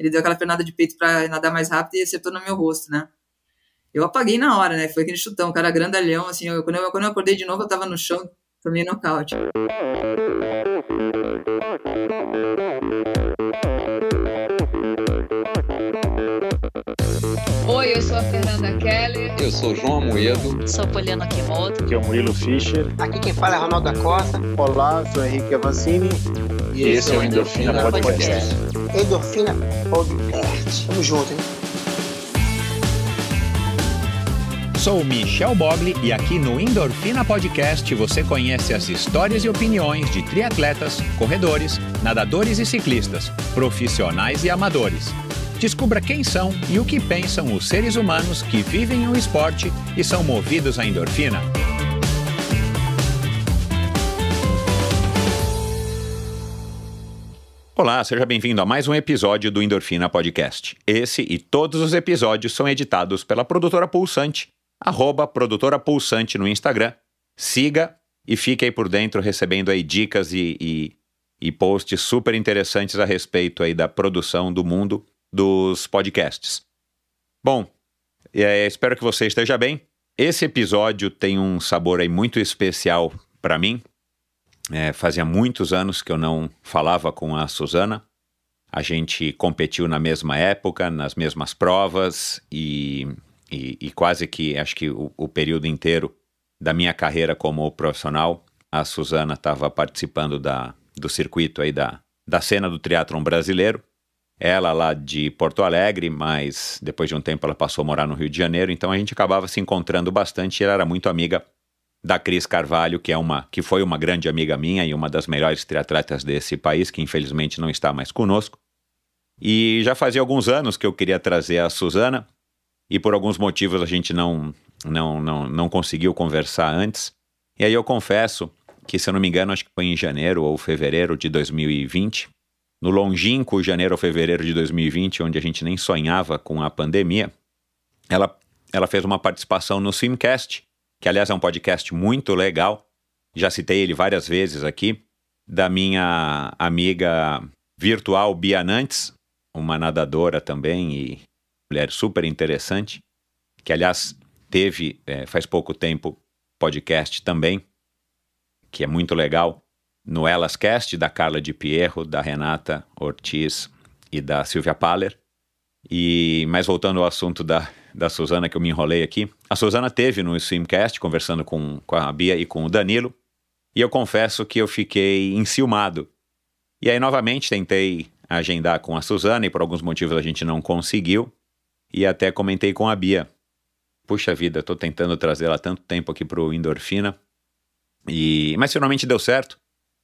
ele deu aquela pernada de peito para nadar mais rápido e acertou no meu rosto, né? Eu apaguei na hora, né? Foi aquele chutão, o cara grandalhão, assim. Eu, quando, eu, quando eu acordei de novo, eu tava no chão, tomei nocaute. Oi, eu sou a Fernanda Keller. Eu sou João Amoedo. Sou Poliana Kimoto. Aqui é o Murilo Fischer. Aqui quem fala é Ronaldo da Costa. Olá, sou Henrique Avancini. E, e esse é o Endorfina Podcast. Podcast. Endorfina Podcast. Tamo junto, hein? Sou Michel Bogli e aqui no Endorfina Podcast você conhece as histórias e opiniões de triatletas, corredores, nadadores e ciclistas, profissionais e amadores. Descubra quem são e o que pensam os seres humanos que vivem o esporte e são movidos à endorfina. Olá, seja bem-vindo a mais um episódio do Endorfina Podcast. Esse e todos os episódios são editados pela produtora Pulsante, arroba produtora Pulsante no Instagram. Siga e fique aí por dentro recebendo aí dicas e, e, e posts super interessantes a respeito aí da produção do mundo dos podcasts. Bom, é, espero que você esteja bem. Esse episódio tem um sabor aí muito especial para mim, é, fazia muitos anos que eu não falava com a Suzana. A gente competiu na mesma época, nas mesmas provas e, e, e quase que, acho que o, o período inteiro da minha carreira como profissional, a Suzana estava participando da, do circuito aí da, da cena do triatlon brasileiro. Ela lá de Porto Alegre, mas depois de um tempo ela passou a morar no Rio de Janeiro, então a gente acabava se encontrando bastante. Ela era muito amiga da Cris Carvalho, que é uma que foi uma grande amiga minha e uma das melhores triatletas desse país, que infelizmente não está mais conosco. E já fazia alguns anos que eu queria trazer a Suzana, e por alguns motivos a gente não não não, não conseguiu conversar antes. E aí eu confesso que, se eu não me engano, acho que foi em janeiro ou fevereiro de 2020, no longínquo janeiro ou fevereiro de 2020, onde a gente nem sonhava com a pandemia, ela, ela fez uma participação no Simcast, que aliás é um podcast muito legal, já citei ele várias vezes aqui, da minha amiga virtual Bia Nantes, uma nadadora também e mulher super interessante, que aliás teve é, faz pouco tempo podcast também, que é muito legal, no Elascast, da Carla de Pierro, da Renata Ortiz e da Silvia Paller. E, mas voltando ao assunto da da Suzana que eu me enrolei aqui. A Suzana teve no Swimcast conversando com, com a Bia e com o Danilo, e eu confesso que eu fiquei enciumado. E aí novamente tentei agendar com a Suzana e por alguns motivos a gente não conseguiu, e até comentei com a Bia. Puxa vida, eu tô tentando trazer ela tanto tempo aqui pro Endorfina. E mas finalmente deu certo.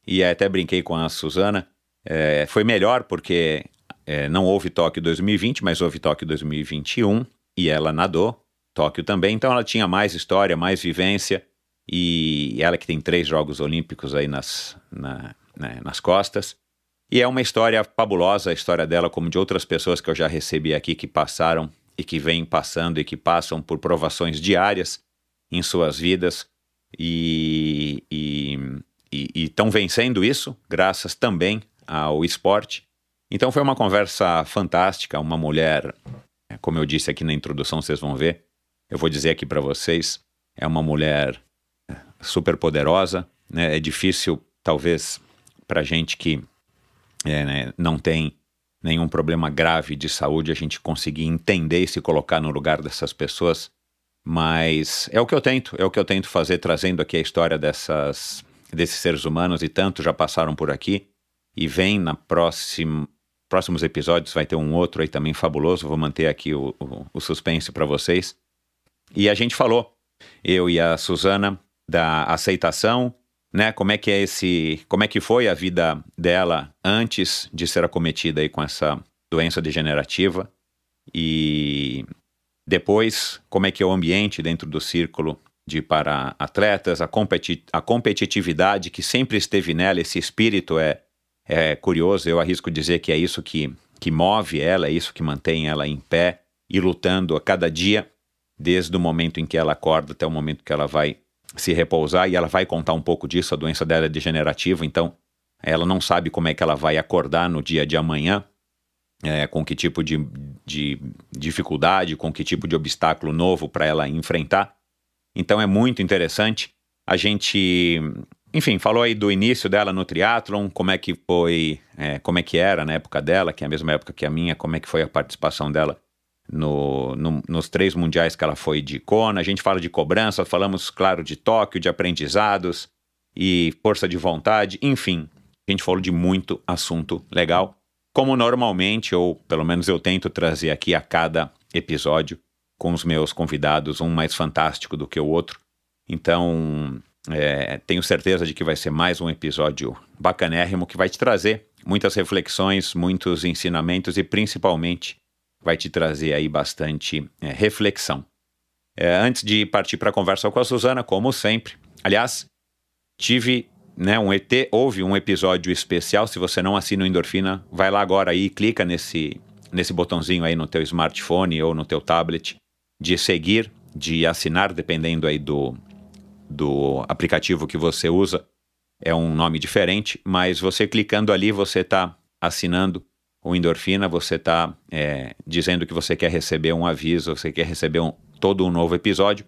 E até brinquei com a Suzana. É, foi melhor porque é, não houve toque 2020, mas houve toque 2021 e ela nadou, Tóquio também, então ela tinha mais história, mais vivência, e ela que tem três Jogos Olímpicos aí nas, na, né, nas costas. E é uma história fabulosa, a história dela, como de outras pessoas que eu já recebi aqui que passaram e que vêm passando e que passam por provações diárias em suas vidas e estão vencendo isso, graças também ao esporte. Então foi uma conversa fantástica, uma mulher é, como eu disse aqui na introdução, vocês vão ver. Eu vou dizer aqui para vocês, é uma mulher é, super poderosa, né? É difícil, talvez, para gente que é, né, não tem nenhum problema grave de saúde, a gente conseguir entender e se colocar no lugar dessas pessoas. Mas é o que eu tento, é o que eu tento fazer, trazendo aqui a história dessas, desses seres humanos e tantos já passaram por aqui e vem na próxima próximos episódios vai ter um outro aí também fabuloso. Vou manter aqui o, o, o suspense para vocês. E a gente falou, eu e a Suzana, da aceitação, né? Como é que é esse, como é que foi a vida dela antes de ser acometida aí com essa doença degenerativa e depois como é que é o ambiente dentro do círculo de para atletas, a, competi a competitividade que sempre esteve nela, esse espírito é é curioso, eu arrisco dizer que é isso que, que move ela, é isso que mantém ela em pé e lutando a cada dia, desde o momento em que ela acorda até o momento que ela vai se repousar. E ela vai contar um pouco disso, a doença dela é degenerativa, então ela não sabe como é que ela vai acordar no dia de amanhã, é, com que tipo de, de dificuldade, com que tipo de obstáculo novo para ela enfrentar. Então é muito interessante a gente enfim, falou aí do início dela no triatlon, como é que foi, é, como é que era na época dela, que é a mesma época que a minha, como é que foi a participação dela no, no, nos três mundiais que ela foi de Kona. A gente fala de cobrança, falamos, claro, de Tóquio, de aprendizados e força de vontade, enfim. A gente falou de muito assunto legal, como normalmente, ou pelo menos eu tento trazer aqui a cada episódio com os meus convidados, um mais fantástico do que o outro. Então, é, tenho certeza de que vai ser mais um episódio bacanérrimo que vai te trazer muitas reflexões, muitos ensinamentos e principalmente vai te trazer aí bastante é, reflexão. É, antes de partir para a conversa com a Suzana, como sempre, aliás, tive né, um ET, houve um episódio especial. Se você não assina o Endorfina, vai lá agora aí e clica nesse, nesse botãozinho aí no teu smartphone ou no teu tablet de seguir, de assinar, dependendo aí do, do aplicativo que você usa é um nome diferente, mas você clicando ali, você está assinando o Endorfina, você está é, dizendo que você quer receber um aviso, você quer receber um, todo um novo episódio,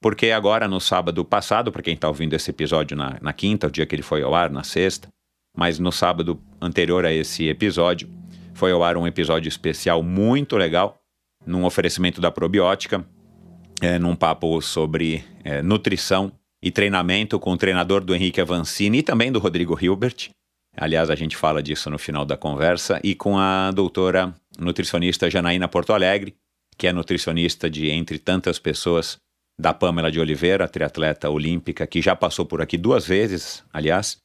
porque agora no sábado passado, para quem está ouvindo esse episódio na, na quinta, o dia que ele foi ao ar, na sexta, mas no sábado anterior a esse episódio, foi ao ar um episódio especial muito legal, num oferecimento da probiótica, é, num papo sobre é, nutrição e treinamento com o treinador do Henrique Avancini e também do Rodrigo Hilbert. Aliás, a gente fala disso no final da conversa, e com a doutora nutricionista Janaína Porto Alegre, que é nutricionista de, entre tantas pessoas, da Pamela de Oliveira, triatleta olímpica, que já passou por aqui duas vezes, aliás.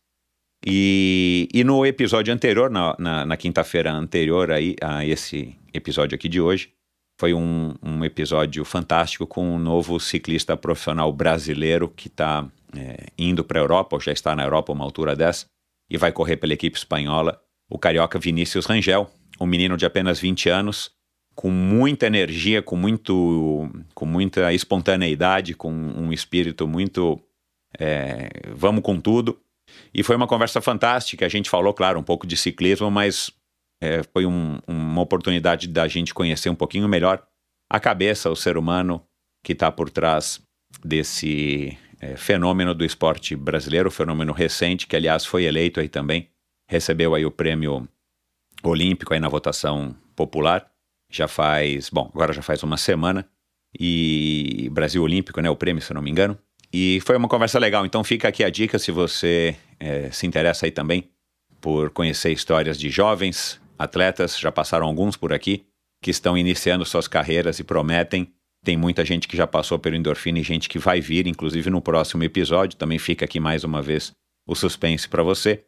E, e no episódio anterior, na, na, na quinta-feira anterior aí, a esse episódio aqui de hoje, foi um, um episódio fantástico com um novo ciclista profissional brasileiro que está é, indo para a Europa, ou já está na Europa, uma altura dessa, e vai correr pela equipe espanhola, o carioca Vinícius Rangel, um menino de apenas 20 anos, com muita energia, com, muito, com muita espontaneidade, com um espírito muito é, vamos com tudo. E foi uma conversa fantástica. A gente falou, claro, um pouco de ciclismo, mas é, foi um, uma oportunidade da gente conhecer um pouquinho melhor a cabeça, o ser humano que está por trás desse é, fenômeno do esporte brasileiro, fenômeno recente, que aliás foi eleito aí também, recebeu aí o prêmio olímpico aí na votação popular, já faz, bom, agora já faz uma semana, e Brasil Olímpico, né, o prêmio, se eu não me engano, e foi uma conversa legal, então fica aqui a dica se você é, se interessa aí também por conhecer histórias de jovens Atletas, já passaram alguns por aqui, que estão iniciando suas carreiras e prometem. Tem muita gente que já passou pelo endorfina e gente que vai vir, inclusive no próximo episódio. Também fica aqui mais uma vez o suspense para você.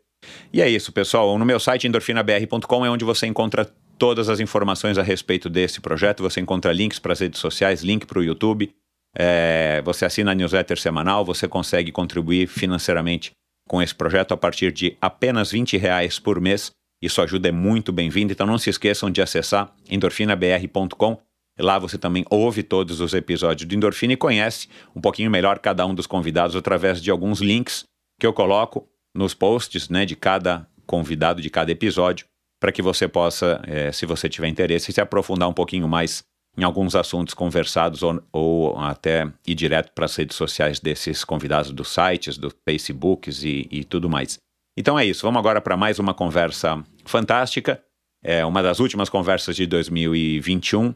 E é isso, pessoal. No meu site endorfinabr.com é onde você encontra todas as informações a respeito desse projeto. Você encontra links para as redes sociais, link para o YouTube. É, você assina a newsletter semanal, você consegue contribuir financeiramente com esse projeto a partir de apenas 20 reais por mês. Isso ajuda é muito bem-vindo, então não se esqueçam de acessar endorfinabr.com. Lá você também ouve todos os episódios do Endorfina e conhece um pouquinho melhor cada um dos convidados através de alguns links que eu coloco nos posts né, de cada convidado, de cada episódio, para que você possa, é, se você tiver interesse, se aprofundar um pouquinho mais em alguns assuntos conversados ou, ou até ir direto para as redes sociais desses convidados dos sites, dos Facebooks e, e tudo mais. Então é isso, vamos agora para mais uma conversa fantástica. É uma das últimas conversas de 2021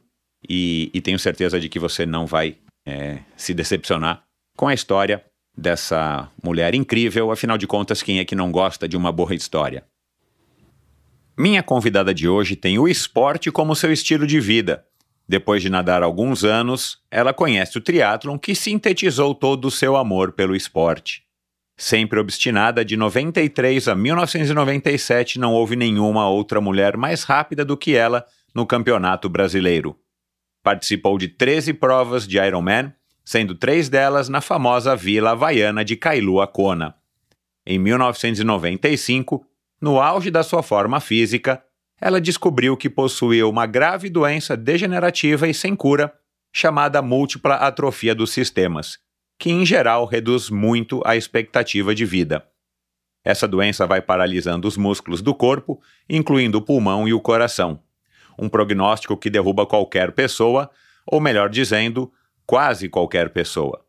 e, e tenho certeza de que você não vai é, se decepcionar com a história dessa mulher incrível. Afinal de contas, quem é que não gosta de uma boa história? Minha convidada de hoje tem o esporte como seu estilo de vida. Depois de nadar alguns anos, ela conhece o triatlon que sintetizou todo o seu amor pelo esporte. Sempre obstinada, de 93 a 1997 não houve nenhuma outra mulher mais rápida do que ela no Campeonato Brasileiro. Participou de 13 provas de Ironman, sendo três delas na famosa Vila Havaiana de Kailua Kona. Em 1995, no auge da sua forma física, ela descobriu que possuía uma grave doença degenerativa e sem cura, chamada múltipla atrofia dos sistemas, que em geral reduz muito a expectativa de vida. Essa doença vai paralisando os músculos do corpo, incluindo o pulmão e o coração. Um prognóstico que derruba qualquer pessoa, ou melhor dizendo, quase qualquer pessoa.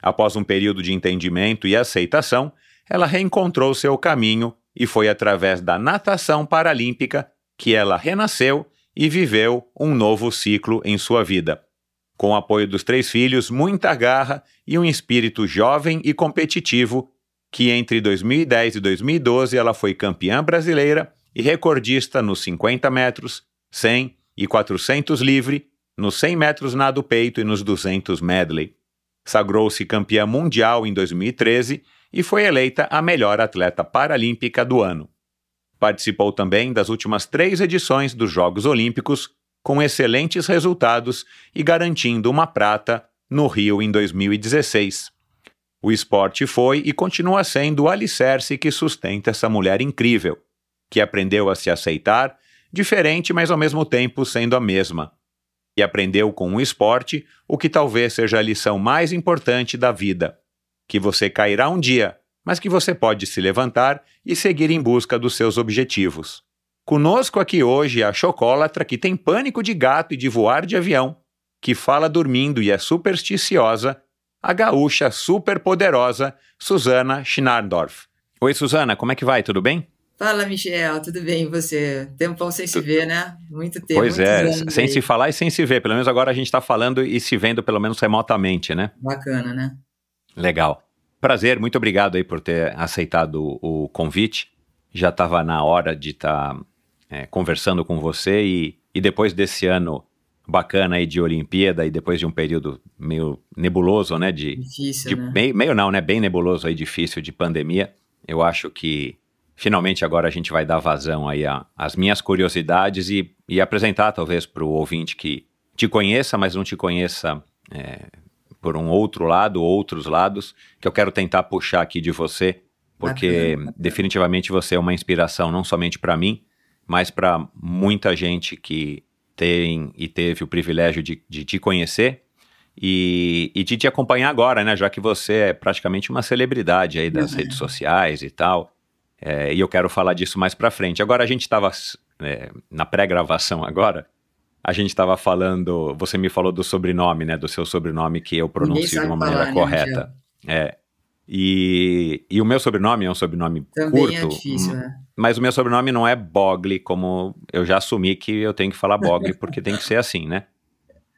Após um período de entendimento e aceitação, ela reencontrou seu caminho e foi através da natação paralímpica que ela renasceu e viveu um novo ciclo em sua vida. Com o apoio dos três filhos, muita garra e um espírito jovem e competitivo, que entre 2010 e 2012 ela foi campeã brasileira e recordista nos 50 metros, 100 e 400 livre, nos 100 metros nado peito e nos 200 medley. Sagrou-se campeã mundial em 2013 e foi eleita a melhor atleta paralímpica do ano. Participou também das últimas três edições dos Jogos Olímpicos com excelentes resultados e garantindo uma prata no Rio em 2016. O esporte foi e continua sendo o alicerce que sustenta essa mulher incrível, que aprendeu a se aceitar, diferente mas ao mesmo tempo sendo a mesma. E aprendeu com o esporte o que talvez seja a lição mais importante da vida: que você cairá um dia, mas que você pode se levantar e seguir em busca dos seus objetivos. Conosco aqui hoje a chocolatra que tem pânico de gato e de voar de avião, que fala dormindo e é supersticiosa, a gaúcha superpoderosa Susana Schnardorf. Oi, Susana, como é que vai? Tudo bem? Fala, Michel, tudo bem? E você? Tempão sem tu... se ver, né? Muito tempo. Pois é, sem aí. se falar e sem se ver. Pelo menos agora a gente está falando e se vendo, pelo menos remotamente, né? Bacana, né? Legal. Prazer, muito obrigado aí por ter aceitado o convite. Já estava na hora de estar tá é, conversando com você e, e depois desse ano bacana aí de Olimpíada e depois de um período meio nebuloso, né? De, difícil, de, né? Meio, meio, não, né? Bem nebuloso aí, difícil de pandemia. Eu acho que finalmente agora a gente vai dar vazão aí às minhas curiosidades e, e apresentar talvez para o ouvinte que te conheça, mas não te conheça é, por um outro lado, outros lados, que eu quero tentar puxar aqui de você, porque bacana, bacana. definitivamente você é uma inspiração não somente para mim, mas para muita gente que tem e teve o privilégio de, de te conhecer e, e de te acompanhar agora, né? Já que você é praticamente uma celebridade aí das uhum. redes sociais e tal. É, e eu quero falar disso mais para frente. Agora a gente estava é, na pré-gravação agora. A gente estava falando, você me falou do sobrenome, né? Do seu sobrenome que eu pronuncio de uma maneira né, correta. é, e, e o meu sobrenome é um sobrenome Também é curto. Hum, é difícil, né? Mas o meu sobrenome não é Bogli, como eu já assumi que eu tenho que falar Bogli, porque tem que ser assim, né?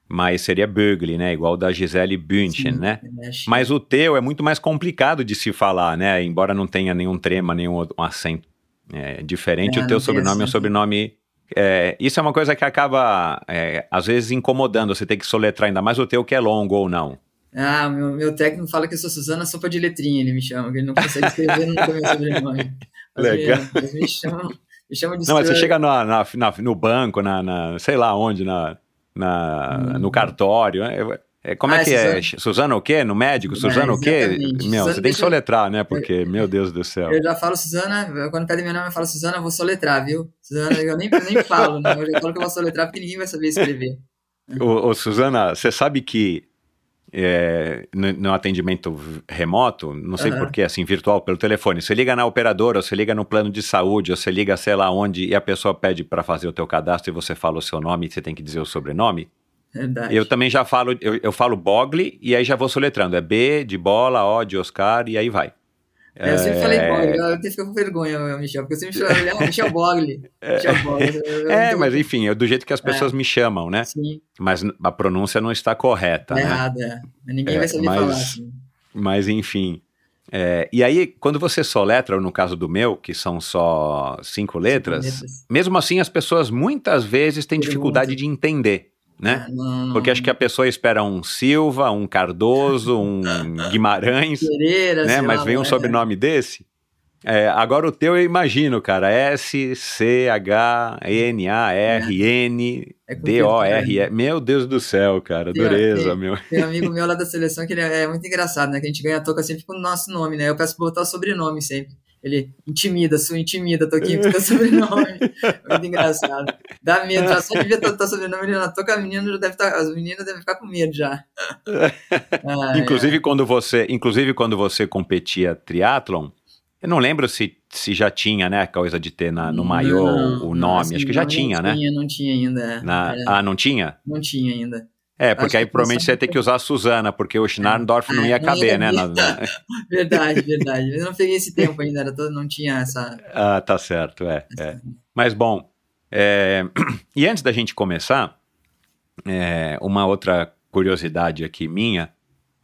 Mas seria Bögli, né? Igual da Gisele Bündchen, Sim, né? É mas o teu é muito mais complicado de se falar, né? Embora não tenha nenhum trema, nenhum acento é, diferente, é, o teu sobrenome é um sobrenome é, isso é uma coisa que acaba, é, às vezes, incomodando. Você tem que soletrar ainda mais o teu que é longo ou não. Ah, meu, meu técnico fala que eu sou Suzana Sopa de Letrinha, ele me chama, ele não consegue escrever nunca meu sobrenome. Legal. É, ele, ele me chama, de Não, mas você chega na, na, no banco, na, na, sei lá onde, na, na, hum. no cartório. É, é como é ah, é que Suzana... é? Suzana o quê? No médico? Suzana é, o quê? Meu, Suzana, você tem que soletrar, eu... né? Porque, eu, meu Deus do céu. Eu já falo Suzana, quando pede meu nome, eu falo Suzana, eu vou soletrar, viu? Suzana, eu nem, nem falo, né? Eu já falo que eu vou soletrar porque ninguém vai saber escrever. Ô, ô Suzana, você sabe que é, no, no, atendimento remoto, não sei uhum. porquê, assim, virtual, pelo telefone. Você liga na operadora, ou você liga no plano de saúde, ou você liga sei lá onde, e a pessoa pede para fazer o teu cadastro e você fala o seu nome e você tem que dizer o sobrenome. Verdade. Eu também já falo, eu, eu falo Bogli e aí já vou soletrando. É B de bola, O de Oscar e aí vai. É, eu sempre falei Bogli, é. eu tenho que ficar com vergonha, Michel, porque eu sempre falei, ah, Michel Bogli. Michel é. Bogli. é, mas enfim, é do jeito que as é. pessoas é. me chamam, né? Sim. Mas a pronúncia não está correta. é né? errada, ninguém vai saber mas, falar assim. Mas enfim. e aí, quando você soletra, ou no caso do meu, que são só cinco letras, cinco letras, mesmo assim as pessoas muitas vezes têm dificuldade de entender né? Hum. Porque acho que a pessoa espera um Silva, um Cardoso, um Guimarães, Pereira, né? Mas lá, vem um né? sobrenome desse. É, agora o teu eu imagino, cara. S, C, H, N, A, R, é. N, é D, O, R, E. Né? Meu Deus do céu, cara. dureza, tem, meu. Tem um amigo meu lá da seleção que ele é, é muito engraçado, né? Que a gente ganha toca sempre com o nosso nome, né? Eu peço botar o sobrenome sempre. Ele intimida, sua intimida, tô aqui com teu sobrenome. Muito engraçado. Dá medo, tá, tá, tá já só de ver teu, teu sobrenome na toca, a menina já deve estar as meninas devem ficar com medo já. Ah, é. inclusive, é. quando você, inclusive, quando você competia triatlon, eu não lembro se, se já tinha, né, a coisa de ter na, no maiô o nome. Assim, Acho que já tinha, tinha, né? Não tinha, não tinha ainda. Na, é. ah, não tinha? Não tinha ainda. É, porque aí provavelmente você ia ter que usar a Suzana, porque o Schnarndorf é, não ia não é, caber, ia é, né? Na... verdade, verdade. Eu não peguei esse tempo ainda, era todo, não tinha essa. Ah, tá certo, é. é. Mas bom, é... e antes da gente começar, é, uma outra curiosidade aqui minha.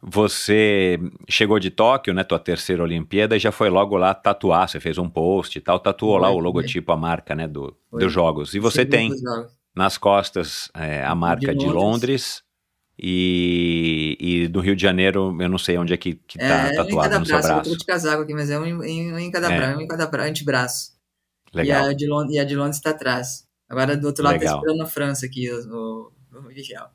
Você chegou de Tóquio, né? Tua terceira Olimpíada, e já foi logo lá tatuar. Você fez um post e tal, tatuou lá o logotipo, a marca, né? Do, dos jogos. E você tem nas costas é, a marca de Londres. de Londres. E, e do Rio de Janeiro, eu não sei onde é que, que tá é, tatuado um no braço, seu braço. Eu tô de casaco aqui, mas é um em, em cada é. braço, um em cada é. braço, antebraço. Legal. E a de, Lond e a de Londres está atrás. Agora do outro lado tá Legal. tá esperando a França aqui, o, o, o Miguel.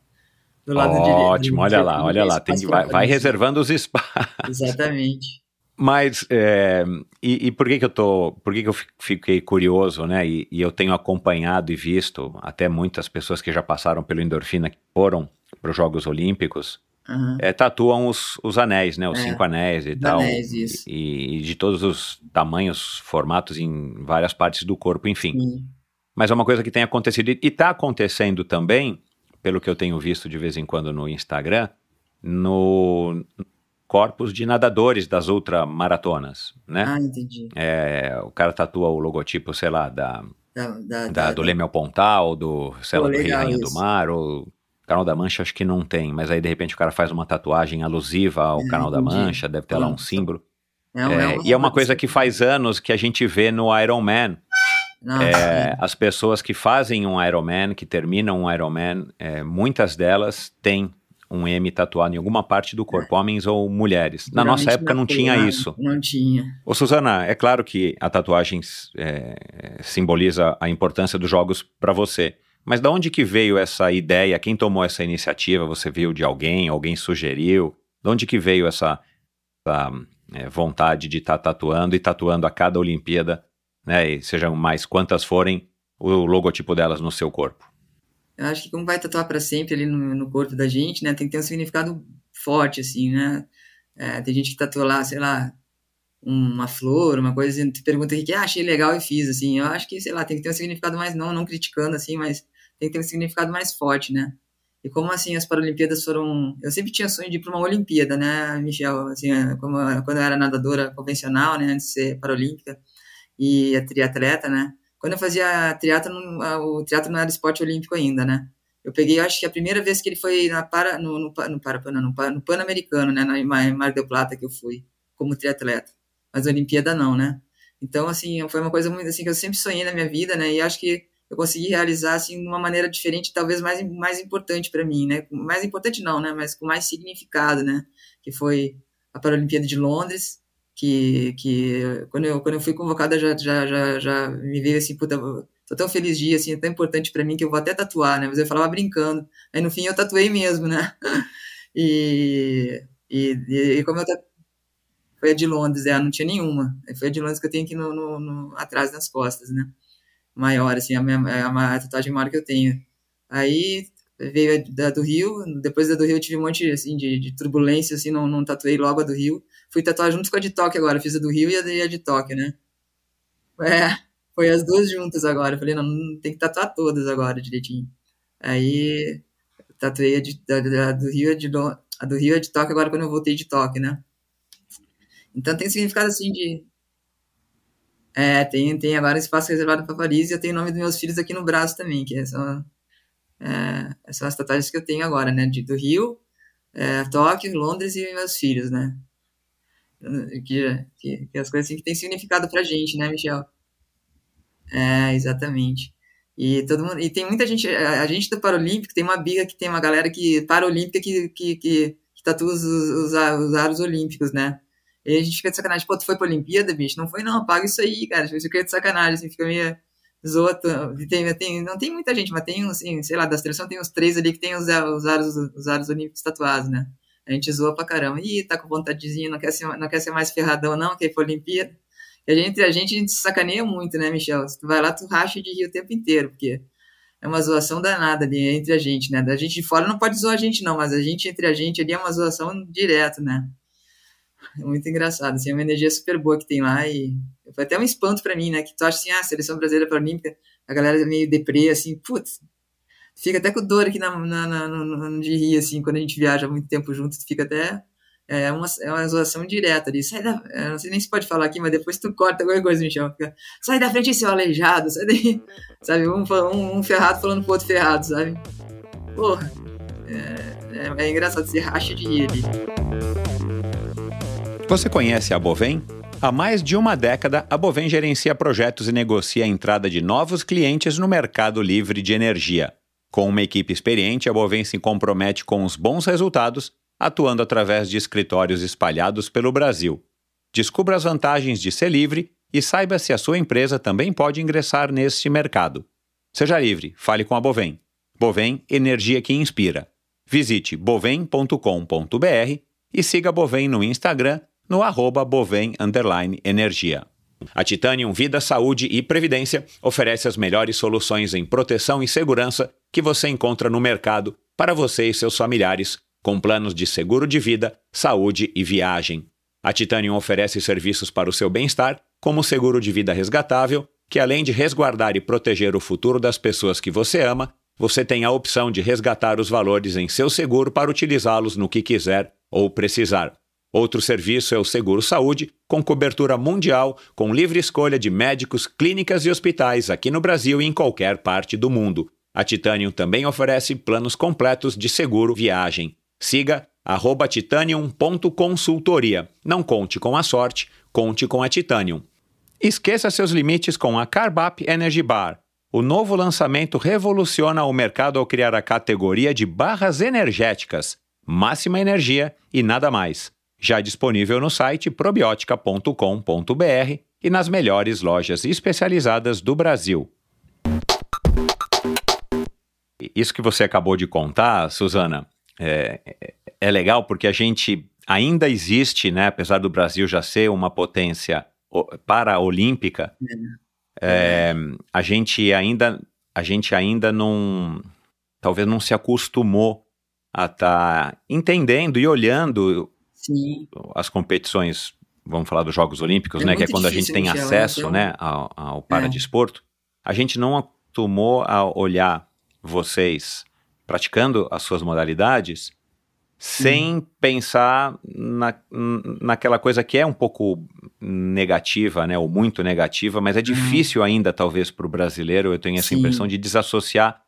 Do lado Ótimo, direito. Ótimo, olha direito, lá, olha lá. Tem que, vai, vai reservando os espaços. Exatamente. Mas, é, e, e, por que que eu tô, por que que eu fiquei curioso, né, e, e, eu tenho acompanhado e visto até muitas pessoas que já passaram pelo Endorfina, que foram para os Jogos Olímpicos, uhum. é, tatuam os, os anéis, né? Os é, cinco anéis e tal. Anéis, isso. E, e, de todos os tamanhos, formatos em várias partes do corpo, enfim. Sim. Mas é uma coisa que tem acontecido e está acontecendo também, pelo que eu tenho visto de vez em quando no Instagram, no corpos de nadadores das ultramaratonas, né? Ah, entendi. É, o cara tatua o logotipo, sei lá, da, da, da, da do Leme ao Pontal, do, sei oh, lá, do Rio Rainha do Mar, ou Canal da Mancha acho que não tem, mas aí de repente o cara faz uma tatuagem alusiva ao é, Canal da Mancha, deve ter lá um símbolo. É, é, é e é uma coisa que faz anos que a gente vê no Iron Man. Ah, é, as pessoas que fazem um Iron Man, que terminam um Iron Man, é, muitas delas têm um M tatuado em alguma parte do corpo, é. homens ou mulheres. Na nossa época não tinha nada, né? isso. Não tinha. Ô Suzana, é claro que a tatuagem simboliza a importância dos jogos para você. Mas da onde que veio essa ideia? Quem tomou essa iniciativa? Você viu de alguém? Alguém sugeriu? De onde que veio essa, essa é, vontade de estar tá tatuando e tatuando a cada Olimpíada, né? E sejam mais quantas forem, o logotipo delas no seu corpo? Eu acho que como vai tatuar para sempre ali no, no, corpo da gente, né? Tem que ter um significado forte, assim, né? É, tem gente que tatua lá, sei lá, uma flor, uma coisa, e te pergunta o que, é, ah, achei legal e fiz, assim. Eu acho que, sei lá, tem que ter um significado mais, não, não criticando, assim, mas tem que ter um significado mais forte, né? E como assim as Paralimpíadas foram. Eu sempre tinha sonho de ir para uma Olimpíada, né, Michel? Assim, é, como, é, quando eu era nadadora convencional, né, antes de ser paralímpica e triatleta, né? Quando eu fazia triatlo, o triatlo não era esporte olímpico ainda, né? Eu peguei, acho que a primeira vez que ele foi na para, no, no, no, para, não, no, no Pan-Americano, né, na Mar del Plata que eu fui como triatleta, mas Olimpíada não, né? Então, assim, foi uma coisa muito assim que eu sempre sonhei na minha vida, né? E acho que eu consegui realizar assim de uma maneira diferente, talvez mais mais importante para mim, né? Mais importante não, né? Mas com mais significado, né? Que foi a Paralimpíada de Londres, que que quando eu quando eu fui convocada já já já, já me veio assim, puta, tô tão feliz dia assim, é tão importante para mim que eu vou até tatuar, né? Mas eu falava brincando. Aí no fim eu tatuei mesmo, né? e, e, e como eu tatuei, foi a de Londres, é, não tinha nenhuma. Foi a de Londres que eu tenho aqui no, no, no atrás nas costas, né? maior, assim, a, minha, é a, a tatuagem maior que eu tenho. Aí veio da do Rio, depois da do Rio eu tive um monte assim, de, de turbulência, assim, não, não tatuei logo a do Rio. Fui tatuar junto com a de Tóquio agora, fiz a do Rio e a de, a de Tóquio, né? É, foi as duas juntas agora. falei, não, tem que tatuar todas agora direitinho. Aí tatuei a, de, a, a do Rio, a, de, a do Rio, a de Tóquio agora quando eu voltei de Tóquio, né? Então tem significado assim de é, tem, tem agora espaço reservado para Paris e eu tenho o nome dos meus filhos aqui no braço também, que são, é, são as tatuagens que eu tenho agora, né? De, do Rio, é, Tóquio, Londres e meus filhos, né? Que, que, que as coisas assim, que tem significado pra gente, né, Michel? É, exatamente. E todo mundo, e tem muita gente, a, gente do Paralímpico tem uma biga que tem uma galera que Paralímpica que, que, que, que tatua os, os, os aros olímpicos, né? E a gente fica de sacanagem, pô, tu foi pra Olimpíada, bicho? Não foi, não, paga isso aí, cara. Tipo, isso fica de sacanagem, assim, fica meio zoto. Tem, tem, não tem muita gente, mas tem, assim, sei lá, da seleção tem uns três ali que tem os, os, aros, os aros olímpicos tatuados, né? A gente zoa pra caramba. Ih, tá com vontadezinha, não quer ser, não quer ser mais ferradão, não, quer ir pra Olimpíada. E a gente, entre a gente, a gente se sacaneia muito, né, Michel? Se tu vai lá, tu racha de rir o tempo inteiro, porque é uma zoação danada ali entre a gente, né? A gente de fora não pode zoar a gente, não, mas a gente entre a gente ali é uma zoação direto, né? É muito engraçado, assim, é uma energia super boa que tem lá e foi até um espanto para mim, né? Que tu acha assim, ah, seleção brasileira para olímpica, a galera é meio deprê, assim, putz, fica até com dor aqui na, na, na, no, de rir, assim, quando a gente viaja muito tempo junto, tu fica até. É, é uma, é uma zoação direta ali. Sai da, é, não sei nem se pode falar aqui, mas depois tu corta alguma coisa, Michel. Fica, sai da frente, seu aleijado, sai daí. Sabe, um, um, um ferrado falando pro outro ferrado, sabe? Porra. É, é, é engraçado, se racha de rir ali. Você conhece a Bovem? Há mais de uma década, a Bovem gerencia projetos e negocia a entrada de novos clientes no mercado livre de energia. Com uma equipe experiente, a Bovem se compromete com os bons resultados, atuando através de escritórios espalhados pelo Brasil. Descubra as vantagens de ser livre e saiba se a sua empresa também pode ingressar neste mercado. Seja livre, fale com a Bovem. Bovem, energia que inspira. Visite bovem.com.br e siga a Bovem no Instagram no arroba Bovem Energia. A Titanium Vida, Saúde e Previdência oferece as melhores soluções em proteção e segurança que você encontra no mercado para você e seus familiares, com planos de seguro de vida, saúde e viagem. A Titanium oferece serviços para o seu bem-estar, como o seguro de vida resgatável, que além de resguardar e proteger o futuro das pessoas que você ama, você tem a opção de resgatar os valores em seu seguro para utilizá-los no que quiser ou precisar. Outro serviço é o Seguro Saúde, com cobertura mundial, com livre escolha de médicos, clínicas e hospitais aqui no Brasil e em qualquer parte do mundo. A Titanium também oferece planos completos de seguro viagem. Siga arroba titanium.consultoria. Não conte com a sorte, conte com a Titanium. Esqueça seus limites com a Carbap Energy Bar. O novo lançamento revoluciona o mercado ao criar a categoria de barras energéticas, máxima energia e nada mais já disponível no site probiotica.com.br e nas melhores lojas especializadas do Brasil. Isso que você acabou de contar, Suzana, é, é, é legal porque a gente ainda existe, né, apesar do Brasil já ser uma potência paraolímpica, é. é, a gente ainda a gente ainda não talvez não se acostumou a estar tá entendendo e olhando Sim. as competições, vamos falar dos Jogos Olímpicos, é né? Que é quando a gente tem acesso né, né então. ao, ao paradesporto, é. a gente não acostumou a olhar vocês praticando as suas modalidades sem hum. pensar na, naquela coisa que é um pouco negativa, né, ou muito negativa, mas é uhum. difícil hum. ainda, talvez, para o brasileiro, eu tenho essa Sim. impressão de desassociar,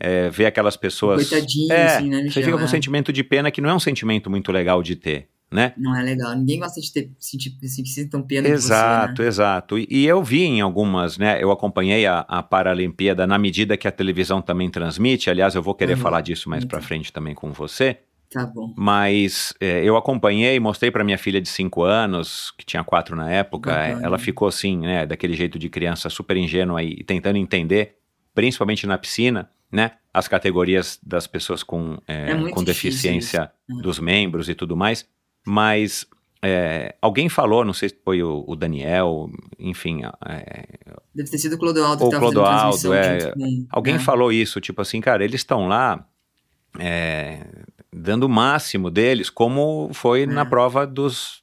é, ver aquelas pessoas... Coitadinho, é, assim, né, Você fica com um é. sentimento de pena que não é um sentimento muito legal de ter né? Não é legal. Ninguém gosta de ter, sentir, sentir tão pena Exato, você, né? exato. E, e, eu vi em algumas, né? Eu acompanhei a, a Paralimpíada na medida que a televisão também transmite. Aliás, eu vou querer uhum. falar disso mais para uhum. frente também com você. Tá bom. Mas é, eu acompanhei, mostrei para minha filha de 5 anos, que tinha 4 na época. É, ela ficou assim, né? Daquele jeito de criança super ingênua e tentando entender, principalmente na piscina. Né? as categorias das pessoas com, é, é com deficiência é. dos membros e tudo mais. Mas é, alguém falou, não sei se foi o, o Daniel, enfim. É, Deve ter sido o Clodoaldo ou que estava Clodoaldo, fazendo transmissão. É, alguém é. falou isso, tipo assim, cara, eles estão lá é, dando o máximo deles, como foi na é. prova dos,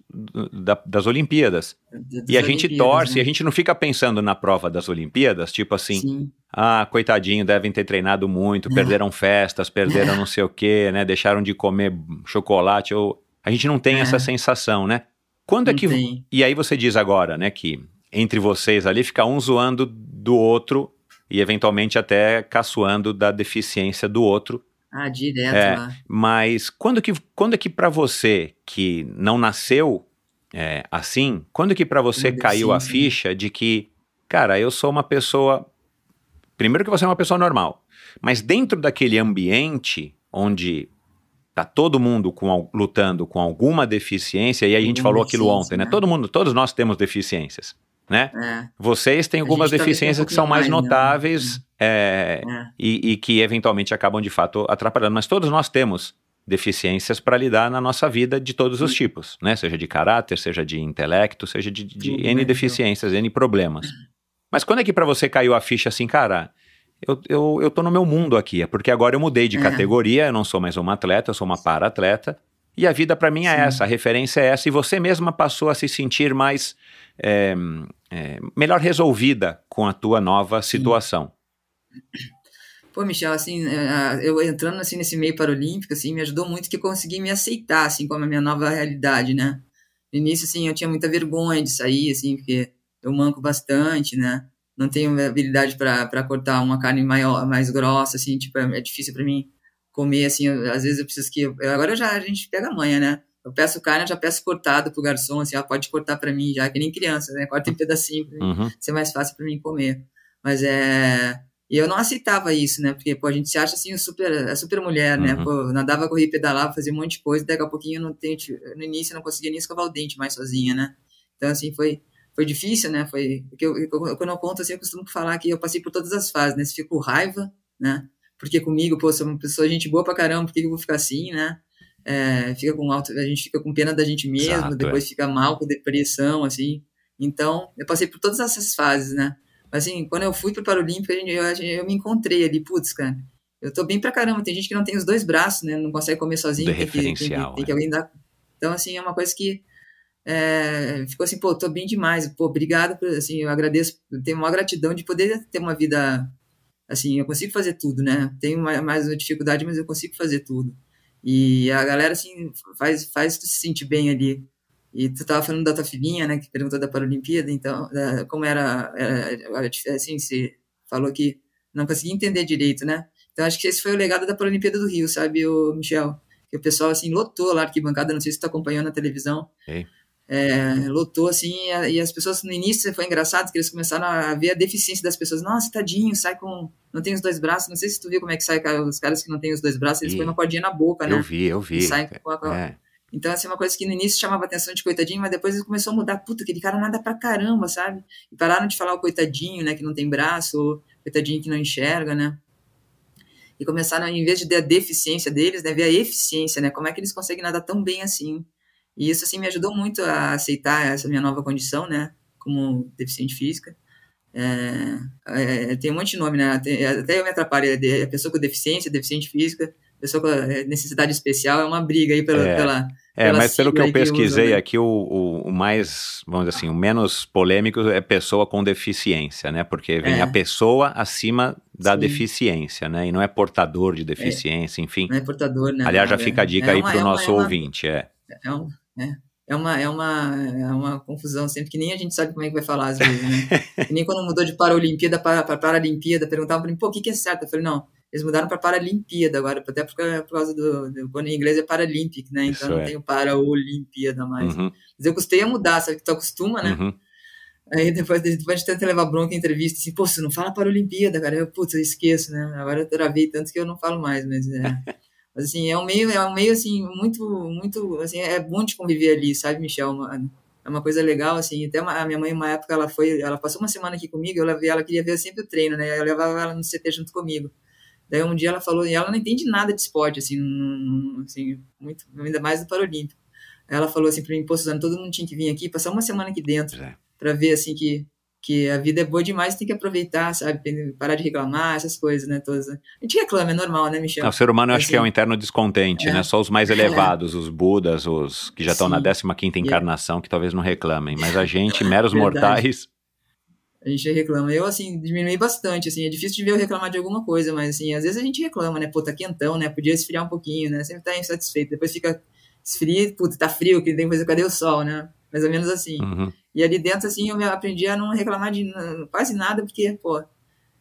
da, das Olimpíadas. Das e a gente torce, né? e a gente não fica pensando na prova das Olimpíadas, tipo assim, Sim. ah, coitadinho, devem ter treinado muito, perderam festas, perderam não sei o quê, né? Deixaram de comer chocolate. Ou a gente não tem é. essa sensação, né? Quando é não é que. Tem. E aí você diz agora, né, que entre vocês ali fica um zoando do outro e eventualmente até caçoando da deficiência do outro. Ah, direto é, lá. Mas quando que, quando que para você que não nasceu é, assim, quando que para você caiu sim, a né? ficha de que, cara, eu sou uma pessoa. Primeiro que você é uma pessoa normal, mas dentro daquele ambiente onde Tá todo mundo com, lutando com alguma deficiência, e a gente falou aquilo ontem, né? né? Todo mundo, todos nós temos deficiências, né? É. Vocês têm algumas tá deficiências um que são mais, mais né? notáveis é, é. E, e que eventualmente acabam de fato atrapalhando, mas todos nós temos deficiências para lidar na nossa vida de todos os tipos, né? Seja de caráter, seja de intelecto, seja de, de N deficiências, N problemas. Mas quando é que para você caiu a ficha assim, cara, eu, eu, eu tô no meu mundo aqui. É porque agora eu mudei de é. categoria, eu não sou mais uma atleta, eu sou uma para-atleta. E a vida para mim é Sim. essa, a referência é essa. E você mesma passou a se sentir mais. É, é, melhor resolvida com a tua nova situação. Pô, Michel, assim, eh, eu entrando assim nesse meio paralímpico, assim, me ajudou muito que eu consegui me aceitar, assim, como a minha nova realidade, né? No início, assim, eu tinha muita vergonha de sair, assim, porque eu manco bastante, né? não tenho habilidade para cortar uma carne maior, mais grossa, assim, tipo, é, é difícil para mim comer, assim, eu, às vezes eu preciso que, eu, agora já a gente pega a manha, né, eu peço carne, eu já peço cortado pro garçom, assim, ah, pode cortar para mim, já que nem criança, né, corta em pedacinho pra uhum. ser mais fácil para mim comer, mas é, e eu não aceitava isso, né, porque, pô, a gente se acha, assim, super, super mulher, né? uhum. né, pô, nadava, corria, pedalava, fazia um monte de coisa, daqui a pouquinho eu não tenho, no início eu não conseguia nem escovar o dente mais sozinha, né, então, assim, foi, foi difícil, né? Foi porque eu, eu, quando eu conto assim, eu costumo falar que eu passei por todas as fases, né? Se fico raiva, né? Porque comigo, pô, sou uma pessoa gente boa pra caramba, por que eu vou ficar assim, né? É, fica com alto, a gente fica com pena da gente mesmo, Exato, depois é. fica mal com depressão, assim. Então, eu passei por todas essas fases, né? Mas, assim, quando eu fui pro Paralímpico, eu, eu me encontrei ali, putz, cara, eu tô bem pra caramba. Tem gente que não tem os dois braços, né? Não consegue comer sozinho, tem que, tem, tem que é. alguém dar. Então, assim, é uma coisa que é, ficou assim, pô, tô bem demais, pô, obrigado, por, assim, eu agradeço, tenho uma gratidão de poder ter uma vida, assim, eu consigo fazer tudo, né? Tenho mais uma dificuldade, mas eu consigo fazer tudo. E a galera, assim, faz, faz tu se sentir bem ali. E tu tava falando da tua filhinha, né, que perguntou da Paralimpíada, então, da, como era, era, assim, você falou que não conseguia entender direito, né? Então, acho que esse foi o legado da Paralimpíada do Rio, sabe, o Michel? Que o pessoal, assim, lotou lá a arquibancada, não sei se tu tá acompanhando na televisão. Okay é, lotou assim, e, as pessoas no início foi engraçado que eles começaram a ver a deficiência das pessoas. Nossa, tadinho, sai com. Não tem os dois braços. Não sei se tu viu como é que sai os caras que não tem os dois braços, eles põem uma cordinha na boca, né? Eu vi, eu vi. Saem com a... é. Então, assim, uma coisa que no início chamava atenção de coitadinho, mas depois eles começou a mudar. Puta, aquele cara nada pra caramba, sabe? E pararam de falar o coitadinho, né, que não tem braço, ou coitadinho que não enxerga, né? E começaram, em vez de ver a deficiência deles, né, ver a eficiência, né? Como é que eles conseguem nadar tão bem assim? E isso, assim, me ajudou muito a aceitar essa minha nova condição, né? Como deficiente física. É, é, tem um monte de nome, né? até eu me atrapalho. a é é pessoa com deficiência, deficiente física, pessoa com é, necessidade especial, é uma briga aí pela. É. pela é, mas pelo que eu pesquisei que né? aqui, o, o, mais, vamos dizer assim, o menos polêmico é pessoa com deficiência, né? Porque vem a pessoa acima da Sim. deficiência, né? E não é portador de deficiência, enfim. Não é portador, né? Aliás, já fica a dica aí para o nosso ouvinte, é. É um, né? É uma, é, uma, é uma confusão sempre, que nem a gente sabe como é que vai falar às vezes, né? nem quando mudou de Paralimpíada para, para Paralimpíada, perguntava para mim, pô, o que, que é certo? Eu falei, não, eles mudaram para Paralimpíada agora, até por, por causa do, do, Quando em inglês é Paralympic, né? Então Isso não é. tem o Paralimpíada mais. Uhum. Mas eu custei a mudar, sabe que tu acostuma, né? Uhum. Aí depois, depois de tanto levar bronca em entrevista, assim, pô, você não fala Paralimpíada, cara. Eu, putz, eu esqueço, né? Agora eu travei tanto que eu não falo mais, mas é. Mas, assim, é um meio, é um meio, assim, muito, muito, assim, é bom de conviver ali, sabe, Michel, mano? É uma coisa legal, assim, até uma, a minha mãe, uma época, ela foi, ela passou uma semana aqui comigo, eu levei, ela queria ver sempre o treino, né, eu levava ela no CT junto comigo. Daí um dia ela falou, e ela não entende nada de esporte, assim, assim muito, ainda mais do Paralímpico. Ela falou assim para mim, pô, Suzana, todo mundo tinha que vir aqui, passar uma semana aqui dentro, é. para ver, assim, que que a vida é boa demais, tem que aproveitar, sabe? Parar de reclamar, essas coisas, né? Todas. Né? A gente reclama, é normal, né, Michel? Não, o ser humano eu acho que é assim. um interno descontente, né? é. né? Só os mais é. elevados, é. os budas, os que já estão na 15 quinta é. encarnação, que talvez não reclamem, mas a gente, meros mortais... A gente reclama. Eu, assim, diminui bastante, assim, é difícil de ver eu reclamar de alguma coisa, mas, assim, às vezes a gente reclama, né? Pô, tá quentão, né? Podia esfriar um pouquinho, né? Sempre tá insatisfeito. Depois fica esfria, puta, tá frio, que tem que fazer, cadê o sol, né? mais ou menos assim. Uhum. E ali dentro, assim, eu aprendi a não reclamar de quase nada, porque, pô,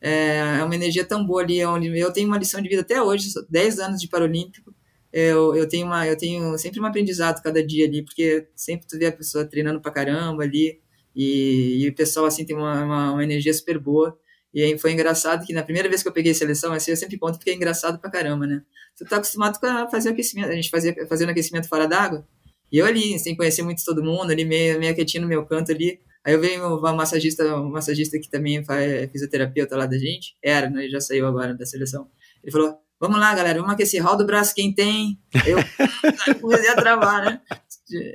é, é uma energia tão boa ali, é onde eu tenho uma lição de vida até hoje, 10 anos de Paralímpico, eu, eu, tenho uma, eu tenho sempre um aprendizado cada dia ali, porque sempre tu vê a pessoa treinando pra caramba ali, e, e o pessoal, assim, tem uma, uma, uma, energia super boa, e aí foi engraçado que na primeira vez que eu peguei seleção, assim, eu sempre conto porque é engraçado pra caramba, né? Tu tá acostumado com fazer aquecimento, a gente fazia, fazendo aquecimento fora d'água, e eu ali, sem conhecer muito todo mundo, ali meio, meio quietinho no meu canto ali. Aí eu veio uma massagista, um massagista que também é fisioterapeuta lá da gente, era, né, já saiu agora da seleção. Ele falou: Vamos lá, galera, vamos aquecer roda do braço quem tem. Eu comecei a travar, né?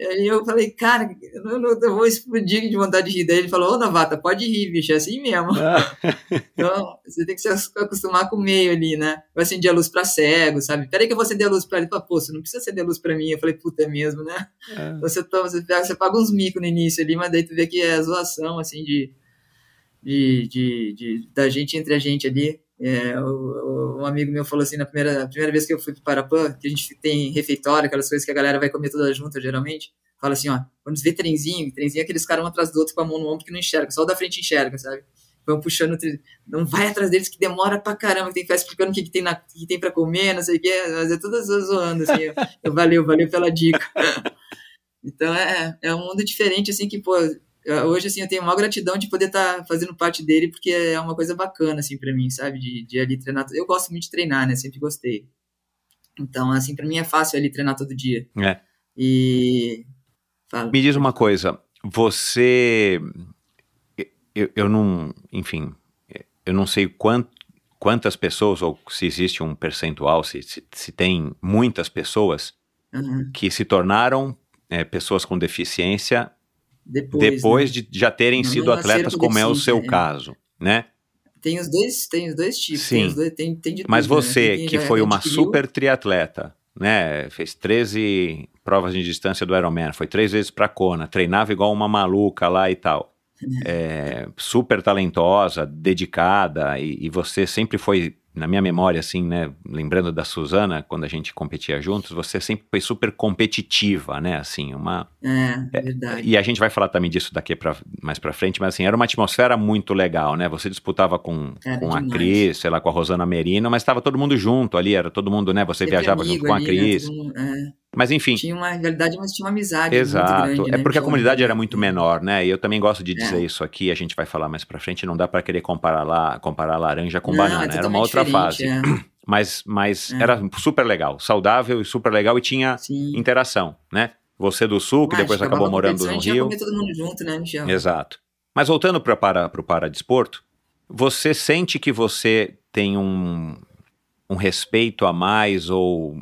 Aí eu falei, cara, eu, não, eu vou explodir de vontade de rir. Daí ele falou, ô novata, pode rir, bicho, é assim mesmo. Ah. então, você tem que se acostumar com o meio ali, né? Vai acender a luz para cego, sabe? Peraí que eu vou acender a luz para ele. Ele falou, pô, você não precisa acender a luz para mim. Eu falei, puta, é mesmo, né? Ah. Então, você, toma, você, você paga uns micos no início ali, mas daí tu vê que é zoação, assim, de, de, de, de da gente entre a gente ali. É, o, o, um amigo meu falou assim, na primeira, primeira vez que eu fui para Parapan, que a gente tem refeitório, aquelas coisas que a galera vai comer toda junta, geralmente, fala assim, ó, vamos ver trenzinho, trenzinho é aqueles caras um atrás do outro com a mão no ombro que não enxerga, só o da frente enxerga, sabe? Vão puxando o trenzinho. Não vai atrás deles que demora pra caramba, tem que ficar explicando o que, que tem, na, que tem pra comer, não sei o quê, mas é tudo zoando, assim, eu, eu, valeu, valeu pela dica. Então, é, é um mundo diferente, assim, que, pô, hoje, assim, eu tenho uma maior gratidão de poder estar tá fazendo parte dele, porque é uma coisa bacana, assim, para mim, sabe? De, de ali treinar. Eu gosto muito de treinar, né? Sempre gostei. Então, assim, para mim é fácil ali treinar todo dia. É. E. Fala. Me diz uma coisa. Você. Eu, eu não. Enfim, eu não sei quanto, quantas pessoas, ou se existe um percentual, se, se, se tem muitas pessoas uhum. que se tornaram é, pessoas com deficiência depois, depois né? de já terem não sido atletas, como decide, é o seu né? caso, né? Tem os dois, tem os dois tipos. Sim. Dois, tem, tem tudo, Mas né? você, né? que foi uma adquiriu... super triatleta, né? Fez 13 provas de distância do Ironman, foi três vezes para Kona, treinava igual uma maluca lá e tal. É, super talentosa, dedicada, e, e, você sempre foi na minha memória, assim, né, lembrando da Suzana, quando a gente competia juntos, você sempre foi super competitiva, né, assim, uma... É, é verdade. É, e a gente vai falar também disso daqui pra, mais pra frente, mas assim, era uma atmosfera muito legal, né, você disputava com, com a Cris, sei lá, com a Rosana Merino, mas estava todo mundo junto ali, era todo mundo, né, você Teve viajava junto com a ali, né, Cris. Né, mundo, é. Mas enfim. Tinha uma realidade, mas tinha uma amizade. Exato. Muito grande, é né? porque a comunidade era muito menor, né? E eu também gosto de é. dizer é. isso aqui, a gente vai falar mais pra frente, não dá para querer comparar lá, comparar laranja com não, banana, é era uma outra fase. É. Mas, mas é. era super legal, saudável e super legal e tinha Sim. interação, né? Você do Sul, que ah, depois acabou morando no Rio. Comer todo mundo junto, né, Michel? Exato. Mas voltando pra, para o paradesporto, você sente que você tem um, um respeito a mais ou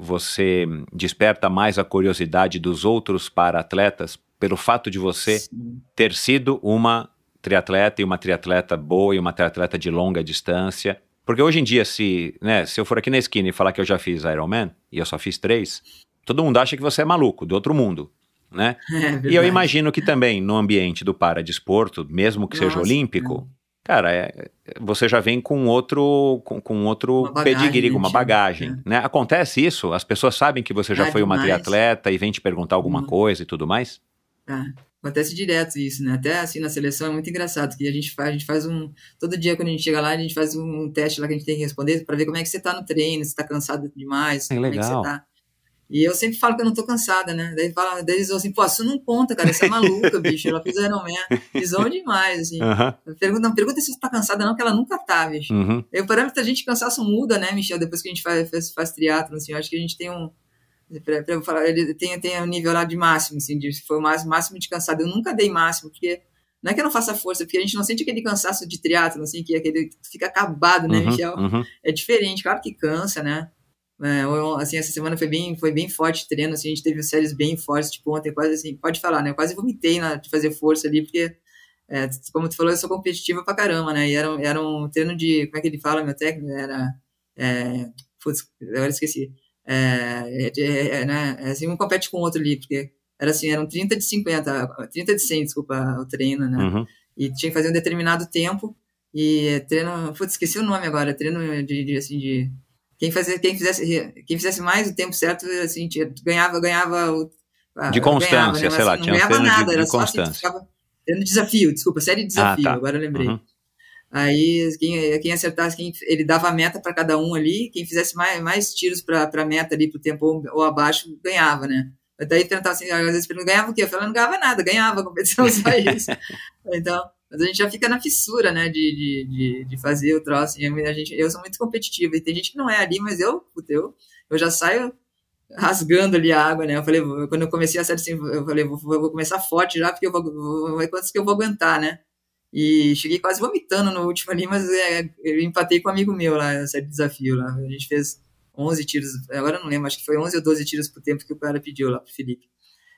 você desperta mais a curiosidade dos outros para atletas pelo fato de você Sim. ter sido uma triatleta e uma triatleta boa e uma triatleta de longa distância. Porque hoje em dia, se, né, se eu for aqui na esquina e falar que eu já fiz Ironman, e eu só fiz três, todo mundo acha que você é maluco, do outro mundo, né? É e eu imagino que também no ambiente do paradesporto, mesmo que Nossa, seja olímpico, é cara, é, você já vem com outro, com, com outro uma bagagem, pedigree, uma bagagem, é. né? Acontece isso? As pessoas sabem que você já ah, é foi demais. uma triatleta e vem te perguntar alguma hum. coisa e tudo mais? Ah, acontece direto isso, né? Até assim na seleção é muito engraçado que a gente faz, a gente faz um todo dia quando a gente chega lá a gente faz um teste lá que a gente tem que responder para ver como é que você tá no treino, se tá cansado demais, é, como legal. é que você tá. E eu sempre falo que eu não tô cansada, né? Daí, fala, daí eles falam assim, pô, isso não conta, cara, você é maluca, bicho, ela fez Ironman, visão demais, assim. Uhum. Pergunta, não, pergunta se você tá cansada não, que ela nunca tá, bicho. Uhum. E o parâmetro da gente cansaço muda, né, Michel, depois que a gente faz, faz, faz assim, eu acho que a gente tem um, pra, pra falar, ele tem, tem um nível lá de máximo, assim, de, foi o máximo de cansado, eu nunca dei máximo, porque não é que eu não faça força, porque a gente não sente aquele cansaço de triatlo, assim, que é aquele fica acabado, né, uhum, Michel? Uhum. É diferente, claro que cansa, né? É, assim, essa semana foi bem, foi bem forte treino, assim, a gente teve séries bem fortes, tipo ontem, quase assim, pode falar, né? Eu quase vomitei na, de fazer força ali, porque, é, como tu falou, eu sou competitiva pra caramba, né? E era, era um treino de, como é que ele fala, meu técnico? Né, era, é, putz, agora esqueci. É, é, é, é né? É assim, um compete com o outro ali, porque era assim, eram 30 de 50, 30 de 100, desculpa, o treino, né? Uhum. E tinha que fazer um determinado tempo, e treino, putz, esqueci o nome agora, treino de, de assim, de quem, fazia, quem, fizesse, quem fizesse mais o tempo certo, assim, ganhava, ganhava o, ah, De constância, ganhava, né, sei lá, não tinha ganhava nada, de, de era só assim, ficava desafio, desculpa, série de ah, desafio, ah, tá. agora eu lembrei. Uhum. Aí quem, quem acertasse, quem, ele dava a meta para cada um ali, quem fizesse mais, mais tiros para a meta ali, para o tempo ou, ou, abaixo, ganhava, né? aí tentava assim, às vezes não ganhava o quê? Eu falava, não ganhava nada, ganhava a competição, só isso. então, mas a gente já fica na fissura, né, de, de, de, fazer o troço. a gente, eu sou muito competitiva e tem gente que não é ali, mas eu, puta, eu, eu já saio rasgando ali a água, né? Eu falei, quando eu comecei a série, assim, eu falei, vou, vou, começar forte já, porque eu vou, vou, vou quantos que eu vou aguentar, né? E cheguei quase vomitando no último ali, mas é, eu empatei com um amigo meu lá, na série de desafio lá. A gente fez 11 tiros, agora eu não lembro, acho que foi 11 ou 12 tiros por tempo que o cara pediu lá pro Felipe.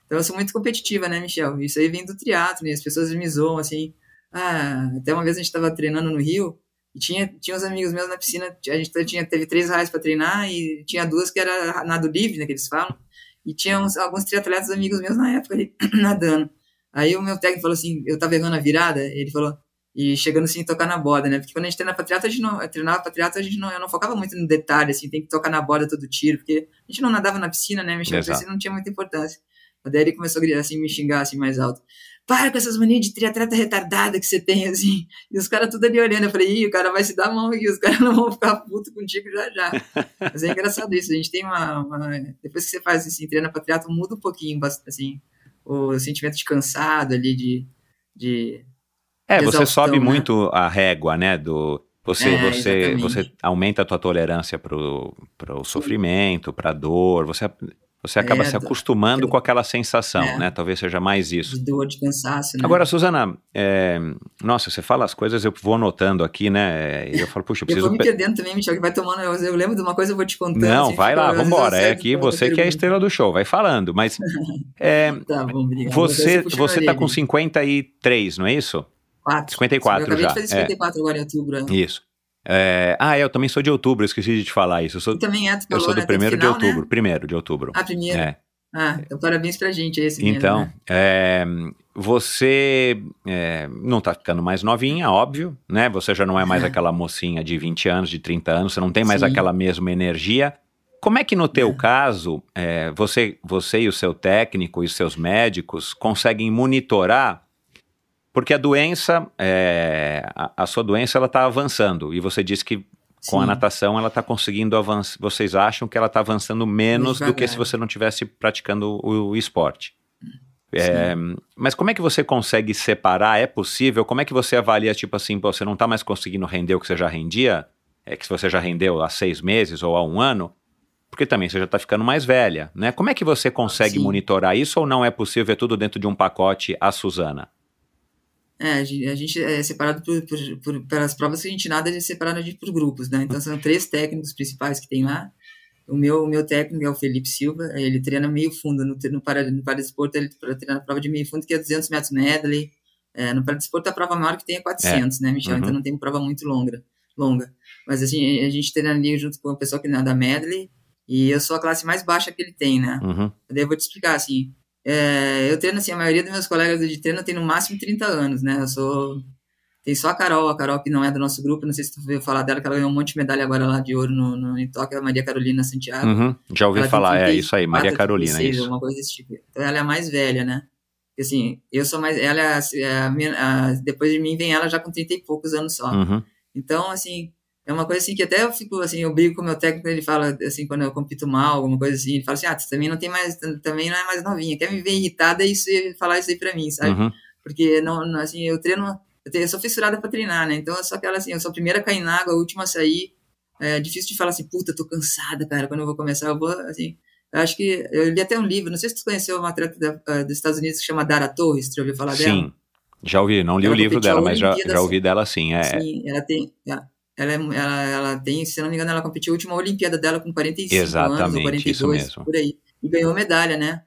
Então eu sou muito competitiva, né, Michel? Isso aí vem do triatlo, né? As pessoas me zoam, assim, ah, até uma vez a gente estava treinando no Rio e tinha, tinha uns amigos meus na piscina, a gente tinha, teve três raias para treinar e tinha duas que era nado livre, né, que eles falam, e tinha uns, alguns triatletas amigos meus na época ali nadando. Aí o meu técnico falou assim, eu tava errando a virada, ele falou, e chegando assim, tocar na borda né? Porque quando a gente treina pra triatlo, a gente não, treinava patriota, triatlo, a gente não, eu não focava muito no detalhe, assim, tem que tocar na borda todo tiro, porque a gente não nadava na piscina, né? Mexendo na piscina não tinha muita importância. Daí ele começou a gritar, assim, me xingar, assim, mais alto para com essas manias de triatleta retardada que você tem, assim. E os caras tudo ali olhando. Eu falei, Ih, o cara vai se dar a mão aqui, os caras não vão ficar puto contigo já já. Mas é engraçado isso, a gente tem uma. uma... Depois que você faz assim, treina para triatlo, muda um pouquinho, assim, o sentimento de cansado ali, de. de... É, de você sobe né? muito a régua, né? Do, você, é, você, você aumenta a tua tolerância para o sofrimento, para a dor. Você você acaba é, se acostumando com aquela sensação, é, né? Talvez seja mais isso. De dor, de cansaço, né? Agora, Suzana, é, nossa, você fala as coisas, eu vou anotando aqui, né? E eu falo, puxa, eu preciso... eu vou me perdendo também, Michel, que vai tomando... Eu lembro de uma coisa, eu vou te contando. Não, assim, vai tipo, lá, vamos embora. É aqui você que é a estrela do show, vai falando. Mas é, tá, bom, obrigado. você você tá com 53, não é isso? 4. 54 já. Eu acabei de fazer 54 agora em outubro. Né? Isso. É, ah, é, eu também sou de outubro, esqueci de te falar isso. Eu sou, também é, falou, Eu sou do né? primeiro final, de né? outubro, né? primeiro de outubro. Ah, primeiro. É. Ah, então parabéns pra gente esse mesmo, Então, né? é, você é, não tá ficando mais novinha, óbvio, né? Você já não é mais é. aquela mocinha de 20 anos, de 30 anos, você não tem mais Sim. aquela mesma energia. Como é que no teu é. caso, você, você e o seu técnico e os seus médicos conseguem monitorar porque a doença, é, a, a, sua doença, ela está avançando. E você disse que com Sim. a natação ela está conseguindo avançar. Vocês acham que ela está avançando menos Devagar. do que se você não tivesse praticando o, o esporte? É, mas como é que você consegue separar? É possível? Como é que você avalia, tipo assim, você não está mais conseguindo render o que você já rendia? É que você já rendeu há seis meses ou há um ano? Porque também você já está ficando mais velha, né? Como é que você consegue Sim. monitorar isso ou não é possível? É tudo dentro de um pacote a Suzana? É, a gente é separado por, por, por, pelas provas que a gente nada, a gente é separa a gente por grupos, né? Então são três técnicos principais que tem lá. O meu, o meu técnico é o Felipe Silva, ele treina meio fundo, no, no, para, no para desporto ele treina a prova de meio fundo que é 200 metros medley, é, no para desporto a prova maior que tem é 400, é. né, Michel? Então, uhum. Então não tem prova muito longa, longa. Mas assim, a gente treina ali junto com o pessoal que nada é medley, e eu sou a classe mais baixa que ele tem, né? Uhum. Daí eu vou te explicar, assim, é, eu treino assim, a maioria dos meus colegas de treino tem no máximo 30 anos, né? Eu sou. Tem só a Carol, a Carol que não é do nosso grupo, não sei se tu ouviu falar dela, que ela ganhou um monte de medalha agora lá de ouro no, no, em Tóquio, a Maria Carolina Santiago. Uhum, já ouvi ela falar, 30, é isso aí, Maria 4, Carolina, 36, isso. Uma coisa desse tipo. Então ela é a mais velha, né? Assim, eu sou mais. Ela é a, é a, a, depois de mim vem ela já com 30 e poucos anos só. Uhum. Então, assim, é uma coisa assim que até eu fico assim, eu brigo com o meu técnico, ele fala assim, quando eu compito mal, alguma coisa assim, ele fala assim, ah, tu também não tem mais, também não é mais novinha, quer me ver irritada e falar isso aí pra mim, sabe? Uhum. Porque não, não, assim, eu treino, eu, treino, eu sou fissurada pra treinar, né? Então eu sou aquela assim, eu sou a primeira a cair na água, a última a sair. É difícil de falar assim, puta, tô cansada, cara, quando eu vou começar, eu vou assim. Eu acho que eu li até um livro, não sei se tu conheceu uma atleta da, ah, dos Estados Unidos que chama Dara Torres, tu ouviu falar sim, dela? Sim. Já ouvi, não li ela o livro dela, mas já, já ouvi assim. dela sim. É... Sim, ela tem. Ela, ah, ela, é ela, ela tem, se não me engano, ela competiu a última Olimpíada dela com 45 Exatamente, anos, ou 42, por aí. E ganhou medalha, né?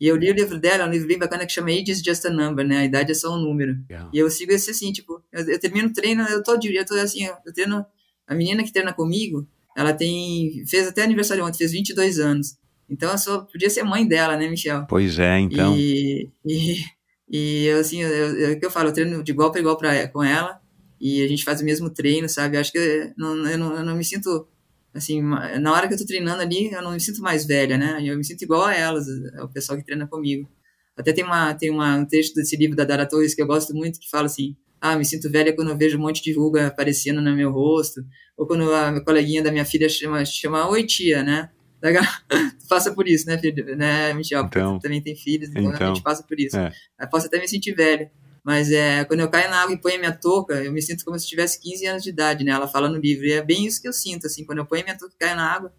E eu li o livro dela, é um livro bem bacana que chama Age is Just a Number, né? A idade é só um número. Yeah. E eu sigo esse assim, tipo, eu, eu termino o treino, eu tô, eu tô assim, eu treino, a menina que treina comigo, ela tem, fez até aniversário ontem, fez 22 anos. Então eu só podia ser mãe dela, né, Michel? Pois é, então. E, e, e eu, assim, eu, eu, eu, é que eu falo, eu treino de igual para igual pra, com ela, e a gente faz o mesmo treino, sabe? Acho que eu não, eu não, eu não me sinto assim, na hora que eu tô treinando ali, eu não me sinto mais velha, né? Eu me sinto igual a elas, o pessoal que treina comigo. Até tem, uma, tem uma, um texto desse livro da Dara Torres que eu gosto muito, que fala assim, ah, me sinto velha quando eu vejo um monte de ruga aparecendo no meu rosto, ou quando a minha coleguinha da minha filha chama, chama oi tia, né? passa por isso, né, filho? Né, Michel? Então, também tem filhos, então, então, a gente passa por isso. É. Eu posso até me sentir velha. Mas é, quando eu caio na água e ponho a minha touca, eu me sinto como se tivesse 15 anos de idade, né? Ela fala no livro. E é bem isso que eu sinto, assim, quando eu ponho a minha touca e caio na água,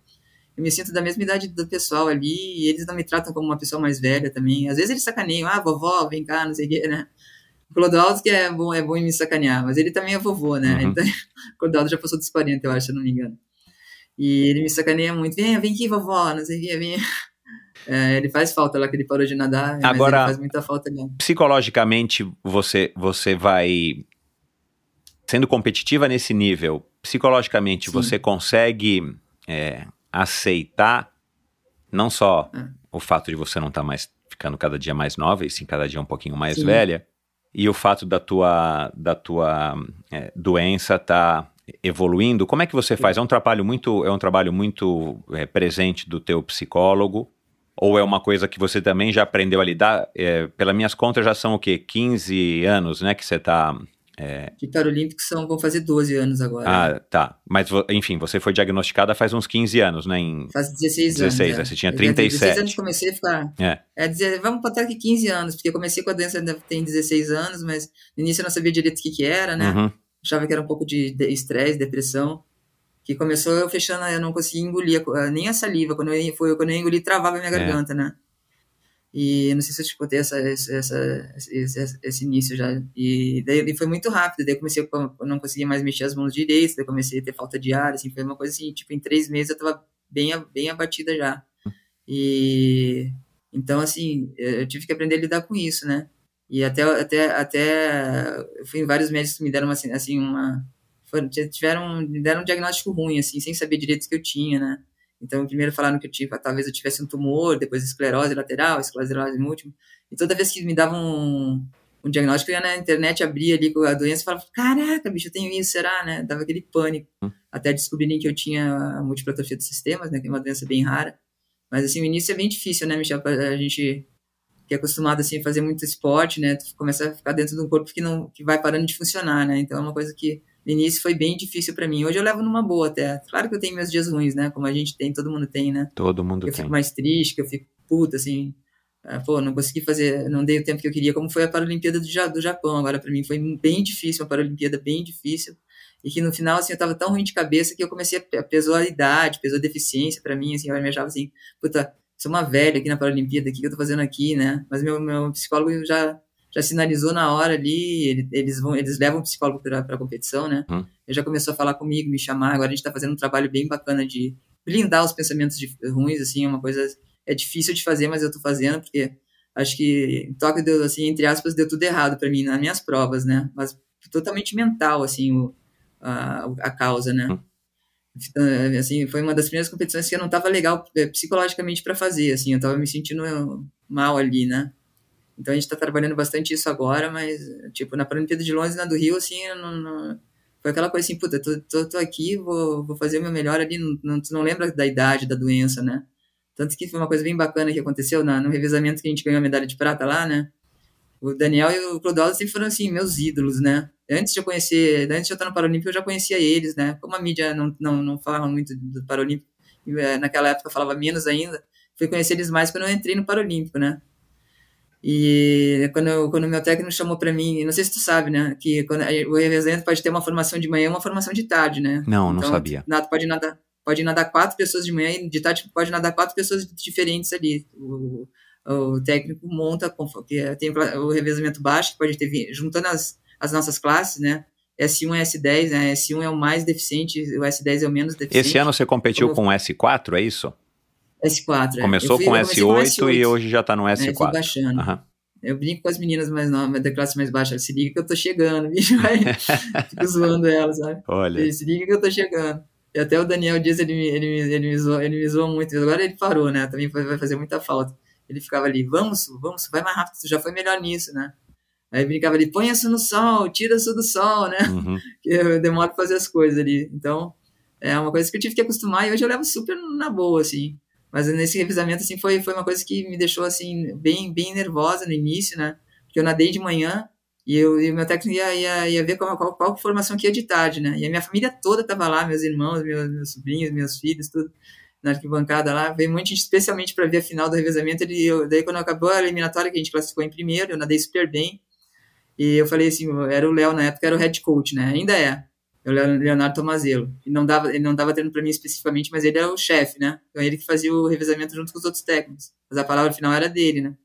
eu me sinto da mesma idade do pessoal ali, e eles não me tratam como uma pessoa mais velha também. Às vezes eles sacaneiam, ah, vovó, vem cá, não sei o quê, né? O Clodoaldo que é bom, é bom em me sacanear, mas ele também é vovô, né? Uhum. Então, o Clodoaldo já passou dos 40, eu acho, se eu não me engano. E ele me sacaneia muito, vem, vem aqui, vovó, não sei o quê, vem. É, ele faz falta lá que ele parou de nadar, Agora, faz muita falta mesmo. Psicologicamente, você, você vai. Sendo competitiva nesse nível, psicologicamente Sim. você consegue é, aceitar não só é. o fato de você não estar tá mais ficando cada dia mais nova, e sim cada dia um pouquinho mais sim. velha, e o fato da tua, da tua é, doença estar tá evoluindo. Como é que você faz? É um trabalho muito, é um trabalho muito é, presente do teu psicólogo. Ou é uma coisa que você também já aprendeu a lidar? É, pelas minhas contas, já são o quê? 15 anos, né? Que você está é... olímpicos são, vão fazer 12 anos agora. Ah, tá. Mas, enfim, você foi diagnosticada faz uns 15 anos, né? Em... Faz 16, 16 anos. 16, é. né, você tinha 37. 16 anos comecei a ficar. É. é dizer, vamos botar que 15 anos, porque eu comecei com a doença ainda tem 16 anos, mas no início eu não sabia direito o que, que era, né? Uhum. Achava que era um pouco de estresse, depressão que começou eu fechando, eu não conseguia engolir eh, nem a saliva, quando eu, foi, quando eu engoli travava minha é. garganta, é. né? E não sei se eu te contei essa, essa, esse, esse, início já. E daí foi muito rápido. Daí eu comecei, eu não conseguia mais mexer as mãos direito. Daí comecei a ter falta de ar. Assim, foi uma coisa assim, tipo, em três meses eu tava bem, bem abatida já. E então, assim, eu tive que aprender a lidar com isso, né? E até, até, até fui em vários médicos que me deram uma, assim, assim, uma, foram, tiveram, me deram um diagnóstico ruim, assim, sem saber direito o que eu tinha, né? Então, primeiro falaram que eu tive, talvez eu tivesse um tumor, depois esclerose lateral, esclerose múltipla. E toda vez que me davam um, um diagnóstico, eu ia na internet, abria ali com a doença e falava, caraca, bicho, eu tenho isso, será, né? Dava aquele pânico. Hum. Até descobrirem que eu tinha múltipla atrofia dos sistemas, né? Que é uma doença bem rara. Mas, assim, o início é bem difícil, né, Michel? A gente que é acostumado, assim, a fazer muito esporte, né? Tu começa a ficar dentro de um corpo que, não, que vai parando de funcionar, né? Então, é uma coisa que no início foi bem difícil para mim. Hoje eu levo numa boa até. Claro que eu tenho meus dias ruins, né? Como a gente tem, todo mundo tem, né? Todo mundo eu tem. Eu fico mais triste, que eu fico puta, assim. Ah, pô, não consegui fazer, não dei o tempo que eu queria, como foi a Paralimpíada do, do Japão. Agora, para mim, foi bem difícil, uma Paralimpíada bem difícil. E que no final, assim, eu tava tão ruim de cabeça que eu comecei a pesar a idade, pesou a deficiência para mim, assim, eu me achava assim, puta, sou uma velha aqui na Paralimpíada, o que eu tô fazendo aqui, né? Mas meu, meu psicólogo já já sinalizou na hora ali, ele, eles vão, eles levam o psicólogo para a competição, né? Uhum. Ele já começou a falar comigo, me chamar. Agora a gente está fazendo um trabalho bem bacana de blindar os pensamentos de, ruins, assim, é uma coisa é difícil de fazer, mas eu estou fazendo porque acho que em deu assim, entre aspas, deu tudo errado para mim nas minhas provas, né? Mas totalmente mental assim o, a, a causa, né? Uhum. Ah, assim, foi uma das primeiras competições que eu não estava legal eh, psicologicamente para fazer, assim, eu estava me sentindo mal ali, né? Então a gente está trabalhando bastante isso agora, mas, tipo, na Paralimpíada de Londres e na do Rio, assim, não, não, foi aquela coisa assim, puta, tô, tô, tô aqui, vou, vou fazer o meu melhor ali, não, não, tu não lembra da idade, da doença, né? Tanto que foi uma coisa bem bacana que aconteceu na, no revezamento que a gente ganhou a medalha de prata lá, né? O Daniel e o Clodoaldo sempre foram, assim, meus ídolos, né? Antes de eu conhecer, antes de eu estar no Paralímpico, eu já conhecia eles, né? Como a mídia não, não, não falava muito do Paralímpico, eh, naquela época falava menos ainda, fui conhecer eles mais quando eu entrei no Paralímpico, né? E quando, quando meu técnico chamou para mim, não sei se tu sabe, né? Que quando, o revezamento pode ter uma formação de manhã e uma formação de tarde, né? Não, não então, sabia. Nada, pode nadar. Pode nadar quatro pessoas de manhã e de tarde pode nadar quatro pessoas diferentes ali. O, o técnico monta, porque tem o revezamento baixo, pode ter, juntando as, as nossas classes, né? S1 e S10, né? S1 é o mais deficiente, o S10 é o menos deficiente. Esse ano você competiu Como... com S4, é isso? S4. É. Começou fui, com S8, S8, e hoje já está no S4. É, baixando. Uhum. Eu brinco com as meninas mais novas, da classe mais baixa, se liga que eu tô chegando, bicho, aí fico zoando elas, sabe? Olha. Se liga que eu tô chegando. E até o Daniel Dias, ele, ele, ele, me, zoou, ele me zoou muito, agora ele parou, né? Também vai fazer muita falta. Ele ficava ali, vamos, vamos, vai mais rápido, tu já foi melhor nisso, né? Aí brincava ali, põe isso no sol, tira isso do sol, né? Uhum. eu demoro pra fazer as coisas ali. Então, é uma coisa que eu tive que acostumar e hoje eu levo super na boa, assim. Mas nesse revisamento, assim, foi, foi uma coisa que me deixou, assim, bem, bem nervosa no início, né? Porque eu nadei de manhã e, eu, e o meu técnico ia, ia, ia ver qual, qual, qual, formação que ia de tarde, né? E a minha família toda estava lá, meus irmãos, meus, meus, sobrinhos, meus filhos, tudo na arquibancada lá. Veio muita gente especialmente para ver a final do revezamento. Ele, eu, daí, quando acabou a eliminatória, que a gente classificou em primeiro, eu nadei super bem. E eu falei assim, era o Léo na época, era o head coach, né? Ainda é. É o Leonardo Tomazello. Ele não dava, ele não dava treino para mim especificamente, mas ele era é o chefe, né? Então ele que fazia o revezamento junto com os outros técnicos. Mas a palavra final era dele, né?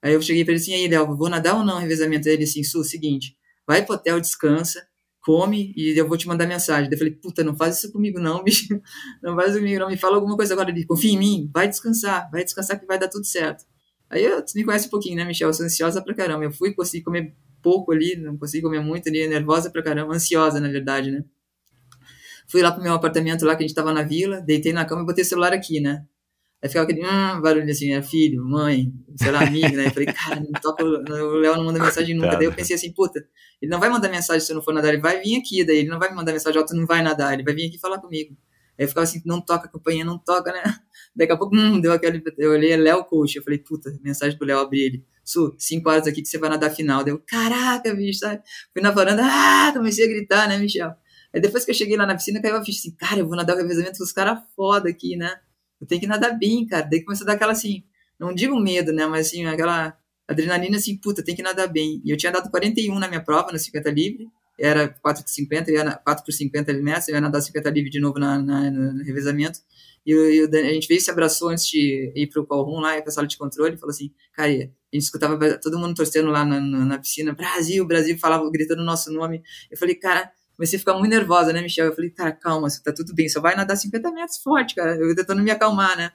Aí eu cheguei para ele assim, aí, Léo, vou nadar ou não revezamento? ele assim, Su, seguinte, vai pro hotel, descansa, come e eu vou te mandar mensagem. Daí eu falei, puta, não faz isso comigo não, bicho. Não faz isso comigo não, me fala alguma coisa agora. Ele, confia em mim, vai descansar, vai descansar que vai dar tudo certo. Aí eu, tu me conhece um pouquinho, né, Michel? Eu sou ansiosa pra caramba. Eu fui, consegui comer pouco ali, não consigo comer muito ali, nervosa pra caramba, ansiosa na verdade, né? Fui lá pro meu apartamento lá que a gente tava na vila, deitei na cama e botei o celular aqui, né? Aí ficava aquele hum, barulho assim, né? filho, mãe, sei lá, amigo, né? Eu falei, cara, não toca, o Léo não manda mensagem nunca. daí eu pensei assim, puta, ele não vai mandar mensagem se eu não for nadar, ele vai vir aqui, daí ele não vai me mandar mensagem, ó, não vai nadar, ele vai vir aqui falar comigo. Aí eu ficava assim, não toca companhia, não toca, né? Daqui a pouco, hum, deu aquele. Eu olhei é Léo Coach, eu falei, puta, mensagem pro Léo abrir ele. Su, cinco horas aqui que você vai nadar final. Deu, caraca, bicho, sabe? Fui na varanda, ah, comecei a gritar, né, Michel? Aí depois que eu cheguei lá na piscina, caiu a ficha assim, cara, eu vou nadar o revezamento com os caras foda aqui, né? Eu tenho que nadar bem, cara. Daí começou a dar aquela assim, não digo medo, né? Mas assim, aquela adrenalina assim, puta, tem que nadar bem. E eu tinha dado 41 na minha prova, no 50 livre, era 4 por 50, eu ia na, 4 por 50 metros, eu ia nadar 50 livre de novo na, na, no revezamento. E, e a gente veio e se abraçou antes de ir pro Call Room lá, pra sala de controle, e falou assim, cara, a gente escutava todo mundo torcendo lá na, na, na piscina, Brasil, Brasil, falava, gritando o nosso nome. Eu falei, cara, comecei a ficar muito nervosa, né, Michel? Eu falei, cara, calma, tá tudo bem, só vai nadar 50 metros forte, cara. Eu tentando me acalmar, né?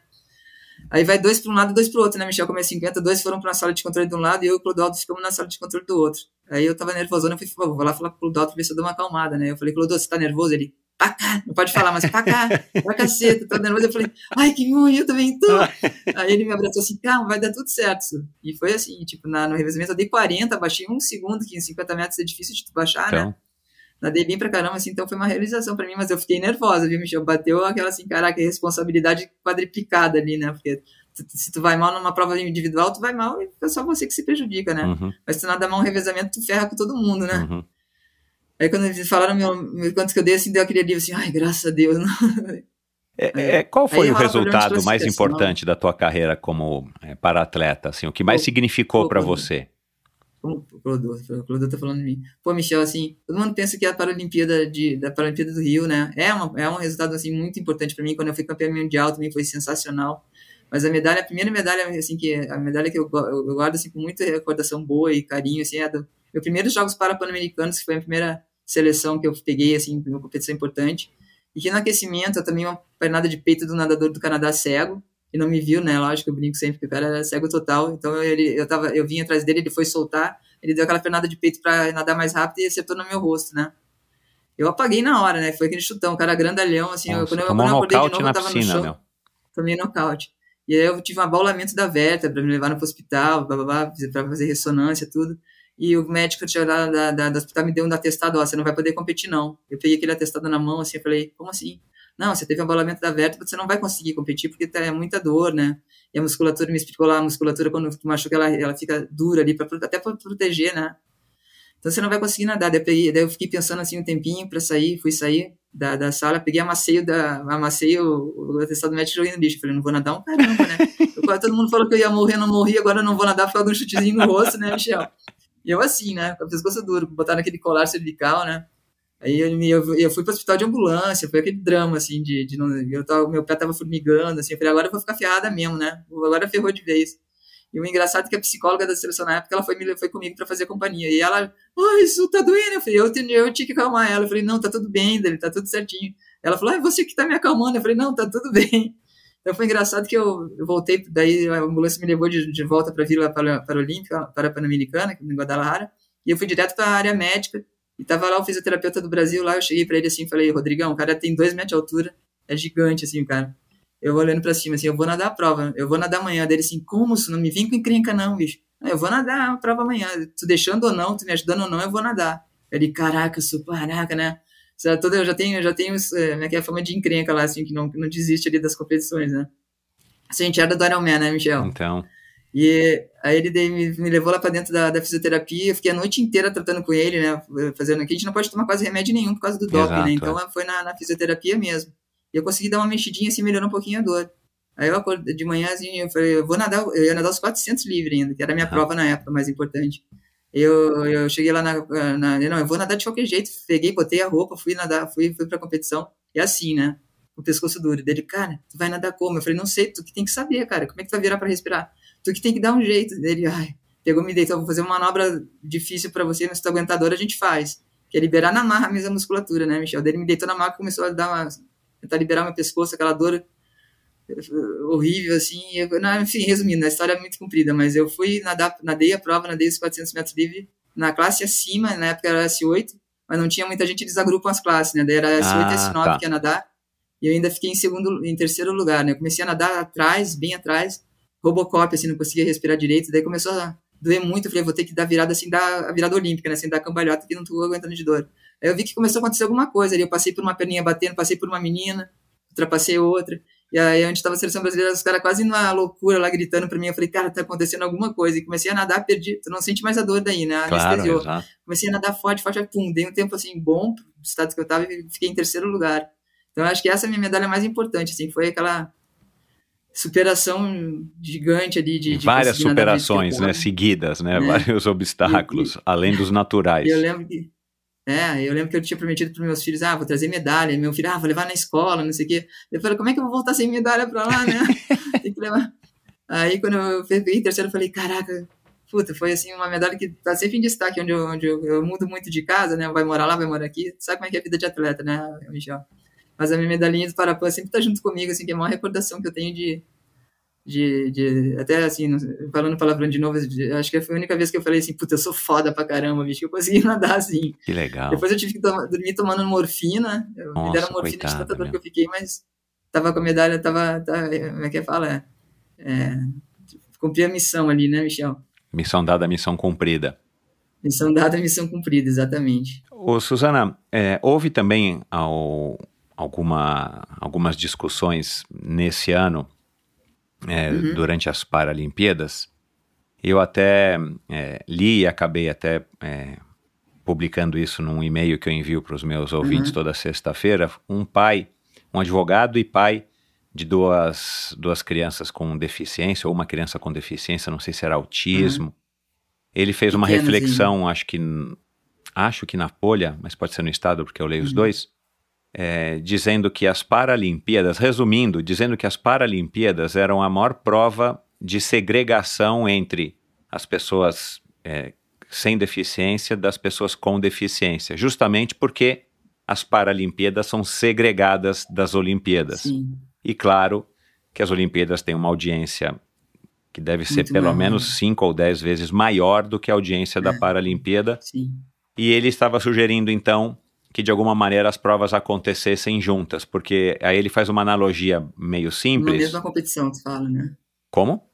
Aí vai dois para um lado, dois para o outro, né, Michel? Como é 50, dois foram para a sala de controle de um lado e eu e o Clodoaldo ficamos na sala de controle do outro. Aí eu tava nervoso, eu falei, por favor, vou lá falar pro Clodoaldo pra ver se eu dou uma acalmada, né? Eu falei, Clodoaldo, você tá nervoso? Ele, pra cá, não pode falar, mas pra cá, pra caceta, tô nervoso. Eu falei, ai, que ruim, eu também tô. Aí ele me abraçou assim, calma, vai dar tudo certo. E foi assim, tipo, na, no revezamento eu dei 40, baixei um segundo, que em 50 metros é difícil de tu baixar, né? então. né? Nadei bem pra caramba, assim, então foi uma realização pra mim, mas eu fiquei nervosa, viu, Michel? Bateu aquela, assim, caraca, responsabilidade quadriplicada ali, né? Porque se tu vai mal numa prova individual, tu vai mal e é só você que se prejudica, né? Uhum. Mas se tu nada mal um revezamento, tu ferra com todo mundo, né? Uhum. Aí quando eles falaram meu, quantos que eu dei, assim, deu aquele alívio assim, ai, graças a Deus. É, é, qual foi aí, o resultado assim, mais assim, importante da tua carreira como é, para-atleta? Assim, o que mais significou para você? Como o Clodo tá falando de mim. Pô, Michel, assim, todo mundo pensa que é a Paralimpíada, de, da Paralimpíada do Rio, né? É, uma, é um resultado, assim, muito importante para mim. Quando eu fui campeão mundial também foi sensacional. Mas a medalha, a primeira medalha, assim, que a medalha que eu, eu guardo, assim, com muita recordação boa e carinho, assim, é do, meus primeiros jogos para pan-americanos, que foi a primeira seleção que eu peguei, assim, uma competição importante. E que no aquecimento, eu também uma pernada de peito do nadador do Canadá cego, e não me viu, né? Lógico, eu brinco sempre que o cara era é cego total. Então ele, eu, tava, eu vim atrás dele, ele foi soltar, ele deu aquela pernada de peito para nadar mais rápido e acertou no meu rosto, né? Eu apaguei na hora, né? Foi aquele chutão, o cara grandalhão, assim. Nossa, eu, quando eu, quando um eu acordei de novo, eu tava piscina, no chão. Meu. Tomei nocaute. E aí eu tive um abaulamento da vértebra, me levaram pro hospital, blá, blá, blá, pra fazer ressonância, tudo. E o médico de lá da, da, do hospital tá me deu um atestado, ó, você não vai poder competir, não. Eu peguei aquele atestado na mão, assim, eu falei, como assim? Não, você teve um abalamento da vértebra, você não vai conseguir competir, porque tá, é muita dor, né? E a musculatura, me explicou lá, a musculatura, quando machuca, ela, ela fica dura ali, pra, até para proteger, né? Então você não vai conseguir nadar. Daí eu, daí eu fiquei pensando assim um tempinho para sair, fui sair da, da sala, peguei amassei, da amaceio o, o atestado médico e joguei no lixo. Falei, não vou nadar um caramba, né? Eu, todo mundo falou que eu ia morrer, não morri, agora eu não vou nadar foi algum um chutezinho no rosto, né, Michel? E eu assim, né? Com o pescoço duro, botar aquele colar cervical, né? Aí eu, eu, eu fui para o hospital de ambulância, foi aquele drama, assim, de, de não, eu tava, meu pé tava formigando, assim, eu falei, agora eu vou ficar ferrada mesmo, né? Agora ferrou de vez. E o engraçado é que a psicóloga da seleção na época, ela foi, foi comigo para fazer companhia. E ela, ah, isso tá doendo. Eu falei, eu, eu tinha que acalmar ela. Eu falei, não, tá tudo bem, dele, tá tudo certinho. Ela falou, ah, você que tá me acalmando. Eu falei, não, tá tudo bem. Então foi engraçado que eu, eu voltei, daí a ambulância me levou de, de volta para a Vila Paralímpica, para a Pan-Americana, é em Guadalajara, e eu fui direto para a área médica, e tava lá o fisioterapeuta do Brasil, lá eu cheguei para ele assim, e falei, Rodrigão, o cara tem dois metros de altura, é gigante assim, o cara. Eu olhando para cima assim, eu vou nadar a prova, eu vou nadar amanhã. dele ele assim, como se não me vim com encrenca não, bicho. Ah, eu vou nadar a prova amanhã, tu deixando ou não, tu me ajudando ou não, eu vou nadar. Ele, caraca, eu sou, caraca, né? já, é toda, eu já tenho, já tenho é, aquela né, é fama de encrenca lá, assim, que não, não desiste ali das competições, né? Assim, a gente era do Ironman, né, Michel? Então. E aí ele me, me levou lá para dentro da, da, fisioterapia, eu fiquei a noite inteira tratando com ele, né? Fazendo aqui, a gente não pode tomar quase remédio nenhum por causa do doping, né? É. Então é. foi na, na, fisioterapia mesmo. E eu consegui dar uma mexidinha assim, melhorou um pouquinho a dor. Aí eu acordei de manhãzinho, assim, eu falei, eu vou nadar, eu ia nadar os 400 livre ainda, que era a minha prova na época, mais importante. Eu, eu cheguei lá na, na, Não, eu vou nadar de qualquer jeito. Peguei, botei a roupa, fui nadar, fui, fui pra competição. E é assim, né? O pescoço duro. Dele, cara, tu vai nadar como? Eu falei, não sei, tu que tem que saber, cara. Como é que tu vai virar pra respirar? Tu que tem que dar um jeito. Dele, ai, pegou, me deitou, vou fazer uma manobra difícil para você, mas se tu aguentador, a gente faz. Que é liberar na marra mesmo a musculatura, né, Michel? dele ele me deitou na marra e começou a dar uma. tentar liberar meu pescoço, aquela dor horrível, assim. Eu, não, enfim, resumindo, a história é muito comprida, mas eu fui nadar, nadei a prova, nadei os 400 metros livre na classe acima, na época era S8, mas não tinha muita gente, eles agrupam as classes, né? Daí era S8 e S9 tá. que ia nadar, e eu ainda fiquei em segundo, em terceiro lugar, né? Eu comecei a nadar atrás, bem atrás, Robocop, assim, não conseguia respirar direito, daí começou a doer muito, eu falei, vou ter que dar virada, assim, dar a virada olímpica, né? Sem assim, dar cambalhota, que não tô aguentando de dor. Aí eu vi que começou a acontecer alguma coisa ali, eu passei por uma perninha batendo, passei por uma menina, ultrapassei outra, e aí, gente estava a seleção brasileira, os caras quase numa loucura lá gritando para mim. Eu falei, cara, tá acontecendo alguma coisa. E comecei a nadar, perdi. Tu não sente mais a dor daí, né? Claro, comecei a nadar forte, forte, pum. Dei um tempo assim bom pro status que eu tava e fiquei em terceiro lugar. Então, acho que essa é a minha medalha mais importante, assim. Foi aquela superação gigante ali de, de várias superações, né? Seguidas, né? né? Vários obstáculos, e, além dos naturais. Eu lembro que é, eu lembro que eu tinha prometido para meus filhos, ah, vou trazer medalha. Meu filho, ah, vou levar na escola, não sei o quê. Eu falei, como é que eu vou voltar sem medalha para lá, né? Tem que levar. Aí, quando eu peguei terceiro, eu falei, caraca, puta, foi assim, uma medalha que tá sempre em destaque, onde, eu, onde eu, eu mudo muito de casa, né? Vai morar lá, vai morar aqui. Sabe como é que é a vida de atleta, né, Michel? Mas a minha medalhinha do Parapan sempre tá junto comigo, assim, que é a maior recordação que eu tenho de, de, de até assim, falando palavrão de novo, acho que foi a única vez que eu falei assim, puta, eu sou foda pra caramba, bicho, que eu consegui nadar assim. Que legal. Depois eu tive que to dormir tomando morfina, Nossa, me deram morfina coitada, de tanta dor que eu fiquei, mas tava com a medalha, tava, tava tá, como é que é, fala? É, cumpri a missão ali, né, Michel? Missão dada, missão cumprida. Missão dada, missão cumprida, exatamente. Ô, Suzana, é, houve também ao, alguma, algumas discussões nesse ano é, uhum. durante as Paralimpíadas, eu até é, li e acabei até é, publicando isso num e-mail que eu envio para os meus ouvintes uhum. toda sexta-feira. Um pai, um advogado e pai de duas, duas crianças com deficiência, ou uma criança com deficiência, não sei se era autismo. Uhum. Ele fez uma reflexão, acho que acho que na Folha, mas pode ser no Estado, porque eu leio os uhum. dois é, dizendo que as Paralimpíadas, resumindo, dizendo que as Paralimpíadas eram a maior prova de segregação entre as pessoas é, sem deficiência das pessoas com deficiência, justamente porque as Paralimpíadas são segregadas das Olimpíadas. Sim. E claro que as Olimpíadas têm uma audiência que deve ser Muito pelo maior. menos cinco ou dez vezes maior do que a audiência é. da Paralimpíada. Sim. E ele estava sugerindo então que de alguma maneira as provas acontecessem juntas, porque aí ele faz uma analogia meio simples. Numa mesma competição, tu fala, né? Como?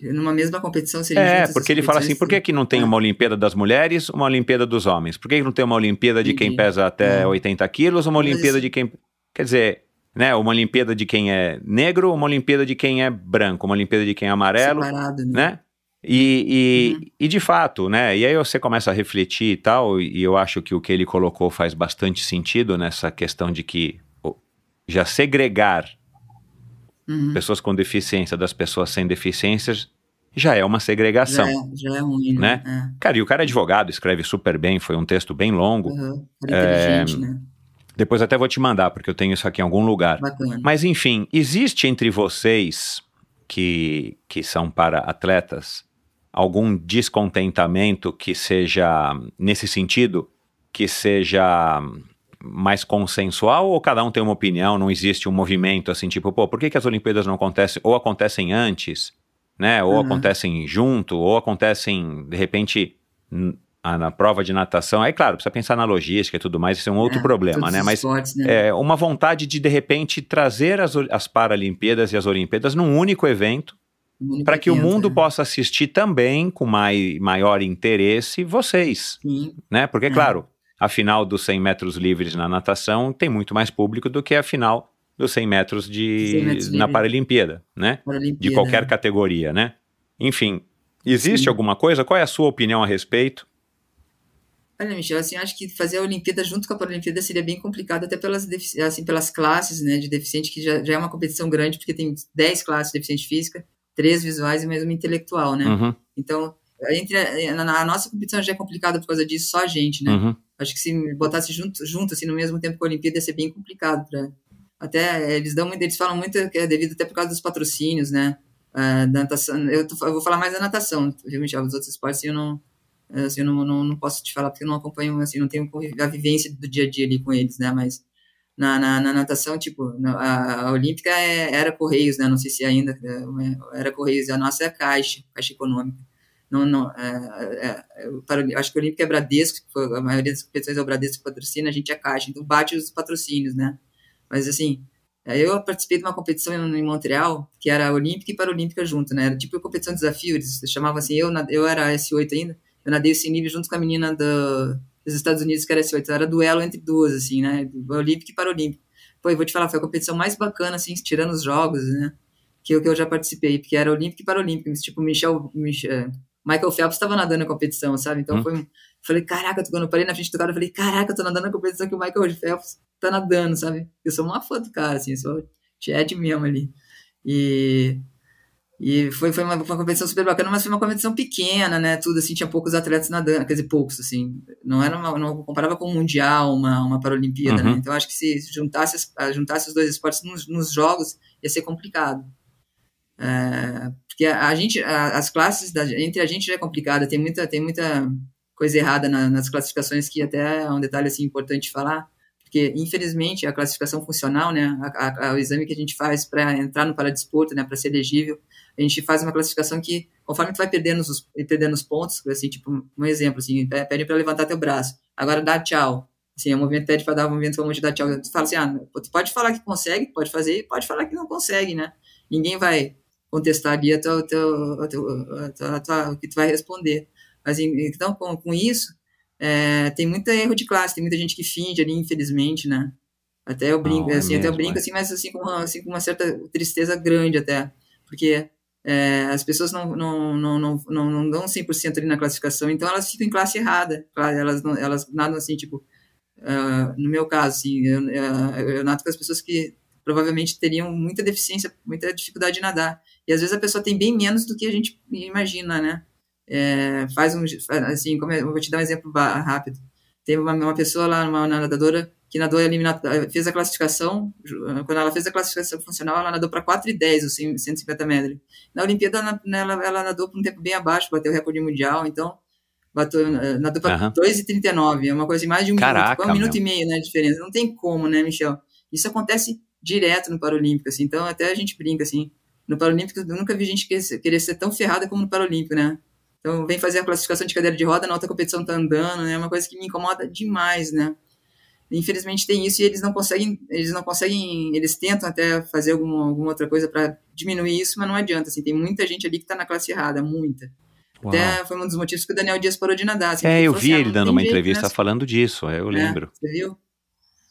Numa mesma competição seria É, porque ele fala assim: por que, que não tem é. uma Olimpíada das mulheres, uma Olimpíada dos homens? Por que, que não tem uma Olimpíada de quem pesa até é. 80 quilos, uma Olimpíada de quem. Quer dizer, né? Uma Olimpíada de quem é negro, uma Olimpíada de quem é branco, uma Olimpíada de quem é amarelo. Separado, né? né? E, e, uhum. e, de fato, né? E aí você começa a refletir e tal, e eu acho que o que ele colocou faz bastante sentido nessa questão de que já segregar uhum. pessoas com deficiência das pessoas sem deficiências já é uma segregação. Já é, já é ruim, né? né? É. Cara, e o cara é advogado, escreve super bem, foi um texto bem longo. Uhum. É, né? Depois até vou te mandar, porque eu tenho isso aqui em algum lugar. Bacana. Mas enfim, existe entre vocês que, que são para atletas algum descontentamento que seja nesse sentido, que seja mais consensual ou cada um tem uma opinião, não existe um movimento assim, tipo, pô, por que, que as Olimpíadas não acontecem ou acontecem antes, né? Ou uhum. acontecem junto, ou acontecem, de repente, na prova de natação. Aí, claro, precisa pensar na logística e tudo mais, isso é um outro é, problema, né? Mas esportes, né? É, uma vontade de, de repente, trazer as, as Paralimpíadas e as Olimpíadas num único evento para que o mundo é. possa assistir também com mai, maior interesse vocês, Sim. né? Porque, é. claro, a final dos 100 metros livres na natação tem muito mais público do que a final dos 100 metros de 100 metros na Paralimpíada, né? Paralimpíada. De qualquer né? categoria, né? Enfim, existe Sim. alguma coisa? Qual é a sua opinião a respeito? Olha, Michel, assim, acho que fazer a Olimpíada junto com a Paralimpíada seria bem complicado, até pelas, assim, pelas classes né, de deficiente, que já, já é uma competição grande, porque tem 10 classes de deficiente física três visuais e mesmo intelectual, né? Uhum. Então, entre a, a, nossa competição já é complicada por causa disso, só a gente, né? Uhum. Acho que se botasse junto, junto assim, no mesmo tempo com a Olimpíada, ia ser bem complicado. Pra, até eles dão muito, eles falam muito que é devido até por causa dos patrocínios, né? Uh, da natação, eu, tô, eu, vou falar mais da natação, realmente, os outros esportes assim, eu não, assim, eu não, não, não posso te falar, porque eu não acompanho, assim, não tenho a vivência do dia a dia ali com eles, né? Mas na, na, na natação, tipo, a, a olímpica é, era Correios, né? Não sei se ainda é, era Correios, a nossa é a Caixa, Caixa Econômica. Não, não, é, é, é para, acho que a Olímpica é Bradesco, a maioria das competições é o Bradesco que patrocina, a gente é Caixa, então bate os patrocínios, né? Mas assim, eu participei de uma competição em Montreal, que era Olímpica e Paralímpica junto, né? Era tipo competição de desafio, eles chamavam assim, eu, eu era S8 ainda, eu nadei o nível junto com a menina do, dos Estados Unidos, que era esse oito, era duelo entre duas, assim, né, Olímpico e Paralímpico. Pô, eu vou te falar, foi a competição mais bacana, assim, tirando os jogos, né, que eu, que eu já participei, porque era Olímpico e Paralímpico, tipo, Michel, Michel eh, Michael Phelps estava nadando na competição, sabe, então hum. foi falei, caraca, quando eu parei na frente do cara, eu falei, caraca, eu tô nadando na competição que o Michael Phelps tá nadando, sabe, eu sou uma fã do cara, assim, sou Chad mesmo ali, e e foi, foi uma, uma, competição super bacana, mas foi uma competição pequena, né? Tudo assim, tinha poucos atletas nadando, quer dizer, poucos, assim. Não era uma, não comparava com um Mundial, uma, uma Paralimpíada, né, uhum. né? Então acho que se juntasse, juntasse os dois esportes nos, nos jogos, ia ser complicado. É, porque a, a gente, a, as classes da, entre a gente já é complicada, tem muita, tem muita coisa errada na, nas classificações que até é um detalhe assim, importante falar porque infelizmente a classificação funcional, né, a, a, o exame que a gente faz para entrar no paradesporto, né, para ser elegível, a gente faz uma classificação que, conforme tu vai perdendo os, perdendo os pontos, assim, tipo, um exemplo, assim, é, pede para levantar teu braço, agora dá tchau. Assim, é um movimento pede para dar um movimento como de dar tchau. Tu fala assim, ah, tu pode falar que consegue, pode fazer, pode falar que não consegue, né? Ninguém vai contestar ali a tua, tua, tua, tua, o que tu vai responder. Mas, então, com, com isso, é, tem muito erro de classe, tem muita gente que finge ali, infelizmente, né? Até eu brinco, não, é assim, mesmo, até eu brinco, mas... assim, mas assim com, uma, assim, com uma certa tristeza grande até, porque é, as pessoas não, não, não, não, não, não dão 100% ali na classificação, então elas ficam em classe errada, elas, elas nadam assim, tipo, uh, no meu caso, assim, eu, é, eu, eu nado com as pessoas que provavelmente teriam muita deficiência, muita dificuldade de nadar, e às vezes a pessoa tem bem menos do que a gente imagina, né? É, faz um, assim, como é, eu vou te dar um exemplo rápido, tem uma, uma pessoa lá, uma nadadora, que nadou eliminatória, eh, fez a classificação, eh, quando ela fez a classificação funcional, ela nadou para 4 e 10 os 150 metros. Na Olimpíada, ela, né, ela nadou por um tempo bem abaixo, bateu o recorde mundial, então bateu, eh, nadou para uhum. 2 e 39, é uma coisa de mais de um Caraca, tipo, é minuto, um meu. minuto e meio, né, a diferença. Não tem como, né, Michel? Isso acontece direto no Paralímpico, assim, então até a gente brinca, assim, no Paralímpico eu nunca vi gente querer ser tão ferrada como no Paralímpico, né? Então vem fazer a classificação de cadeira de roda, na outra competição tá andando, né, é uma coisa que me incomoda demais, né? Infelizmente tem isso e eles não conseguem, eles não conseguem, eles tentam até fazer alguma, alguma outra coisa para diminuir isso, mas não adianta, assim, tem muita gente ali que está na classe errada, muita. Uau. Até foi um dos motivos que o Daniel Dias parou de nadar. Assim, é, eu vi assim, ah, ele dando uma entrevista né? falando disso, é, eu é, lembro. É, você viu?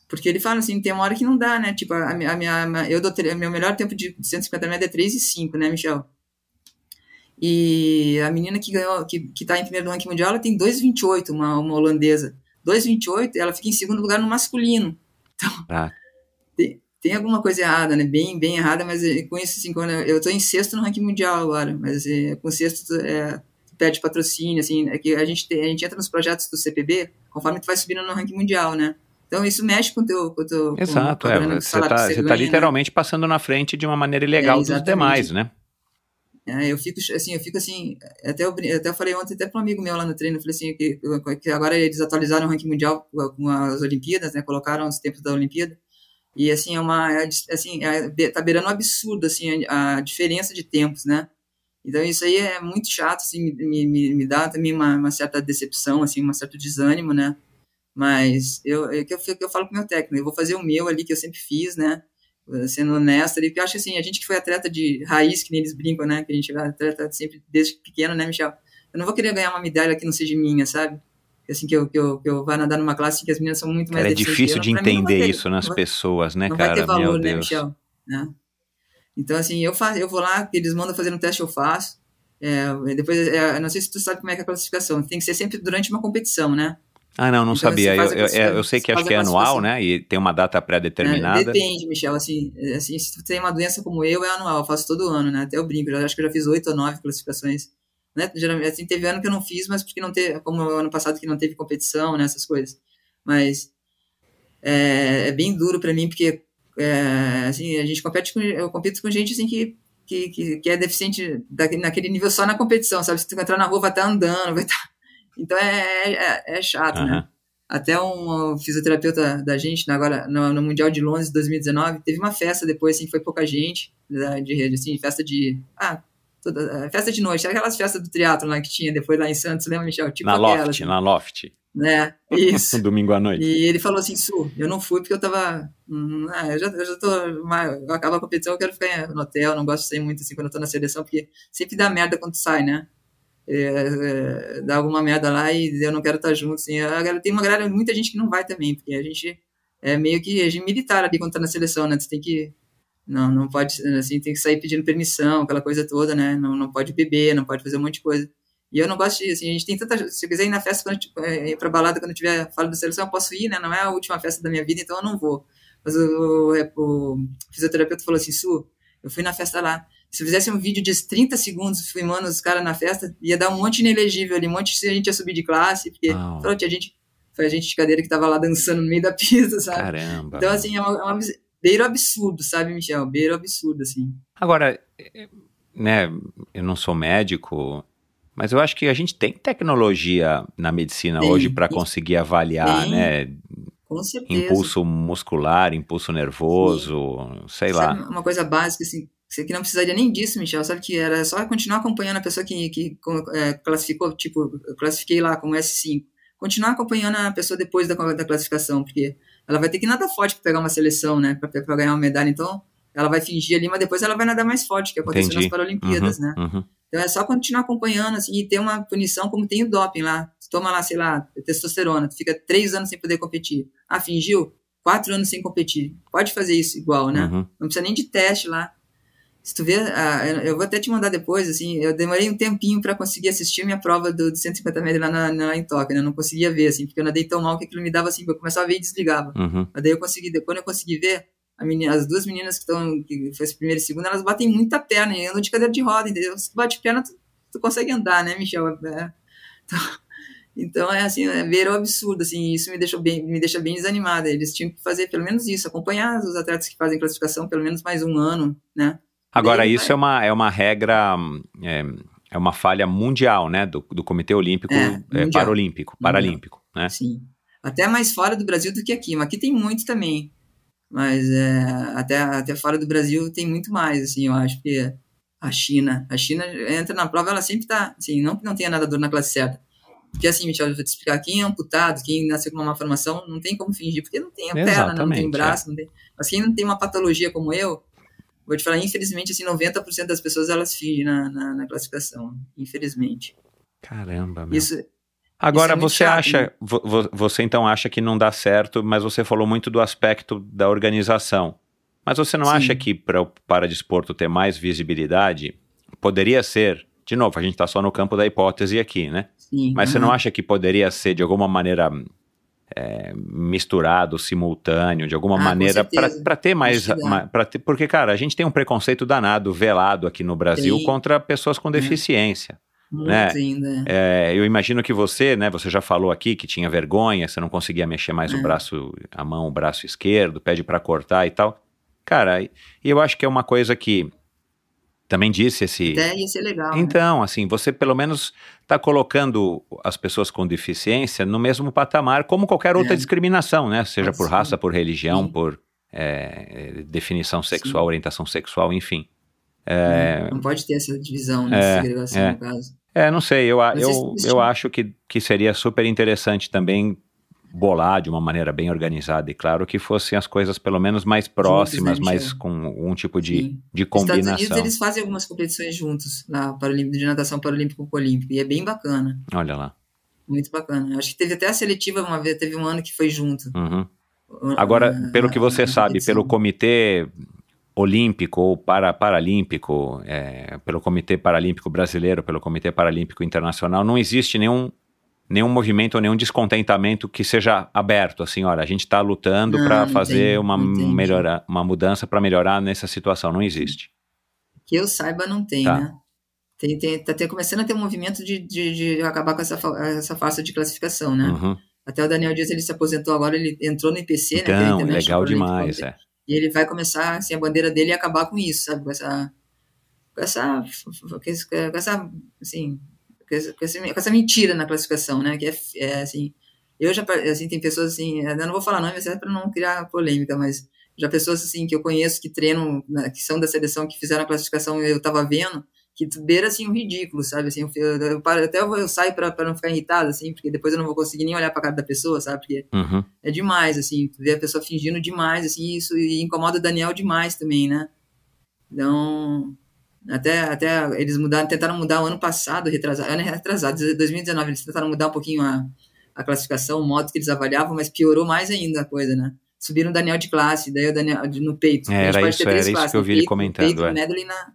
Porque ele fala assim, tem uma hora que não dá, né? Tipo, a, minha, a eu dou meu melhor tempo de 150 metros é 3 e 5, né, Michel? E a menina que ganhou, que, que tá em primeiro ranking mundial, ela tem 2,28, uma, uma holandesa. 2,28 ela fica em segundo lugar no masculino. Então, ah. tem, tem, alguma coisa errada, né? Bem, bem errada, mas eh, com isso, assim, quando eu estou em sexto no ranking mundial agora, mas é, com sexto é, pede patrocínio, assim, é que a gente, a gente entra nos projetos do CPB conforme tu vai subindo no ranking mundial, né? Então isso mexe com o teu. Com teu Exato, com o é, você está tá, tá né? literalmente né? passando na frente de uma maneira ilegal é, dos demais, né? É, eu fico assim, eu fico assim, até eu, até eu falei ontem até para um amigo meu lá no treino, eu falei assim, que, que agora eles atualizaram o ranking mundial com as Olimpíadas, né, colocaram os tempos da Olimpíada, e assim, é uma, é, assim, é, tá beirando um absurdo, assim, a, a, diferença de tempos, né, então isso aí é muito chato, assim, me, me, me dá também uma, uma, certa decepção, assim, um certo desânimo, né, mas eu, é que eu, que eu falo o meu técnico, eu vou fazer o meu ali, que eu sempre fiz, né, eh, sendo honesto ali, porque acho assim, a gente que foi atleta de raiz, que nem eles brincam, né, que a gente vai atleta sempre desde pequeno, né, Michel? Eu não vou querer ganhar uma medalha que não seja minha, sabe? Assim, que eu, que eu, que eu vá nadar numa classe que as meninas são muito cara, mais... é difícil de entender isso nas vai, pessoas, né, não cara? Não vai ter valor, né, Michel? Né? Então, assim, eu, faço, eu vou lá, eles mandam fazer um teste, eu faço. É, depois, é, não sei se tu sabe como é que é a classificação, tem que ser sempre durante uma competição, né? Ah, não, não então, assim, sabia. Eu, eu, é, eu, sei que acho que é anual, né? E tem uma data pré-determinada. É, depende, Michel. Assim, assim, se tem uma doença como eu, é anual. Eu faço todo ano, né? Até eu brinco. Eu acho que eu já fiz oito ou nove classificações. Né? Geralmente, assim, teve ano que eu não fiz, mas porque não teve, como é ano passado que não teve competição, né? Essas coisas. Mas é, é bem duro para mim, porque é, assim, a gente compete com, eu compito com gente assim que que, que, que é deficiente naquele nível só na competição, sabe? Se tu entrar na rua, vai estar tá andando, vai estar tá então é, é, é chato, uhum. né? Até um fisioterapeuta da gente, né, agora no, no, Mundial de Londres 2019, teve uma festa depois, assim, foi pouca gente de rede, assim, festa de. Ah, toda, é, festa de noite, aquelas festas do teatro lá que tinha depois lá em Santos, lembra, Michel? Tipo na aquelas, Loft, assim. na Loft. Né, isso. Domingo à noite. E ele falou assim: Su, eu não fui porque eu tava. Hum, ah, eu já, eu já tô. Eu acabo a competição, eu quero ficar no hotel, não gosto de sair muito assim quando eu tô na seleção, porque sempre dá merda quando tu sai, né? é, é, dar alguma merda lá e eu não quero estar junto. Assim. agora tem uma galera, muita gente que não vai também, porque a gente é meio que a gente militar ali quando tá na seleção, né? Tu tem que. Não, não pode, assim, tem que sair pedindo permissão, aquela coisa toda, né? Não, não pode beber, não pode fazer um monte de coisa. E eu não gosto disso, assim, a gente tem tanta. Se eu quiser ir na festa, quando, tipo, é, ir pra balada quando tiver fala da seleção, eu posso ir, né? Não é a última festa da minha vida, então eu não vou. Mas o, o, o fisioterapeuta falou assim: Su, eu fui na festa lá se fizesse um vídeo de 30 segundos filmando os caras na festa, ia dar um monte inelegível ali, um monte de gente ia subir de classe, porque ah. falou, tinha gente, foi a gente de cadeira que tava lá dançando no meio da pista, sabe? Caramba. Então, assim, é uma, é uma beiro absurdo, sabe, Michel? Beiro absurdo, assim. Agora, né, eu não sou médico, mas eu acho que a gente tem tecnologia na medicina tem, hoje para conseguir avaliar, tem. né? Com certeza. Impulso muscular, impulso nervoso, Sim. sei Sabe lá. Uma coisa básica, assim, você que não precisaria nem disso, Michel, sabe que era só continuar acompanhando a pessoa que, que é, classificou, tipo, eu classifiquei lá como S5. Continuar acompanhando a pessoa depois da, da classificação, porque ela vai ter que nadar forte para pegar uma seleção, né, para ganhar uma medalha. Então, ela vai fingir ali, mas depois ela vai nadar mais forte, que aconteceu Entendi. nas Paralimpíadas, uhum, né? Uhum. Então é só continuar acompanhando, assim, e ter uma punição como tem o doping lá. Você toma lá, sei lá, testosterona, tu fica três anos sem poder competir. Ah, fingiu? Quatro anos sem competir. Pode fazer isso igual, né? Uhum. Não precisa nem de teste lá se tu vê, ah, eu, vou até te mandar depois, assim, eu demorei um tempinho para conseguir assistir a minha prova do, do 150 metros lá, na, na, em Tóquio, né? Eu não conseguia ver, assim, porque eu nadei tão mal que aquilo me dava, assim, eu começava a ver e desligava. Uhum. Mas daí eu consegui, quando eu consegui ver, menina, as duas meninas que estão, que fez primeira e segunda, elas batem muita perna e ando de cadeira de roda, entendeu? Se tu bate perna, tu, tu consegue andar, né, Michel? É, então, então, é assim, é ver o absurdo, assim, isso me, deixou bem, me deixa bem desanimada. Eles tinham que fazer pelo menos isso, acompanhar os atletas que fazem classificação pelo menos mais um ano, né? Agora, bem, isso é, uma, é uma regra. É, é uma falha mundial, né? Do, do Comitê Olímpico é, é, Paralímpico, Paralímpico, mundial. né? Sim. Até mais fora do Brasil do que aqui, mas aqui tem muito também. Mas é, até, até fora do Brasil tem muito mais, assim, eu acho que a China, a China entra na prova, ela sempre tá, assim, não que não tenha nadador na classe certa. Porque assim, Michel, eu vou te explicar, quem é amputado, quem nasceu com uma formação, não tem como fingir, porque não tem a perna, não tem é. braço, não tem... Mas quem não tem uma patologia como eu, vou te falar, infelizmente, assim, 90% das pessoas elas ficam na, na, na, classificação, infelizmente. Caramba, meu. Isso, Agora, isso é você chato, acha, né? você então acha que não dá certo, mas você falou muito do aspecto da organização. Mas você não Sim. acha que para o Paradesporto ter mais visibilidade, poderia ser, de novo, a gente está só no campo da hipótese aqui, né? Sim, mas uhum. você não acha que poderia ser de alguma maneira é, misturado, simultâneo, de alguma ah, maneira, para ter mais. para ter, porque, cara, a gente tem um preconceito danado, velado aqui no Brasil Sim. contra pessoas com né. deficiência. Muito né? ainda. É, eu imagino que você, né? Você já falou aqui que tinha vergonha, você não conseguia mexer mais é. o braço, a mão, o braço esquerdo, pede para cortar e tal. Cara, eu acho que é uma coisa que também disse esse. Até ia ser legal. Né? Então, né? assim, você pelo menos está colocando as pessoas com deficiência no mesmo patamar, como qualquer é. outra é. discriminação, né? Seja por raça, por religião, sim. por é, definição sexual, sim. orientação sexual, enfim. É, é, não pode ter essa divisão, né? É, segregação, é. no caso. É, não sei, eu, eu, eu acho que, que seria super interessante também bolar de uma maneira bem organizada e claro que fossem as coisas pelo menos mais próximas, mais mas é. com um tipo de, de combinação. Estados Unidos eles fazem algumas competições juntos na Paralímpico de natação paralímpico com olímpico e é bem bacana. Olha lá. Muito bacana. Acho que teve até a seletiva uma vez, teve um ano que foi junto. Uhum. uhum. Agora, pelo que você sabe, pelo comitê olímpico ou para, paralímpico, é, pelo Comitê Paralímpico Brasileiro, pelo Comitê Paralímpico Internacional, não existe nenhum nenhum movimento ou nenhum descontentamento que seja aberto, assim, olha, a gente está lutando para ah, fazer entendi, uma, entendi. Melhora, uma mudança para melhorar nessa situação, não existe. Que eu saiba, não tem, tá. né? Tem, tem, tá tem, começando a ter um movimento de, de, de acabar com essa, essa farsa de classificação, né? Uhum. Até o Daniel Dias, ele se aposentou agora, ele entrou no IPC, né, então, né? Então, legal demais, é. E ele vai começar, assim, a bandeira dele é acabar com isso, sabe? Com essa... Com essa... Com essa, assim, com, esse, com essa mentira na classificação, né? Que é, é assim, eu já assim tem pessoas assim, eu não vou falar nome, é para não criar polêmica, mas já pessoas assim que eu conheço que treinam, né, que são da seleção, que fizeram a classificação, eu estava vendo que beira assim um ridículo, sabe? Assim, eu, eu paro, até eu, eu saio para não ficar irritado, assim, porque depois eu não vou conseguir nem olhar para cara da pessoa, sabe? Porque uhum. é demais, assim, ver a pessoa fingindo demais, assim, isso e incomoda o Daniel demais também, né? Então, até, até eles mudaram, tentaram mudar o ano passado, retrasado, ano retrasado, 2019, eles tentaram mudar um pouquinho a, a classificação, o modo que eles avaliavam, mas piorou mais ainda a coisa, né? Subiram o Daniel de classe, daí o Daniel no peito. É, era isso, era isso que eu vi ele comentando. Peito, é. Medley na,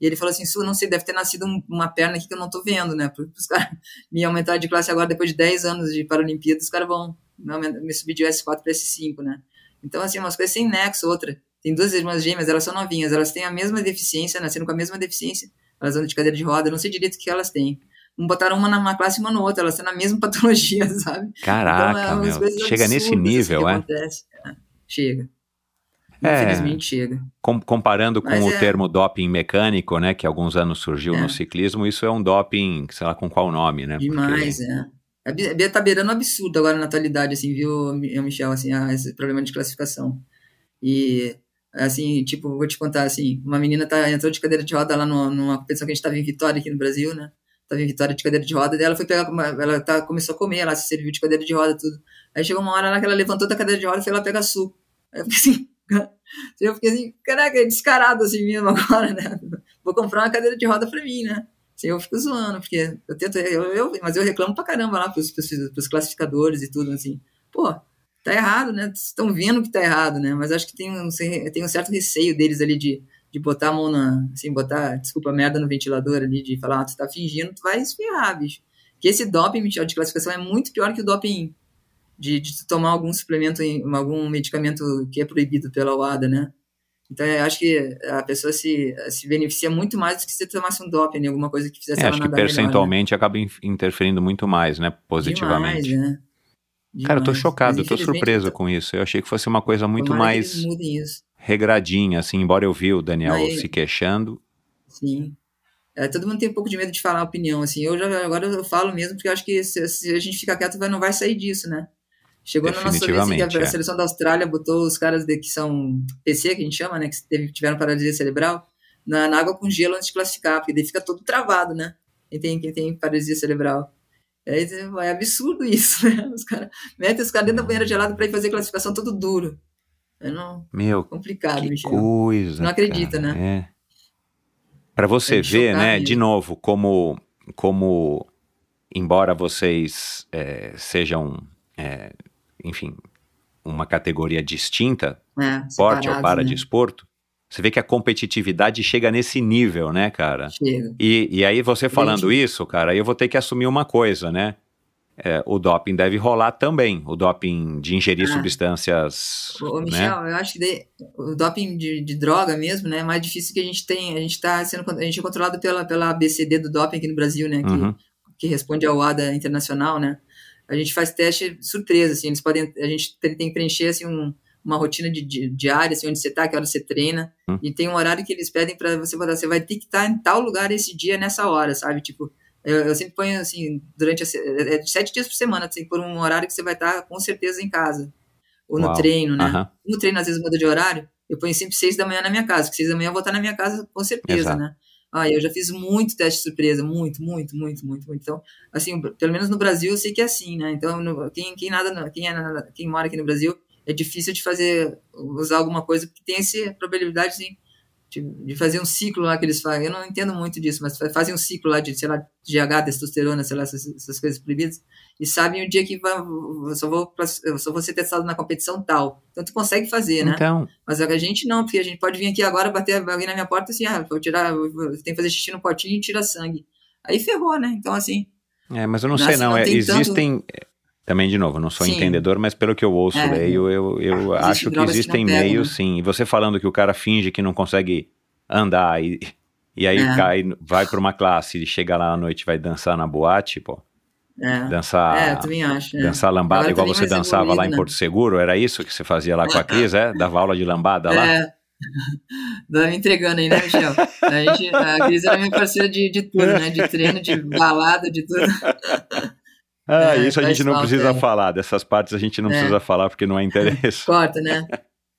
e ele falou assim, Su, não sei, deve ter nascido uma perna aqui que eu não tô vendo, né? Porque os caras me aumentaram de classe agora, depois de 10 anos de Paralimpíada, os caras vão me subir de S4 para S5, né? Então, assim, umas coisas sem nexo, outra. Tem duas irmãs gêmeas, elas são novinhas, elas têm a mesma deficiência, nascendo com a mesma deficiência, elas andam de cadeira de roda, não sei direito o que elas têm. Não botaram uma numa classe e uma no outra, elas têm na mesma patologia, sabe? Caraca, então, é chega nesse assim, nível, é? Acontece. É, chega. É, Infelizmente chega. Com, comparando com Mas o é... termo doping mecânico, né, que há alguns anos surgiu é. no ciclismo, isso é um doping, sei lá com qual nome, né? Demais, Porque... é. É, tá beirando um absurdo agora na atualidade, assim, viu, Michel, assim, ah, esse problema de classificação. E Assim, tipo, vou te contar, assim, uma menina tá, entrou de cadeira de roda lá numa, numa competição que a gente tava em Vitória aqui no Brasil, né? Tava em Vitória de cadeira de roda, dela ela foi pegar, ela tá, começou a comer, ela se serviu de cadeira de roda, tudo. Aí chegou uma hora lá que ela levantou da cadeira de roda e foi lá pegar suco. Aí eu fiquei assim, eu fiquei assim, caraca, é descarado assim mesmo agora, né? Vou comprar uma cadeira de roda pra mim, né? Assim, eu fico zoando, porque eu tento, eu, eu mas eu reclamo pra caramba lá pros, pros, pros classificadores e tudo, assim. Pô, tá errado, né? Estão vendo que tá errado, né? Mas acho que tem um, tem um certo receio deles ali de, de botar a mão na. Assim, botar, desculpa, merda no ventilador ali, de falar, ah, tu tá fingindo, tu vai esfriar, bicho. Que esse doping, Michel, de classificação é muito pior que o doping de, de tomar algum suplemento, algum medicamento que é proibido pela OADA, né? Então, eu é, acho que a pessoa se, se beneficia muito mais do que se tomasse um doping, alguma coisa que fizesse é, ela acho nadar que percentualmente melhor, né? acaba interferindo muito mais, né? Positivamente. Demais, né? Cara, eu tô chocado, eu tô surpreso com isso. Eu achei que fosse uma coisa muito mais regradinha, assim, embora eu vi o Daniel Mas... se queixando. Sim. É, todo mundo tem um pouco de medo de falar a opinião, assim. Eu já, agora eu falo mesmo, porque eu acho que se, se a gente ficar quieto, vai, não vai sair disso, né? Chegou na nossa vez que a, é. seleção da Austrália botou os caras de, que são PC, que a gente chama, né? Que teve, tiveram paralisia cerebral, na, na, água com gelo antes de classificar, porque daí fica todo travado, né? Quem tem, quem tem paralisia cerebral. É, é absurdo isso, né? Os caras metem os caras dentro da banheira gelada para ir fazer classificação todo duro. É não, Meu, complicado, que Michel. coisa. Não acredita, cara, né? É. Para você é ver, né, mesmo. de novo, como, como embora vocês é, sejam, é, enfim, uma categoria distinta, esporte é, ou para né? desporto, você vê que a competitividade chega nesse nível, né, cara? Chega. E, e aí você falando Entendi. isso, cara, eu vou ter que assumir uma coisa, né? É, o doping deve rolar também, o doping de ingerir ah. substâncias. Ô, né? Michel, eu acho que de, o doping de, de, droga mesmo, né? É mais difícil que a gente tem. A gente está sendo a gente é controlado pela, pela ABCD do doping aqui no Brasil, né? Que, uhum. que responde ao ADA internacional, né? A gente faz teste surpresa, assim, eles podem. A gente tem, tem que preencher assim, um, uma rotina de, de, diária, assim, onde você está, que hora você treina. Hum. E tem um horário que eles pedem para você voltar você vai ter que estar tá em tal lugar esse dia, nessa hora, sabe? Tipo, eu, eu sempre ponho assim, durante a, é, é, sete dias por semana, tem que pôr um horário que você vai estar tá, com certeza em casa. Ou Uau. no treino, né? Uhum. No treino, às vezes, muda de horário. Eu ponho sempre seis da manhã na minha casa, porque seis da manhã eu vou estar tá na minha casa com certeza, Exato. né? Ah, eu já fiz muito teste de surpresa, muito, muito, muito, muito, muito. Então, assim, pelo menos no Brasil eu sei que é assim, né? Então, no, quem, quem, nada, quem, é, quem mora aqui no Brasil é difícil de fazer, usar alguma coisa, porque tem essa probabilidade sim, de, de, fazer um ciclo lá que eles fazem. Eu não entendo muito disso, mas fazem um ciclo lá de, sei lá, de GH, testosterona, sei lá, essas, essas coisas proibidas, e sabem o dia que eu só, vou, eu só vou ser testado na competição tal. Então tu consegue fazer, né? Então... Mas a gente não, porque a gente pode vir aqui agora, bater alguém na minha porta assim, ah, vou tirar, tem que fazer xixi no potinho e tirar sangue. Aí ferrou, né? Então assim. É, mas eu não sei é não, assim, é, não é, existem. Tanto também, de novo, não sou sim. entendedor, mas pelo que eu ouço, é. leio, eu, eu acho que existem meios, né? sim. E você falando que o cara finge que não consegue andar e, e aí é. cai, vai para uma classe e chega lá à noite vai dançar na boate, pô. É. Dançar, é, eu também acho, é. dançar lambada igual você dançava evoluído, lá em Porto Seguro, era isso que você fazia lá com a Cris, é? Dava aula de lambada lá? É. Me entregando aí, né, Michel? A, gente, a Cris era minha parceira de, de tudo, né? De treino, de balada, de tudo. Ah, é, isso a gente não precisa aí. É. falar, dessas partes a gente não é. precisa falar porque não é interesse. Corta, né?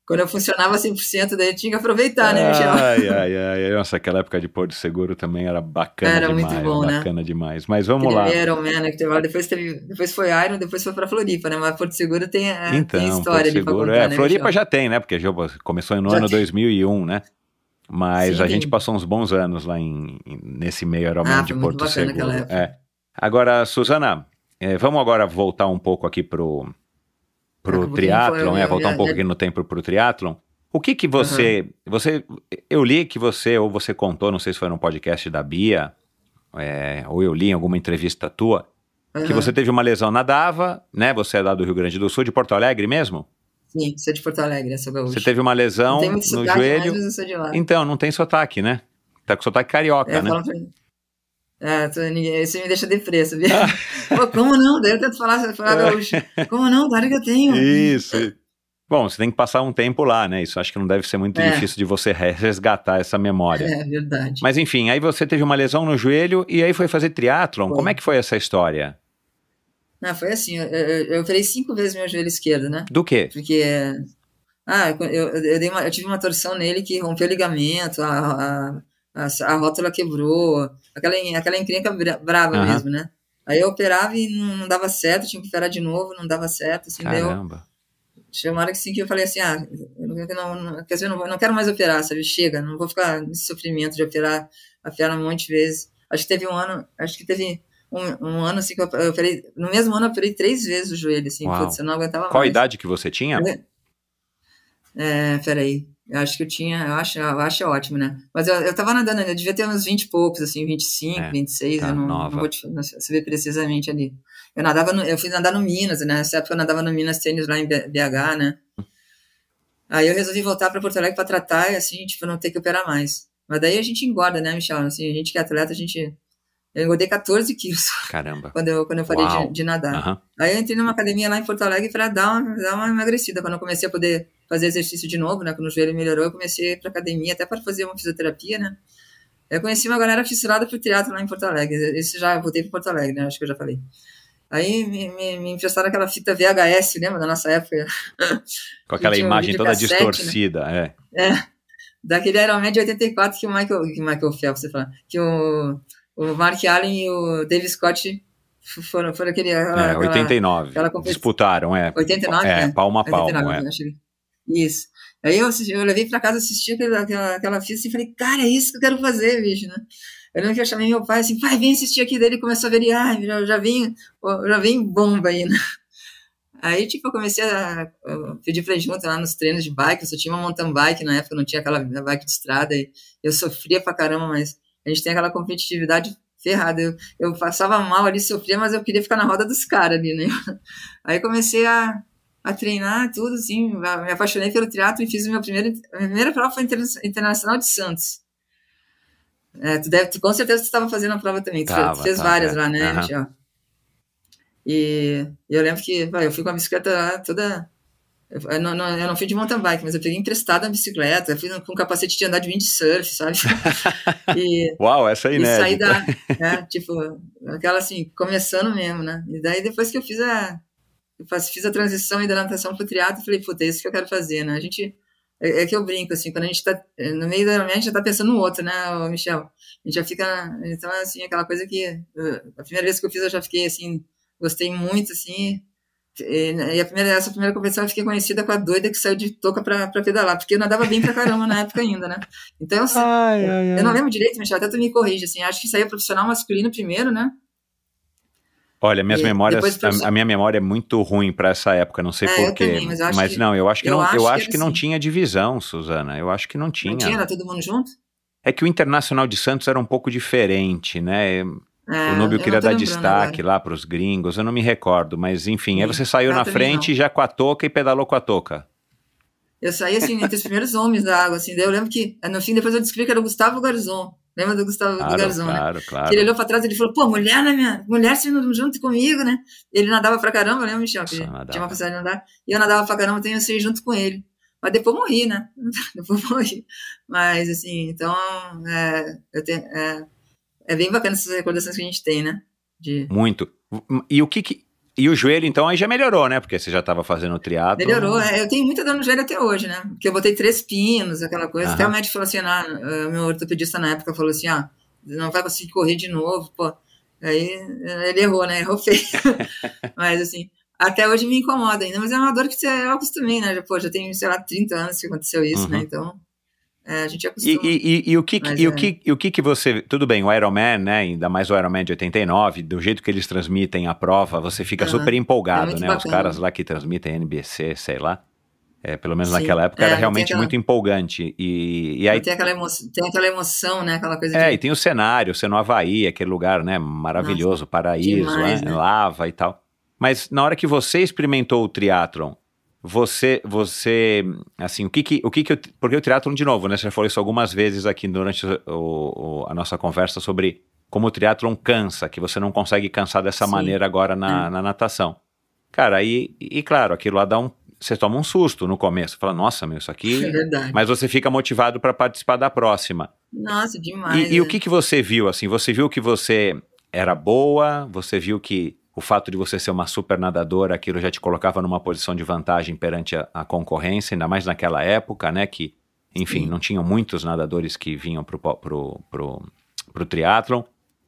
Quando eu funcionava 100%, daí tinha que aproveitar, né, Michel? Ai, ai, ai. Nossa, aquela época de Porto Seguro também era bacana era demais. Era muito bom, né? Bacana demais. Mas vamos lá. Iron Man, que teve, depois, teve, depois foi Iron, depois foi pra Floripa, né? Mas Porto Seguro tem, é, então, tem história Porto Seguro, contar, é, né, Floripa já tem, né? Porque começou no já ano tem. 2001, né? Mas Sim, a gente tem. passou uns bons anos lá em, nesse meio Iron Man ah, de Porto Seguro. É. Agora, Suzana, é, vamos agora voltar um pouco aqui pro, pro é, triatlon, é, voltar um pouco aqui no tempo pro triatlon. O que que você, uhum. você, eu li que você, ou você contou, não sei se foi num podcast da Bia, é, ou eu li em alguma entrevista tua, uhum. que você teve uma lesão na Dava, né, você é lá do Rio Grande do Sul, de Porto Alegre mesmo? Sim, sou de Porto Alegre, sou gaúcho. Você teve uma lesão no sotaque, joelho. Mas eu sou de lá. Então, não tem sotaque, né? Tá com sotaque carioca, é, né? Pra... Ah, isso me deixa depressa viu? Ah. Pô, como não? Deve ter falado, falado é. hoje. Como não? Claro que eu tenho. Isso. Bom, você tem que passar um tempo lá, né? Isso acho que não deve ser muito é. difícil de você resgatar essa memória. É, verdade. Mas enfim, aí você teve uma lesão no joelho e aí foi fazer triatlon. Como é que foi essa história? Não, ah, foi assim, eu, eu, eu cinco vezes meu joelho esquerdo, né? Do quê? Porque, ah, eu, eu, eu uma, tive uma torção nele que rompeu o ligamento, a, a a, rótula quebrou, aquela, aquela encrenca brava uhum. mesmo, né? Aí eu operava e não, não, dava certo, tinha que operar de novo, não dava certo, assim, Caramba. Deu, Chegou uma hora que, assim, que eu falei assim, ah, não, não, quer dizer, não, não quero mais operar, sabe? Chega, não vou ficar nesse sofrimento de operar a perna um monte de vezes. Acho que teve um ano, acho que teve um, um ano assim que eu, eu operei, no mesmo ano eu operei três vezes o joelho, assim, Uau. putz, eu não aguentava Qual mais. Qual idade que você tinha? É, peraí, eu acho que eu tinha, eu acho, eu acho ótimo, né? Mas eu, eu tava nadando, eu devia ter uns 20 e poucos, assim, 25, é, 26, tá eu não, nova. não vou te não, saber precisamente ali. Eu nadava, no, eu fiz nadar no Minas, né? Nessa época eu nadava no Minas Tênis lá em BH, né? Aí eu resolvi voltar para Porto Alegre para tratar e assim, tipo, não ter que operar mais. Mas daí a gente engorda, né, Michel? Assim, a gente que é atleta, a gente. Eu engordei 14 quilos. Caramba. Quando eu, quando eu parei de, de, nadar. Uhum. Aí eu entrei numa academia lá em Porto Alegre para dar uma, dar uma emagrecida, quando eu comecei a poder fazer exercício de novo, né? Quando o joelho melhorou, eu comecei para academia, até para fazer uma fisioterapia, né? Eu conheci uma galera fissurada pro teatro lá em Porto Alegre. Isso já voltei para Porto Alegre, né? Acho que eu já falei. Aí me, me, me emprestaram aquela fita VHS, lembra da nossa época? Com aquela imagem um toda cassete, né? distorcida, né? é. É. Daquele Iron Man de 84 que o Michael, que Michael Phelps, você fala, que o, o Mark Allen e o David Scott foram, foram aquele. É, aquela, é, 89. Aquela, Disputaram, é. 89, é, né? palma a palma. É. Isso. Aí eu, assisti, eu levei para casa assistir aquela, aquela, aquela fita e assim, falei, cara, é isso que eu quero fazer, bicho, né? Eu lembro que eu chamei meu pai assim, pai, vem assistir aqui. Daí ele começou a ver, ah, já, já vim já vim bomba aí, né? Aí, tipo, eu comecei a pedir pra junto lá nos treinos de bike. Eu só tinha uma mountain bike na época, não tinha aquela bike de estrada. E eu sofria pra caramba, mas a gente tem aquela competitividade ferrada. Eu, eu passava mal ali, sofria, mas eu queria ficar na roda dos caras ali, né? Aí comecei a a treinar tudo, assim, me apaixonei pelo teatro e fiz a minha primeira, a minha primeira prova foi Internacional de Santos. É, tu deve, tu, com certeza tu estava fazendo a prova também, tu, tava, tu fez tava, várias é. lá, né, uhum. Michel? E eu lembro que vai, eu fui com a bicicleta lá toda. Eu não, não, eu não fui de mountain bike, mas eu peguei emprestada a bicicleta, fiz com um capacete de andar de windsurf, sabe? E, Uau, essa aí, né? E saí da. É, tipo, aquela assim, começando mesmo, né? E daí depois que eu fiz a, eu fiz a transição aí da natação pro triatlo e falei, puta, é isso que eu quero fazer, né? A gente, é, é que eu brinco, assim, quando a gente tá é, no meio da mente, já tá pensando no outro, né, Michel? A gente já fica, então, assim, aquela coisa que, a primeira vez que eu fiz, eu já fiquei, assim, gostei muito, assim, e a primeira, essa primeira competição eu fiquei conhecida com a doida que saiu de toca pra, pra pedalar, porque eu nadava bem pra caramba na época ainda, né? Então eu, assim, ai, eu, ai, eu não lembro direito, Michel, até tu me corrige, assim, acho que saía profissional masculino primeiro, né? Olha, minhas e memórias, a, minha memória é muito ruim para essa época, não sei é, porquê. Mas, mas que, não, eu acho que eu não, acho eu acho que, que não assim. tinha divisão, Suzana. Eu acho que não tinha. Não tinha, era todo mundo junto? É que o Internacional de Santos era um pouco diferente, né? É, o Núbio queria dar destaque agora. lá para os gringos, eu não me recordo, mas enfim, Sim. aí você saiu na frente não. já com a toca e pedalou com a toca. Eu saí assim, entre os primeiros homens da água, assim, daí eu lembro que no fim depois eu descobri que era o Gustavo Garzon. Lembra do Gustavo claro, do Garzon, claro, né? Claro. Que ele olhou pra trás e ele falou, pô, mulher, né, minha? Mulher se junto comigo, né? Ele nadava pra caramba, lembra, né, Michel? Que tinha uma possibilidade de nadar. E eu nadava pra caramba, tenho assim, junto com ele. Mas depois morri, né? depois morri. Mas, assim, então, é, eu tenho, é, é bem bacana essas recordações que a gente tem, né? De... Muito. E o que, que e o joelho, então, aí já melhorou, né? Porque você já estava fazendo o triado. Melhorou. É, eu tenho muita dor no joelho até hoje, né? Porque eu botei três pinos, aquela coisa. Até o médico falou assim, ah, ah, meu ortopedista na época falou assim, ah, não vai conseguir correr de novo, pô. Aí eh, ele errou, né? Errou feio. mas, assim, até hoje me incomoda ainda. Mas é uma dor que eu acostumei, né? Pô, já tem, sei lá, 30 anos que aconteceu isso, né? uhum. né? Então, é, a gente acostuma. E, e, e o que, e, é. o que, e o que que você... Tudo bem, o Ironman, né? Ainda mais o Ironman de 89, do jeito que eles transmitem a prova, você fica uhum. super é empolgado, é né? Bacana. Os caras lá que transmitem NBC, sei lá. É, pelo menos Sim. naquela época é, era realmente aquela... muito empolgante. E, e aí... tem, aquela emoção, tem aquela emoção, né? Aquela coisa É, de... e tem o cenário, você no Havaí, aquele lugar, né? Maravilhoso, Nossa, paraíso, é, demais, né? lava e tal. Mas na hora que você experimentou o triatlon, você, você, assim, o que que, o que, que eu, porque o triatlon, de novo, né, você já falou isso algumas vezes aqui durante o, o, a nossa conversa sobre como o triatlon cansa, que você não consegue cansar dessa Sim. maneira agora na, é. na natação. Cara, aí, e, e claro, aquilo lá dá um, você toma um susto no começo, fala, nossa, meu, isso aqui... É verdade. Mas você fica motivado para participar da próxima. Nossa, demais. E, e o né? que que você viu, assim, você viu que você era boa, você viu que o fato de você ser uma super nadadora, aquilo já te colocava numa posição de vantagem perante a, a concorrência, ainda mais naquela época, né? Que, enfim, Sim. não tinham muitos nadadores que vinham pro, pro, pro, pro triatlon.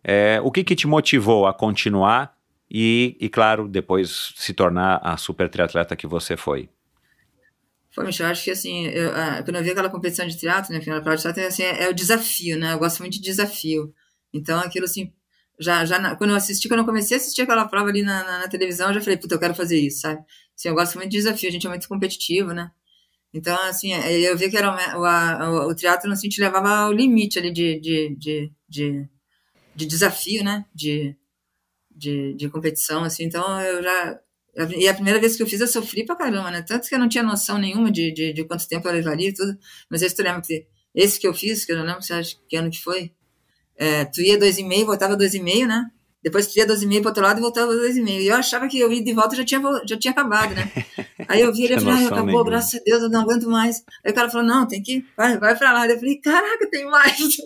É, o que, que te motivou a continuar e, e, claro, depois se tornar a super triatleta que você foi? Foi, Michel, eu acho que assim, eu, quando eu vi aquela competição de teatro, né, final de teatro, assim, é, é o desafio, né? Eu gosto muito de desafio. Então aquilo assim, já, já na, quando eu assisti, quando eu comecei a assistir aquela prova ali na, na, na, televisão, eu já falei, puta, eu quero fazer isso, sabe? Assim, eu gosto muito de desafio, a gente é muito competitivo, né? Então, assim, é, eu vi que era o, a, o, o teatro, assim, te levava ao limite ali de, de, de, de, de desafio, né? De, de, de, competição, assim, então eu já... E a primeira vez que eu fiz, eu sofri pra caramba, né? Tanto que eu não tinha noção nenhuma de, de, de quanto tempo eu levaria e tudo. Mas eu lembro que esse que eu fiz, que eu não lembro se acho que ano que foi, é, tu ia 2,5, voltava 2,5, né? Depois tu ia 2,5 pro outro lado e voltava 2,5. E eu achava que eu ia de volta já tinha, já tinha acabado, né? Aí eu vi ele e falei, ah, né, acabou, nenhuma. graças a Deus, eu não aguento mais. Aí o cara falou, não, tem que, vai, vai pra lá. Eu falei, caraca, tem mais.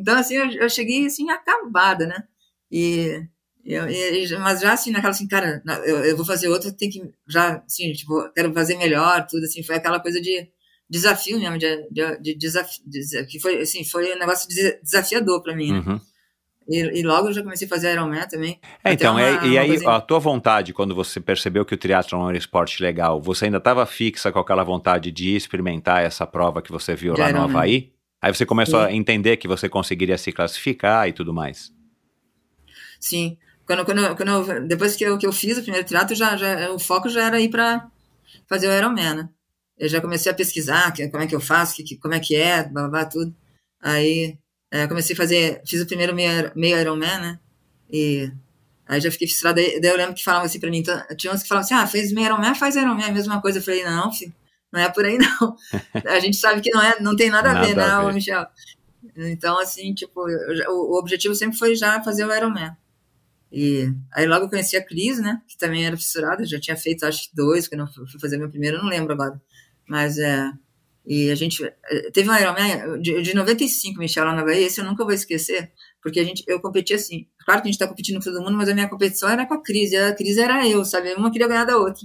Então, assim, eu, eu cheguei, assim, acabada, né? E, eu, e, mas já, assim, naquela, assim, cara, eu, eu vou fazer outro, tem que, já, assim, tipo, quero fazer melhor, tudo, assim, foi aquela coisa de, desafio mesmo, de, de, de desafio, que foi, assim, foi um negócio desafiador para mim, né? uhum. E, e, logo eu já comecei a fazer Ironman também. É, então, uma, é, e aí coisinha. a tua vontade, quando você percebeu que o triatlon era um esporte legal, você ainda estava fixa com aquela vontade de experimentar essa prova que você viu de lá no Havaí? Aí você começou a entender que você conseguiria se classificar e tudo mais. Sim. Quando, quando, quando depois que eu, que eu fiz o primeiro triatlo, já, já, o foco já era ir para fazer o Ironman, né? eu já comecei a pesquisar que, como é que eu faço, que, como é que é, blá, blá, tudo. Aí é, comecei a fazer, fiz o primeiro meio, meio Ironman, né? E aí já fiquei frustrada. Daí eu lembro que falavam assim pra mim, então, tinha uns que falavam assim, ah, fez meio Ironman, faz Ironman, é a mesma coisa. Eu falei, não, filho, não é por aí não. a gente sabe que não é, não tem nada, nada a ver, não, né, Michel. Então, assim, tipo, eu, o, o objetivo sempre foi já fazer o Ironman. E aí logo eu conheci a Cris, né? Que também era fissurada, já tinha feito acho que dois, quando eu fui fazer meu primeiro, eu não lembro agora. Mas é. E a gente. Eh, teve uma Ironman de, de 95, Michel, lá na Bahia, esse eu nunca vou esquecer, porque a gente, eu competi assim. Claro que a gente está competindo com todo mundo, mas a minha competição era com a Cris, a Cris era eu, sabe? Uma queria ganhar da outra.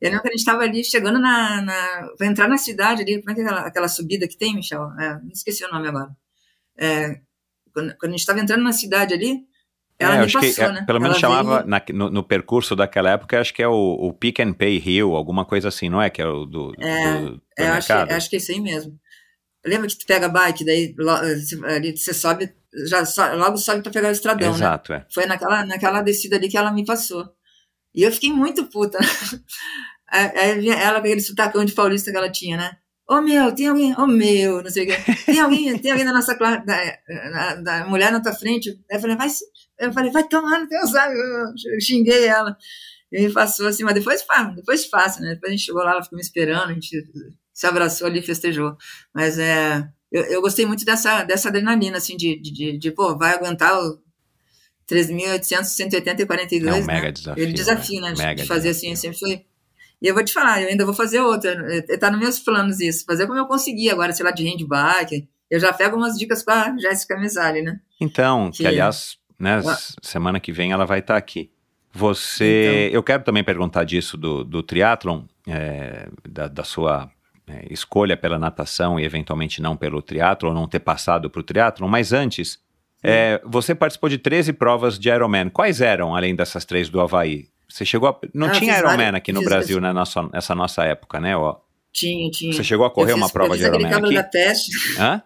E eu lembro que a gente estava ali, chegando na, na. Vai entrar na cidade ali, como é que é aquela, aquela subida que tem, Michel? É, não esqueci o nome agora. É, quando, quando a gente estava entrando na cidade ali, ela é, acho passou, que, é, né? Pelo menos chamava, veio... na, no, no, percurso daquela época, acho que é o, o Pick and Pay Hill, alguma coisa assim, não é? Que é o do, é, do, do é, acho, acho, que é isso aí mesmo. Lembra que tu pega bike, daí ali você sobe, já logo sobe para pegar o estradão, né? Exato, né? é. Foi naquela, naquela descida ali que ela me passou. E eu fiquei muito puta. ela com aquele sotacão de paulista que ela tinha, né? Ô oh, meu, tem alguém, ô oh, meu, não sei o quê. Tem alguém, tem alguém da nossa classe, da, da, da mulher na tua frente. Aí eu falei, vai, eu falei, vai tomar no teu saco. Eu xinguei ela. E passou assim, mas depois faz, depois faço, né? Depois a gente chegou lá, ela ficou me esperando, a gente se abraçou ali e festejou. Mas é, eu, eu, gostei muito dessa, dessa adrenalina, assim, de, de, de, de pô, vai aguentar o 3.800, 180 e 42. É um né? mega desafio. Ele desafio, né? né? de fazer desafio. assim, sempre foi. E eu vou te falar, eu ainda vou fazer outra. É, é, tá nos meus planos isso. Fazer como eu consegui agora, sei lá, de handbike. Eu já pego umas dicas com a Jéssica Mesali, né? Então, que, que aliás, né? Ah. Semana que vem ela vai estar tá aqui. Você, então. eu quero também perguntar disso do, do triatlon, é, da, da, sua é, escolha pela natação e eventualmente não pelo triatlon, não ter passado para o triatlon, mas antes, é, você participou de 13 provas de Ironman. Quais eram, além dessas três do Havaí? Você chegou a... Não ah, tinha Ironman aqui no Brasil né, nessa nossa época, né? Tinha, tinha. Você chegou a correr uma prova de Ironman aqui? Eu fiz aquele aqui? teste. Hã?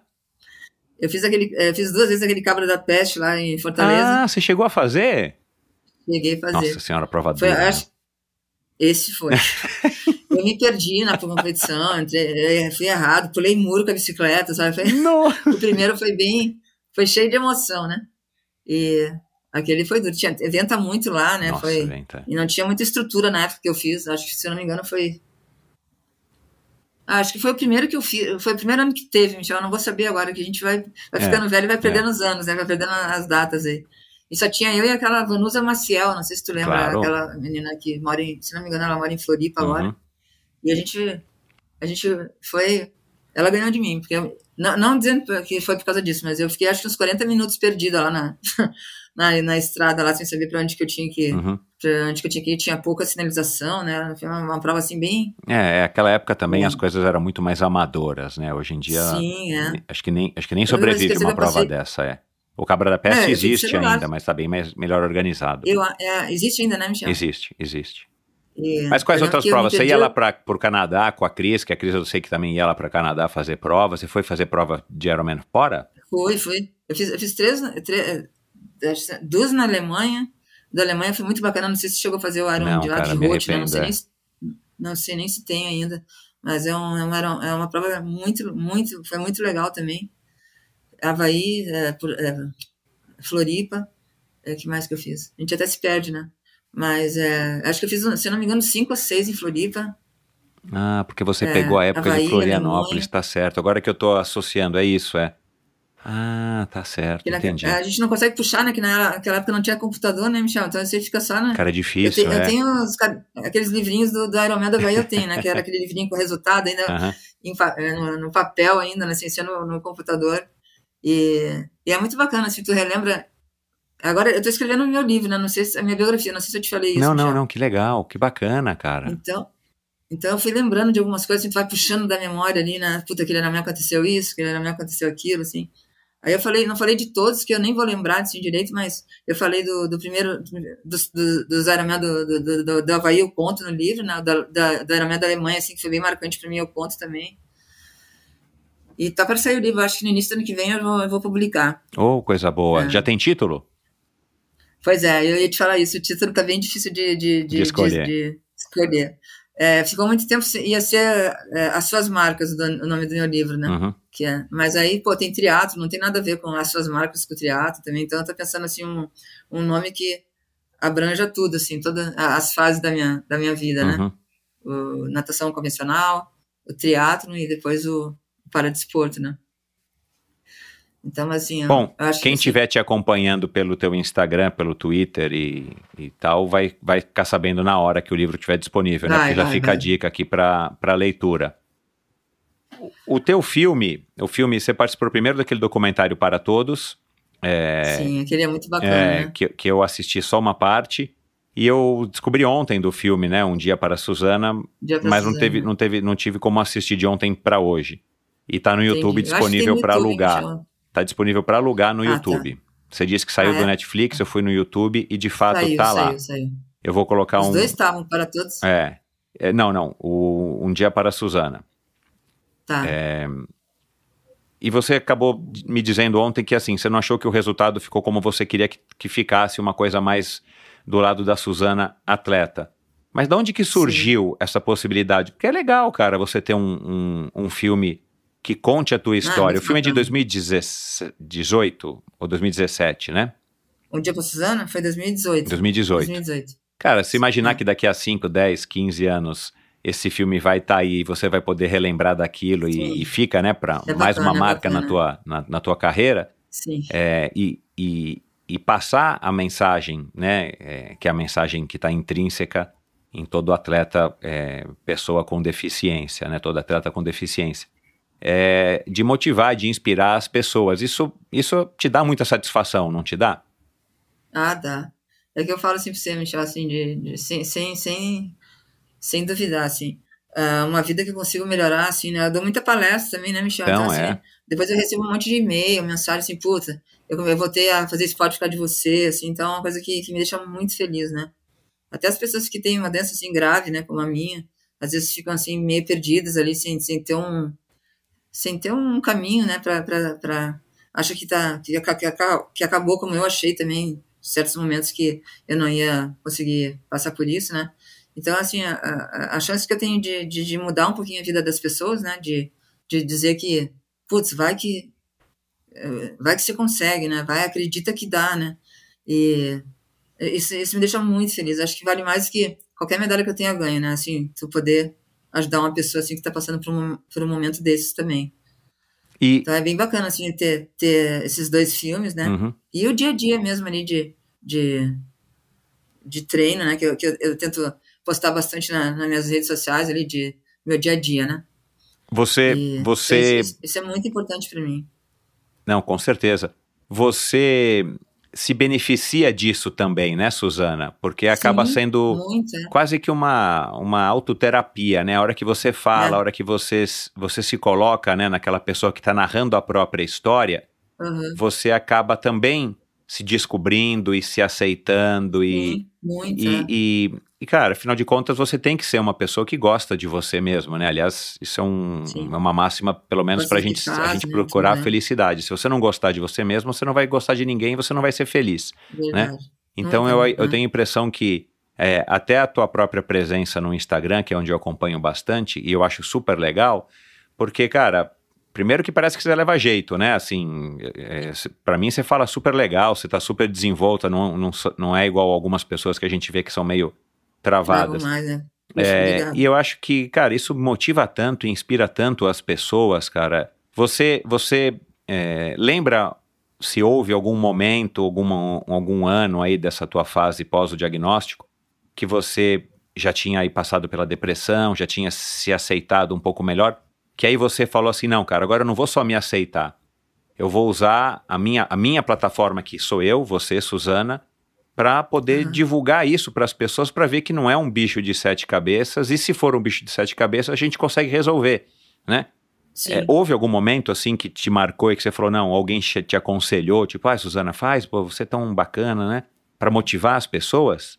Eu fiz aquele, eh, fiz duas vezes aquele Cabra da Peste lá em Fortaleza. Ah, você chegou a fazer? Cheguei a fazer. Nossa senhora, prova foi, né? acho, Esse foi. eu me perdi na competição, eh, fui errado, pulei muro com a bicicleta, sabe? Foi, o primeiro foi bem, foi cheio de emoção, né? E aquele foi duro. Tinha, venta muito lá, né? Nossa, foi, venta. E não tinha muita estrutura na época que eu fiz, acho que se eu não me engano foi Acho que foi o primeiro que eu fiz, foi o primeiro ano que teve, Michel. Eu não vou saber agora, que a gente vai, vai é, ficando velho e vai é. perdendo é. os anos, né? Vai perdendo as datas aí. E só tinha eu e aquela Vanusa Maciel, não sei se tu lembra, claro. aquela menina que mora em, se não me engano, ela mora em Floripa uhum. agora. E a gente, a gente foi, ela ganhou de mim, porque, não, não, dizendo que foi por causa disso, mas eu fiquei acho que uns 40 minutos perdida lá na, na, na estrada, lá sem saber para onde que eu tinha que, uhum antes que eu tinha que tinha pouca sinalização, né? Foi uma, uma prova assim bem. É, é aquela época também é. as coisas eram muito mais amadoras, né? Hoje em dia. Sim, é. Acho que nem, acho que nem sobrevive uma prova passei... dessa, é. O Cabra da Peste é, existe ainda, mas está bem mais, melhor organizado. Eu, é, existe ainda, né, Michel? Existe, existe. É, mas quais outras provas? Você ia lá para o Canadá com a Cris, que a Cris eu sei que também ia lá para o Canadá fazer prova. Você foi fazer prova de Ironman fora? Foi, foi. Eu fiz, eu fiz três, três, é, duas na Alemanha, da Alemanha foi muito bacana. Não sei se chegou a fazer o Iron não, de Roth, né? não, sei nem se, não sei nem se tem ainda, mas é, um, é, uma, é uma prova muito, muito, foi muito legal também. Havaí, é, é, Floripa, é, que mais que eu fiz? A gente até se perde, né? Mas é, acho que eu fiz, se não me engano, cinco ou seis em Floripa. Ah, porque você é, pegou a época Havaí, de Florianópolis, tá certo. Agora que eu tô associando, é isso, é. Ah, tá certo, entendi. A gente não consegue puxar, né? Que naquela época não tinha computador, né, Michel? Então você fica só na... Cara, é difícil, eu, te, é. eu tenho os, aqueles livrinhos do, do Iron Man da Bahia, eu tenho, né? Que era aquele livrinho com resultado ainda uh -huh. em, eh, no, no, papel ainda, né? Sem assim, ser no, no, computador. E, e, é muito bacana, assim, tu relembra... Agora, eu tô escrevendo o meu livro, né? Não sei se... A minha biografia, não sei se eu te falei isso, Não, não, Michel. não, que legal, que bacana, cara. Então... Então eu fui lembrando de algumas coisas, a assim, gente vai puxando da memória ali, né? Puta, aquele meu, aconteceu isso, aquele meu, aconteceu aquilo, assim. Aí eu falei, não falei de todos, que eu nem vou lembrar disso direito, mas eu falei do, do primeiro, dos do, do, do Aramé do, do, do, do Havaí, eu conto no livro, né? da, do Aramé da Alemanha, assim, que foi bem marcante para mim, eu conto também. E tá para sair o livro, acho que no início do ano que vem eu vou, eu vou publicar. Oh, coisa boa. É. Já tem título? Pois é, eu ia te falar isso, o título tá bem difícil de, de, de, de escolher. De, de escolher. É, ficou muito tempo, ia ser é, as suas marcas do, o nome do meu livro, né? Uhum. Que é, mas aí, pô, tem triatlo, não tem nada a ver com as suas marcas, com o triatlo também. Então, eu tô pensando, assim, um, um nome que abranja tudo, assim, todas as fases da minha, da minha vida, uhum. né? O, natação convencional, o triatlo e depois o, o paradesporto, né? Então, assim, Bom, quem estiver assim... te acompanhando pelo teu Instagram, pelo Twitter e, e tal, vai, vai ficar sabendo na hora que o livro estiver disponível, né? vai, né? Porque vai, já fica vai. a dica aqui para leitura. O, o teu filme, o filme, você participou primeiro daquele documentário Para Todos. É, Sim, aquele é muito bacana. É, né? que, que eu assisti só uma parte. E eu descobri ontem do filme, né? Um dia para a Suzana, dia mas Suzana. não teve, não teve, não tive como assistir de ontem para hoje. E está no Entendi. YouTube disponível para alugar. Tá disponível para alugar no ah, tá. YouTube. Tá. Você disse que saiu ah, é? do Netflix, eu fui no YouTube e de fato saiu, tá saiu, lá. Saiu. Eu vou colocar Os um. Os dois estavam para todos? É. é não, não. O, um dia para a Suzana. Tá. É... E você acabou me dizendo ontem que assim, você não achou que o resultado ficou como você queria que, que ficasse, uma coisa mais do lado da Suzana atleta. Mas de onde que surgiu Sim. essa possibilidade? Porque é legal, cara, você ter um, um, um filme que conte a tua ah, história. Ah, o filme é de 2018 ou 2017, né? Um Dia com a Suzana? Foi 2018. 2018. 2018. Cara, se imaginar né? que daqui a 5, 10, 15 anos esse filme vai estar tá aí e você vai poder relembrar daquilo e, e, fica, né, para é mais uma é marca é na, tua, na, na, tua carreira. Sim. É, e, e, e, passar a mensagem, né, é, que é a mensagem que está intrínseca em todo atleta, é, pessoa com deficiência, né, todo atleta com deficiência é, de motivar, de inspirar as pessoas. Isso, isso te dá muita satisfação, não te dá? Ah, dá. É que eu falo assim pra você, Michel, assim, de, de, sem, sem, sem, sem duvidar, assim. Uh, uma vida que eu consigo melhorar, assim, né? Eu dou muita palestra também, né, Michel? Então, então assim, é. Depois eu recebo um monte de e-mail, mensagem assim, puta, eu, eu voltei a fazer esporte por causa de você, assim, então é uma coisa que, que me deixa muito feliz, né? Até as pessoas que têm uma doença, assim, grave, né, como a minha, às vezes ficam, assim, meio perdidas ali, sem, sem ter um, sem ter um caminho, né, para acho que tá que, que acabou como eu achei também certos momentos que eu não ia conseguir passar por isso, né? Então, assim, a, a, a chance que eu tenho de, de, de, mudar um pouquinho a vida das pessoas, né? De, de dizer que, putz, vai que eh, vai que você consegue, né? Vai, acredita que dá, né? E isso, isso me deixa muito feliz. Acho que vale mais que qualquer medalha que eu tenha ganho, né? Assim, tu poder ajudar uma pessoa assim que está passando por um, por um momento desses também. E... Então é bem bacana assim ter, ter esses dois filmes, né? Uhum. E o dia a dia mesmo ali de, de, de treino, né? Que, eu, que eu, eu tento postar bastante na, nas minhas redes sociais ali de meu dia a dia, né? Você, e, você. Isso, isso, é muito importante para mim. Não, com certeza. Você se beneficia disso também, né, Suzana? Porque acaba Sim, sendo quase que uma, uma autoterapia, né? A hora que você fala, é. a hora que você, você se coloca né, naquela pessoa que está narrando a própria história, uhum. você acaba também se descobrindo e se aceitando e, Sim, muito, e, né? e, e, cara, afinal de contas você tem que ser uma pessoa que gosta de você mesmo, né? Aliás, isso é um, é uma máxima, pelo menos para gente, a gente procurar né? felicidade. Se você não gostar de você mesmo, você não vai gostar de ninguém, você não vai ser feliz, né? Verdade. Então, né? Então uhum, eu, eu tenho a impressão que é, até a tua própria presença no Instagram, que é onde eu acompanho bastante e eu acho super legal, porque, cara, Primeiro que parece que você leva jeito, né? Assim, é, é para mim você fala super legal, você tá super desenvolta, não, não, não é igual algumas pessoas que a gente vê que são meio travadas. mais, né? É, é e eu acho que, cara, isso motiva tanto, inspira tanto as pessoas, cara. Você, você é, lembra se houve algum momento, alguma, algum ano aí dessa tua fase pós o diagnóstico que você já tinha aí passado pela depressão, já tinha se aceitado um pouco melhor? que aí você falou assim, não, cara, agora eu não vou só me aceitar. Eu vou usar a minha, a minha plataforma que sou eu, você, Suzana, para poder uhum. divulgar isso para as pessoas para ver que não é um bicho de sete cabeças e se for um bicho de sete cabeças a gente consegue resolver, né? É, houve algum momento assim que te marcou e que você falou não, alguém te aconselhou tipo, ah, Suzana faz, pô, você é tão bacana, né? Para motivar as pessoas?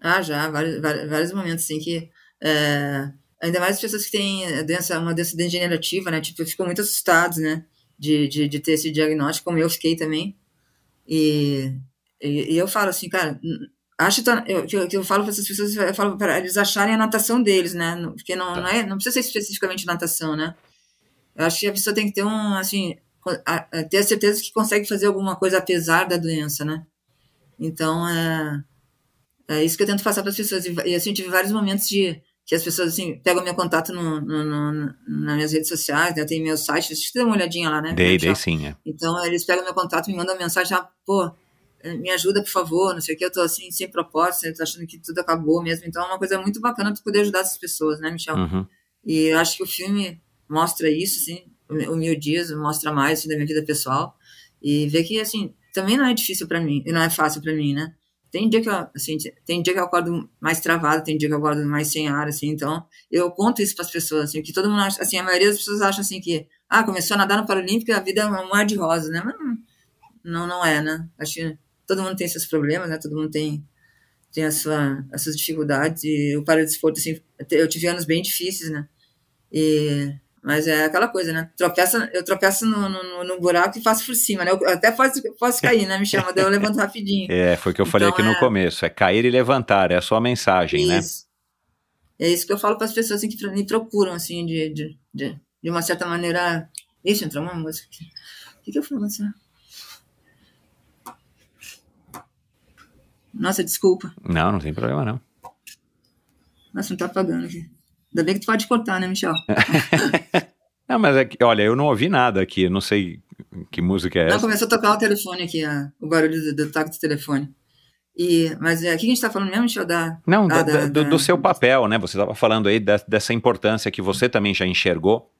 Ah, já vários, vários momentos assim que é Ainda mais as pessoas que têm eh, doença, uma doença degenerativa, né? Tipo, ficam muito assustados, né? De, de, de ter esse diagnóstico, como eu fiquei também. E, e, e eu falo assim, cara, acho tá, eu, que, eu, que eu falo para essas pessoas, eu falo para eles acharem a natação deles, né? Porque não, tá. não, é, não precisa ser especificamente natação, né? Eu acho que a pessoa tem que ter um, assim, a, a ter a certeza que consegue fazer alguma coisa apesar da doença, né? Então, é, é isso que eu tento passar para as pessoas. E, assim, eu tive vários momentos de, que as pessoas assim, pegam meu contato no, no, no, nas minhas redes sociais, né? tenho meu site, vocês dar uma olhadinha lá, né? Dei, é dei sim, é. Então eles pegam meu contato, me mandam mensagem, ah, pô, eh, me ajuda, por favor, não sei o que, eu tô assim, sem propósito, eu tô achando que tudo acabou mesmo, então é uma coisa muito bacana tu poder ajudar essas pessoas, né, Michel? Uhum. E eu acho que o filme mostra isso, assim, o meu Dias mostra mais assim, da minha vida pessoal, e ver que, assim, também não é difícil para mim, e não é fácil para mim, né? Tem dia que eu, assim, tem dia que eu acordo mais travado, tem dia que eu acordo mais sem ar, assim, então eu conto isso para as pessoas, assim, que todo mundo acha, assim, a maioria das pessoas acha assim que, ah, começou a nadar no Paralímpico e a vida é um mar de rosa, né? Mas não, não é, né? Acho que todo mundo tem seus problemas, né? Todo mundo tem tem a sua, as suas dificuldades e o paralímpico assim, eu tive anos bem difíceis, né? E mas é aquela coisa, né? Tropeça, eu tropeço no, no, no buraco e faço por cima, né? Eu até posso, posso cair, né, Michel? Mas eu levanto rapidinho. É, foi o que eu então, falei aqui então, é... no começo. É cair e levantar, é a sua mensagem, né? isso. né? É isso que eu falo para as pessoas assim, que me procuram, assim, de, de, de, de uma certa maneira. Ah, ixi, entrou uma música aqui. O que, que eu falo assim? Nossa, desculpa. Não, não tem problema, não. Nossa, não tá apagando aqui. Ainda bem que tu pode cortar, né, Michel? não, mas é que, olha, eu não ouvi nada aqui, não sei que música é não, essa. Não, começou a tocar o telefone aqui, a, o barulho do, do toque do telefone. E, mas é, o que a gente está falando mesmo, Michel? Da, não, da, da, do, da, do, seu papel, né? Você estava falando aí dessa importância que você também já enxergou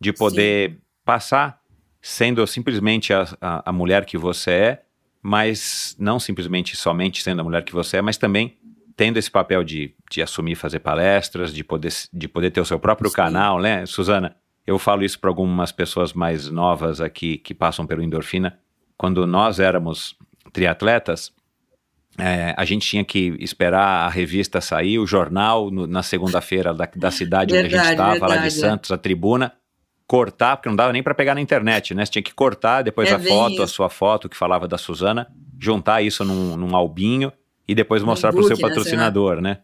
de poder Sim. passar sendo simplesmente a, a, a mulher que você é, mas não simplesmente somente sendo a mulher que você é, mas também tendo esse papel de, de assumir fazer palestras, de poder, de poder ter o seu próprio Sim. canal, né? Suzana, eu falo isso para algumas pessoas mais novas aqui que passam pelo endorfina. Quando nós éramos triatletas, é, a gente tinha que esperar a revista sair, o jornal no, na segunda-feira da, da cidade verdade, onde a gente estava, lá de Santos, a tribuna, cortar, porque não dava nem para pegar na internet, né? Você tinha que cortar depois é a foto, isso. a sua foto que falava da Suzana, juntar isso num, num albinho e depois mostrar para o seu né, patrocinador, né?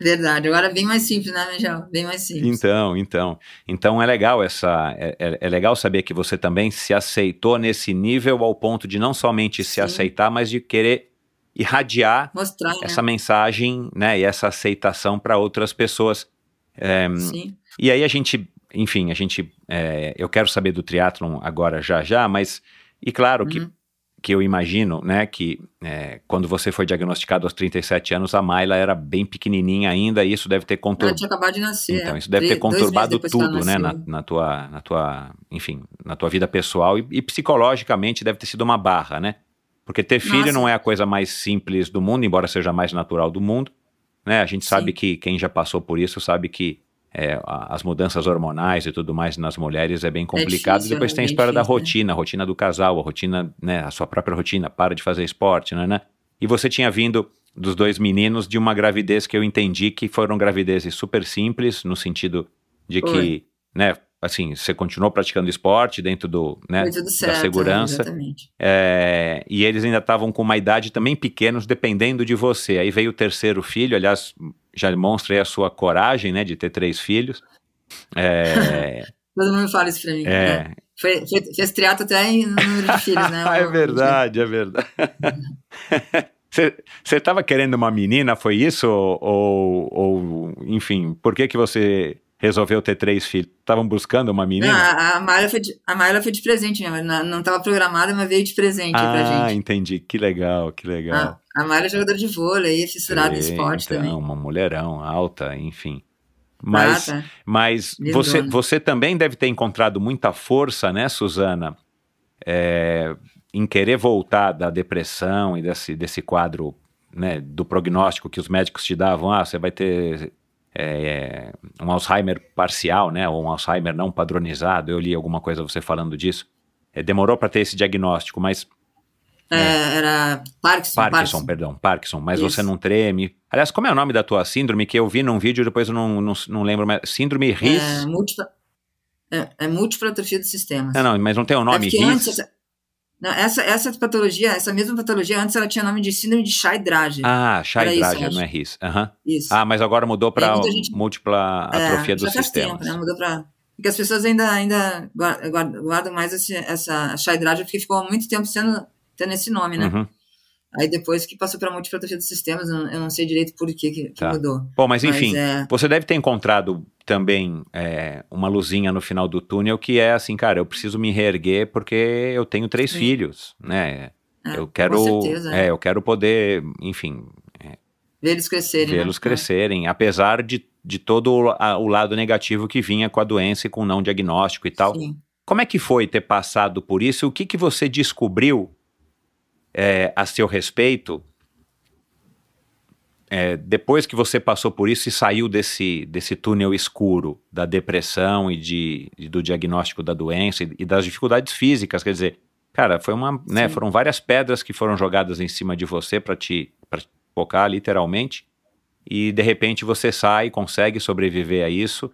Verdade. Agora bem mais simples, né, Michel? Bem mais simples. Então, então. Então é legal essa. É, é, é legal saber que você também se aceitou nesse nível ao ponto de não somente se aceitar, mas de querer irradiar Mostrar, né? essa né? mensagem, né? E essa aceitação para outras pessoas. É, Sim. E aí a gente, enfim, a gente. É, eu quero saber do triatlon agora já já, mas. E claro uhum. que que eu imagino, né, que é, quando você foi diagnosticado aos 37 anos, a Mayla era bem pequenininha ainda, e isso deve ter conturbado... Ela tinha acabado de nascer. Então, isso deve é. ter conturbado tudo, né, na, na, tua, na tua, enfim, na tua vida pessoal, e, e psicologicamente deve ter sido uma barra, né? Porque ter filho Nossa. não é a coisa mais simples do mundo, embora seja a mais natural do mundo, né, a gente Sim. sabe que quem já passou por isso sabe que é, as mudanças hormonais e tudo mais nas mulheres é bem complicado. É difícil, Depois tem a né? história difícil, da né? rotina, né? a rotina do casal, a rotina, né, a sua própria rotina, para de fazer esporte, né, né? E você tinha vindo dos dois meninos de uma gravidez que eu entendi que foram gravidezes super simples, no sentido de Foi. que, né, assim, você continuou praticando esporte dentro do, né, certo, da é, segurança. É, e eles ainda estavam com uma idade também pequenos, dependendo de você. Aí veio o terceiro filho, aliás, já aí a sua coragem, né, de ter três filhos. É, Todo mundo fala isso pra mim. É, né? Foi, fez triato até em número de filhos, né? Ah, é verdade, é verdade. Você estava querendo uma menina, foi isso? Ou, ou, enfim, por que que você resolveu ter três filhos? Estavam buscando uma menina? Não, a, a, Mayla foi de, a Mayla foi de presente né? mesmo. Não estava programada, mas veio de presente ah, pra gente. Ah, entendi. Que legal, que legal. Ah, a Mayla é jogadora de vôlei, é fissurada em esporte então, também. Uma mulherão alta, enfim. Mas, mas você, você também deve ter encontrado muita força, né, Suzana? É, em querer voltar da depressão e desse, desse quadro né, do prognóstico que os médicos te davam, ah, você vai ter é, é, um Alzheimer parcial, né, ou um Alzheimer não padronizado. Eu li alguma coisa você falando disso. É, demorou para ter esse diagnóstico, mas é, né? era Parkinson, Parkinson. Parkinson, perdão, Parkinson, mas Isso. você não treme. Aliás, como é o nome da tua síndrome que eu vi num vídeo e depois eu não, não, não lembro mais? Síndrome RIS? É, múltipla, é, é múltipla atrofia do sistema. É, não, mas não tem o um é nome é RIS? Antes, não, essa, essa patologia, essa mesma patologia, antes ela tinha nome de síndrome de chai Ah, chai não é RIS. Uhum. Isso. Ah, mas agora mudou para múltipla é, atrofia é, do sistema. Tempo, né? Mudou para porque as pessoas ainda, ainda guardam mais esse, essa Chai porque ficou muito tempo sendo, tendo esse nome, né? Uhum. Aí depois que passou para multiproteção dos sistemas, eu não sei direito por que, que tá. mudou. Bom, mas enfim, mas, é... você deve ter encontrado também é, uma luzinha no final do túnel que é assim, cara, eu preciso me reerguer porque eu tenho três Sim. filhos, né? É, eu quero, com certeza, é, é, eu quero poder, enfim, é, ver eles crescerem. vê eles né? É. crescerem, apesar de, de todo o, a, o, lado negativo que vinha com a doença e com o não diagnóstico e tal. Sim. Como é que foi ter passado por isso? O que, que você descobriu é, a seu respeito, é, depois que você passou por isso e saiu desse, desse túnel escuro da depressão e de, do diagnóstico da doença e, e, das dificuldades físicas, quer dizer, cara, foi uma, né, foram várias pedras que foram jogadas em cima de você para te, pra te focar, literalmente, e de repente você sai, consegue sobreviver a isso,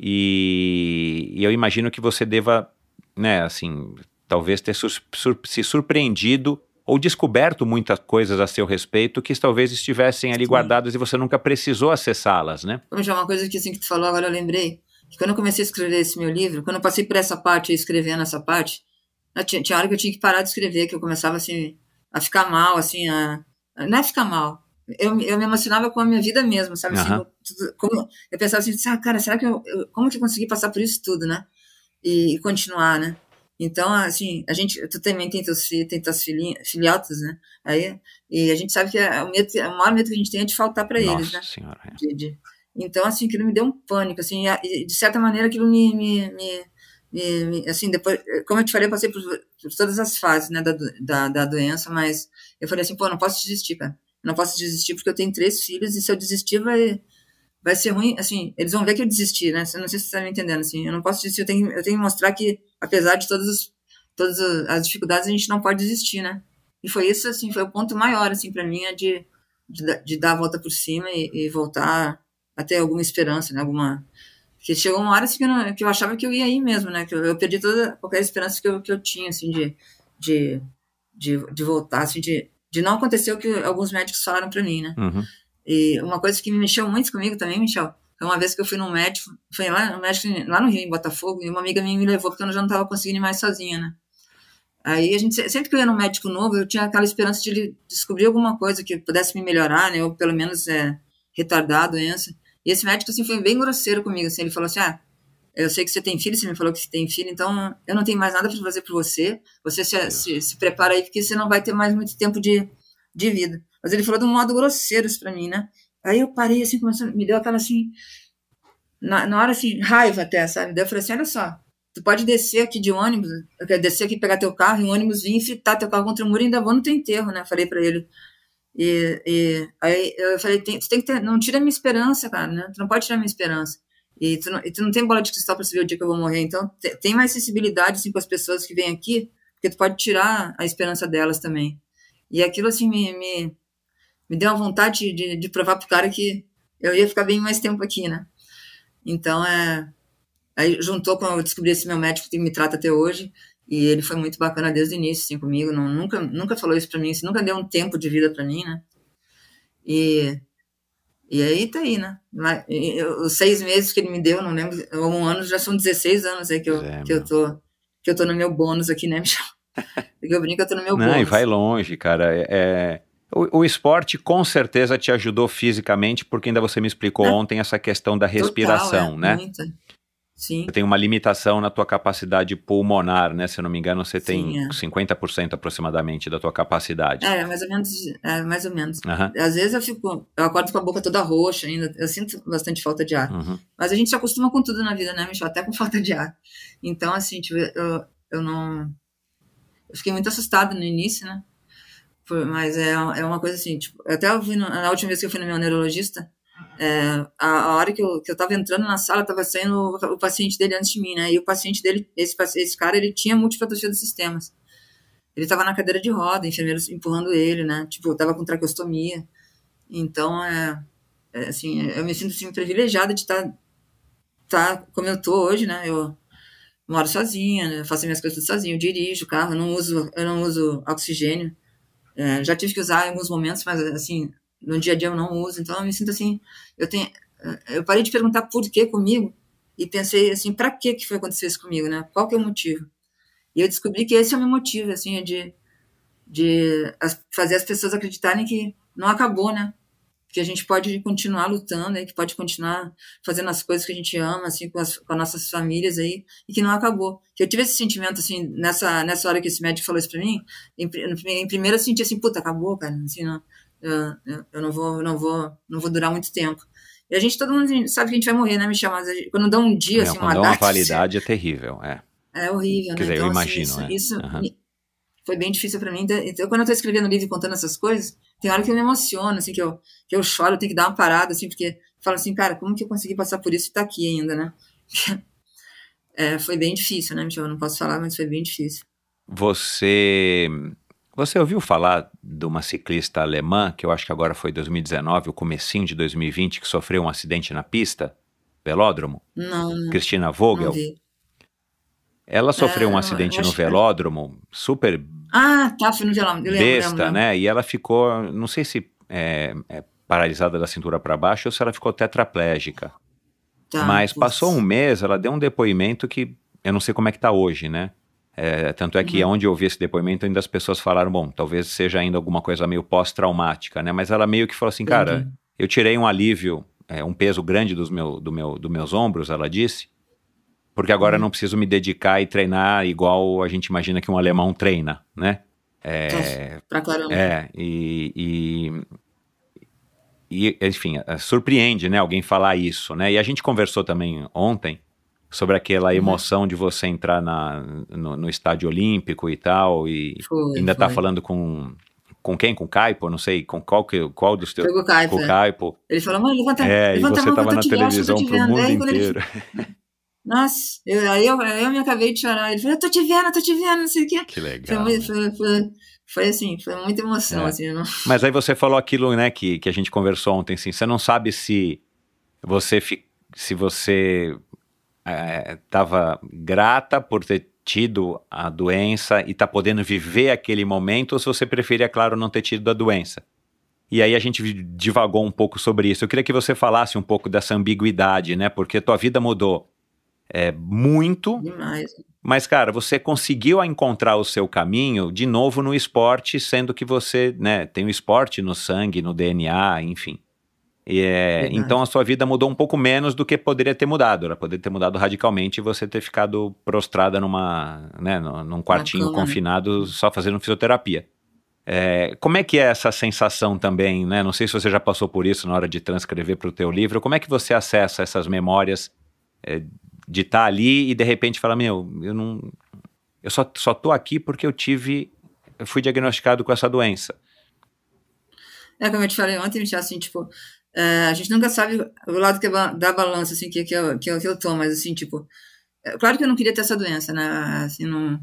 e, e eu imagino que você deva, né, assim, talvez ter sur, sur, se surpreendido ou descoberto muitas coisas a seu respeito que talvez estivessem ali Sim. guardadas e você nunca precisou acessá-las, né? Vamos já é uma coisa que assim que tu falou, agora eu lembrei. Que quando eu comecei a escrever esse meu livro, quando eu passei por essa parte, eu escrevendo essa parte, né, tinha, tinha hora que eu tinha que parar de escrever, que eu começava assim a ficar mal, assim, a, não é ficar mal. Eu, eu me emocionava com a minha vida mesmo, sabe? Assim, eu, como, eu pensava assim, ah, cara, será que eu, eu, Como que eu consegui passar por isso tudo, né? E, e continuar, né? Então, assim, a gente, tu também tem teus, tem teus né? Aí, e a gente sabe que é o, medo, o maior medo que a gente tem é de faltar para eles, né? Senhora, é. de, de, então, assim, aquilo me deu um pânico, assim, e, de certa maneira aquilo me, me, me, me assim, depois, como eu te falei, eu passei por, por todas as fases, né, da, da, da doença, mas eu falei assim, pô, não posso desistir, cara não posso desistir porque eu tenho três filhos e se eu desistir vai vai ser ruim, assim, eles vão ver que eu desisti, né? Não sei se vocês tá estão entendendo, assim, eu não posso desistir, eu tenho, eu tenho que mostrar que, apesar de todas as dificuldades, a gente não pode desistir, né? E foi isso, assim, foi o ponto maior, assim, para mim, é de, de, de, dar a volta por cima e, e voltar até alguma esperança, né? Alguma... Porque chegou uma hora, assim, que eu, não, que eu achava que eu ia aí mesmo, né? Que eu, eu, perdi toda, qualquer esperança que eu, que eu tinha, assim, de, de, de, de voltar, assim, de, de não acontecer o que alguns médicos falaram para mim, né? Uhum. E uma coisa que me mexeu muito comigo também, Michel, foi uma vez que eu fui num médico, foi lá, no médico lá no Rio, em Botafogo, e uma amiga minha me levou porque eu já não estava conseguindo ir mais sozinha, né? Aí a gente, sempre que eu ia num médico novo, eu tinha aquela esperança de ele descobrir alguma coisa que pudesse me melhorar, né? Ou pelo menos é, retardar a doença. E esse médico, assim, foi bem grosseiro comigo, assim, ele falou assim, ah, eu sei que você tem filho, você me falou que você tem filho, então eu não tenho mais nada para fazer por você, você se, se, se prepara aí, porque você não vai ter mais muito tempo de, de vida. Mas ele falou de um modo grosseiro isso pra mim, né? Aí eu parei assim, começou me deu aquela assim, na, na hora assim, raiva até, sabe? Daí eu falei assim: olha só, tu pode descer aqui de ônibus, eu quero descer aqui, pegar teu carro e o ônibus vir e fritar teu carro contra o muro e ainda vou no teu enterro, né? Falei pra ele. E, e aí eu falei: tem, tu tem que ter, não tira minha esperança, cara, né? Tu não pode tirar minha esperança. E tu, não, e tu não tem bola de cristal para saber o dia que eu vou morrer. Então, te, tem mais sensibilidade assim, com as pessoas que vêm aqui, porque tu pode tirar a esperança delas também. E aquilo assim me, me me deu uma vontade de, de provar pro cara que eu ia ficar bem mais tempo aqui, né? Então, é. Aí juntou com eu descobri esse meu médico que me trata até hoje, e ele foi muito bacana desde o início, assim, comigo. Não, nunca, nunca falou isso pra mim, assim, nunca deu um tempo de vida pra mim, né? E. E aí tá aí, né? Os seis meses que ele me deu, não lembro, ou um ano, já são 16 anos aí né, que eu, é, que eu, tô, que eu tô no meu bônus aqui, né, Michel? Porque eu brinco, eu tô no meu não, bônus. Não, e vai longe, cara. É, é o, o, esporte com certeza te ajudou fisicamente, porque ainda você me explicou ah, ontem essa questão da respiração, total, é, né? Muita. Sim. Você tem uma limitação na tua capacidade pulmonar, né? Se eu não me engano, você tem Sim, é. 50% aproximadamente da tua capacidade. É, mais ou menos. É, mais ou menos. Uhum. Às vezes eu fico, eu acordo com a boca toda roxa ainda, eu sinto bastante falta de ar. Uhum. Mas a gente se acostuma com tudo na vida, né, Michel? Até com falta de ar. Então, assim, tipo, eu, eu não. Eu fiquei muito assustada no início, né? mas é, é uma coisa assim, tipo, até eu vi no, na última vez que eu fui no meu neurologista, uhum. é, a, a, hora que eu, que eu tava entrando na sala, tava saindo o, o, paciente dele antes de mim, né? E o paciente dele, esse, esse cara, ele tinha multifratura dos sistemas. Ele tava na cadeira de roda, enfermeiros empurrando ele, né? Tipo, tava com traqueostomia. Então, é, é assim, eu me sinto assim, privilegiada de estar, tá, tá, como eu tô hoje, né? Eu moro sozinha, né? faço minhas coisas sozinha, eu dirijo o carro, eu não uso, eu não uso oxigênio é, já tive que usar em alguns momentos, mas assim, no dia a dia eu não uso, então eu me sinto assim, eu tenho eh, eu parei de perguntar por que comigo e pensei assim, para que que foi acontecer isso comigo, né? Qual que é o motivo? E eu descobri que esse é o meu motivo, assim, é de de fazer as pessoas acreditarem que não acabou, né? que a gente pode continuar lutando, né, que pode continuar fazendo as coisas que a gente ama, assim, com as, com as nossas famílias aí, e que não acabou. Que eu tive esse sentimento, assim, nessa, nessa hora que esse médico falou isso pra mim, em, em primeiro eu senti assim, puta, acabou, cara, assim, não, eu, eu, não vou, não vou, não vou durar muito tempo. E a gente, todo mundo sabe que a gente vai morrer, né, Michel? Mas gente, quando dá um dia, é, assim, uma data... Assim, uma validade assim, é terrível, é. É horrível, Quer né? Dizer, então, eu assim, imagino, assim, isso, né? isso uhum. foi bem difícil para mim. Então, quando eu tô escrevendo livro e contando essas coisas, tem hora que eu me emociono, assim, que eu, que eu choro, eu tenho que dar uma parada, assim, porque falo assim, cara, como que eu consegui passar por isso e tá aqui ainda, né? É, foi bem difícil, né, Michel? Eu não posso falar, mas foi bem difícil. Você. Você ouviu falar de uma ciclista alemã, que eu acho que agora foi 2019, o comecinho de 2020, que sofreu um acidente na pista? Velódromo? Não. Cristina Vogel? Não vi. Ela é, sofreu um acidente no é. velódromo, que... super. Ah, tá, foi no velódromo. besta, lembro, lembro. né? E ela ficou, não sei se é, é paralisada da cintura para baixo ou se ela ficou tetraplégica. Tá, Mas putz. passou um mês, ela deu um depoimento que eu não sei como é que tá hoje, né? É, tanto é que uhum. onde eu ouvi esse depoimento, ainda as pessoas falaram, bom, talvez seja ainda alguma coisa meio pós-traumática, né? Mas ela meio que falou assim, cara, eu tirei um alívio, é, um peso grande dos meu, do meu, dos meus ombros, ela disse, porque agora hum. eu uhum. não preciso me dedicar e treinar igual a gente imagina que um alemão treina, né? É, pra caramba. É, e, e, e, enfim, é, surpreende, né, alguém falar isso, né? E a gente conversou também ontem sobre aquela uhum. emoção de você entrar na, no, no, estádio olímpico e tal, e foi, ainda tá foi. tá falando com... Com quem? Com o Caipo? Não sei. Com qual, que, qual dos teus? Com o é. Caipo. Ele falou, mano, levanta, é, levanta e você a tava na televisão acho, pro vendo. mundo inteiro. Ele... Nossa, eu, aí eu, eu me acabei de chorar. Ele falou, eu tô te vendo, eu tô te vendo, não sei o quê. Que legal. Foi, né? foi, foi, foi assim, foi muita emoção, é. assim. Não... Mas aí você falou aquilo, né, que, que a gente conversou ontem, assim, você não sabe se você, se você estava é, grata por ter tido a doença e tá podendo viver aquele momento, ou se você preferia, é claro, não ter tido a doença. E aí a gente divagou um pouco sobre isso. Eu queria que você falasse um pouco dessa ambiguidade, né? Porque tua vida mudou é, muito. Demais. Mas, cara, você conseguiu encontrar o seu caminho de novo no esporte, sendo que você né, tem o esporte no sangue, no DNA, enfim. É, então a sua vida mudou um pouco menos do que poderia ter mudado. Ela poderia ter mudado radicalmente e você ter ficado prostrada numa, né, num quartinho Bacana. confinado só fazendo fisioterapia. É, como é que é essa sensação também, né? Não sei se você já passou por isso na hora de transcrever para o teu livro. Como é que você acessa essas memórias é, de estar tá ali e de repente falar, meu, eu não. Eu só, só tô aqui porque eu tive. Eu fui diagnosticado com essa doença. É como eu te falei ontem, assim, tipo, é, a gente nunca sabe o lado que é da balança, assim, que, que, eu, é que, eu, é que eu tô, mas assim, tipo, é, claro que eu não queria ter essa doença, né, assim, não,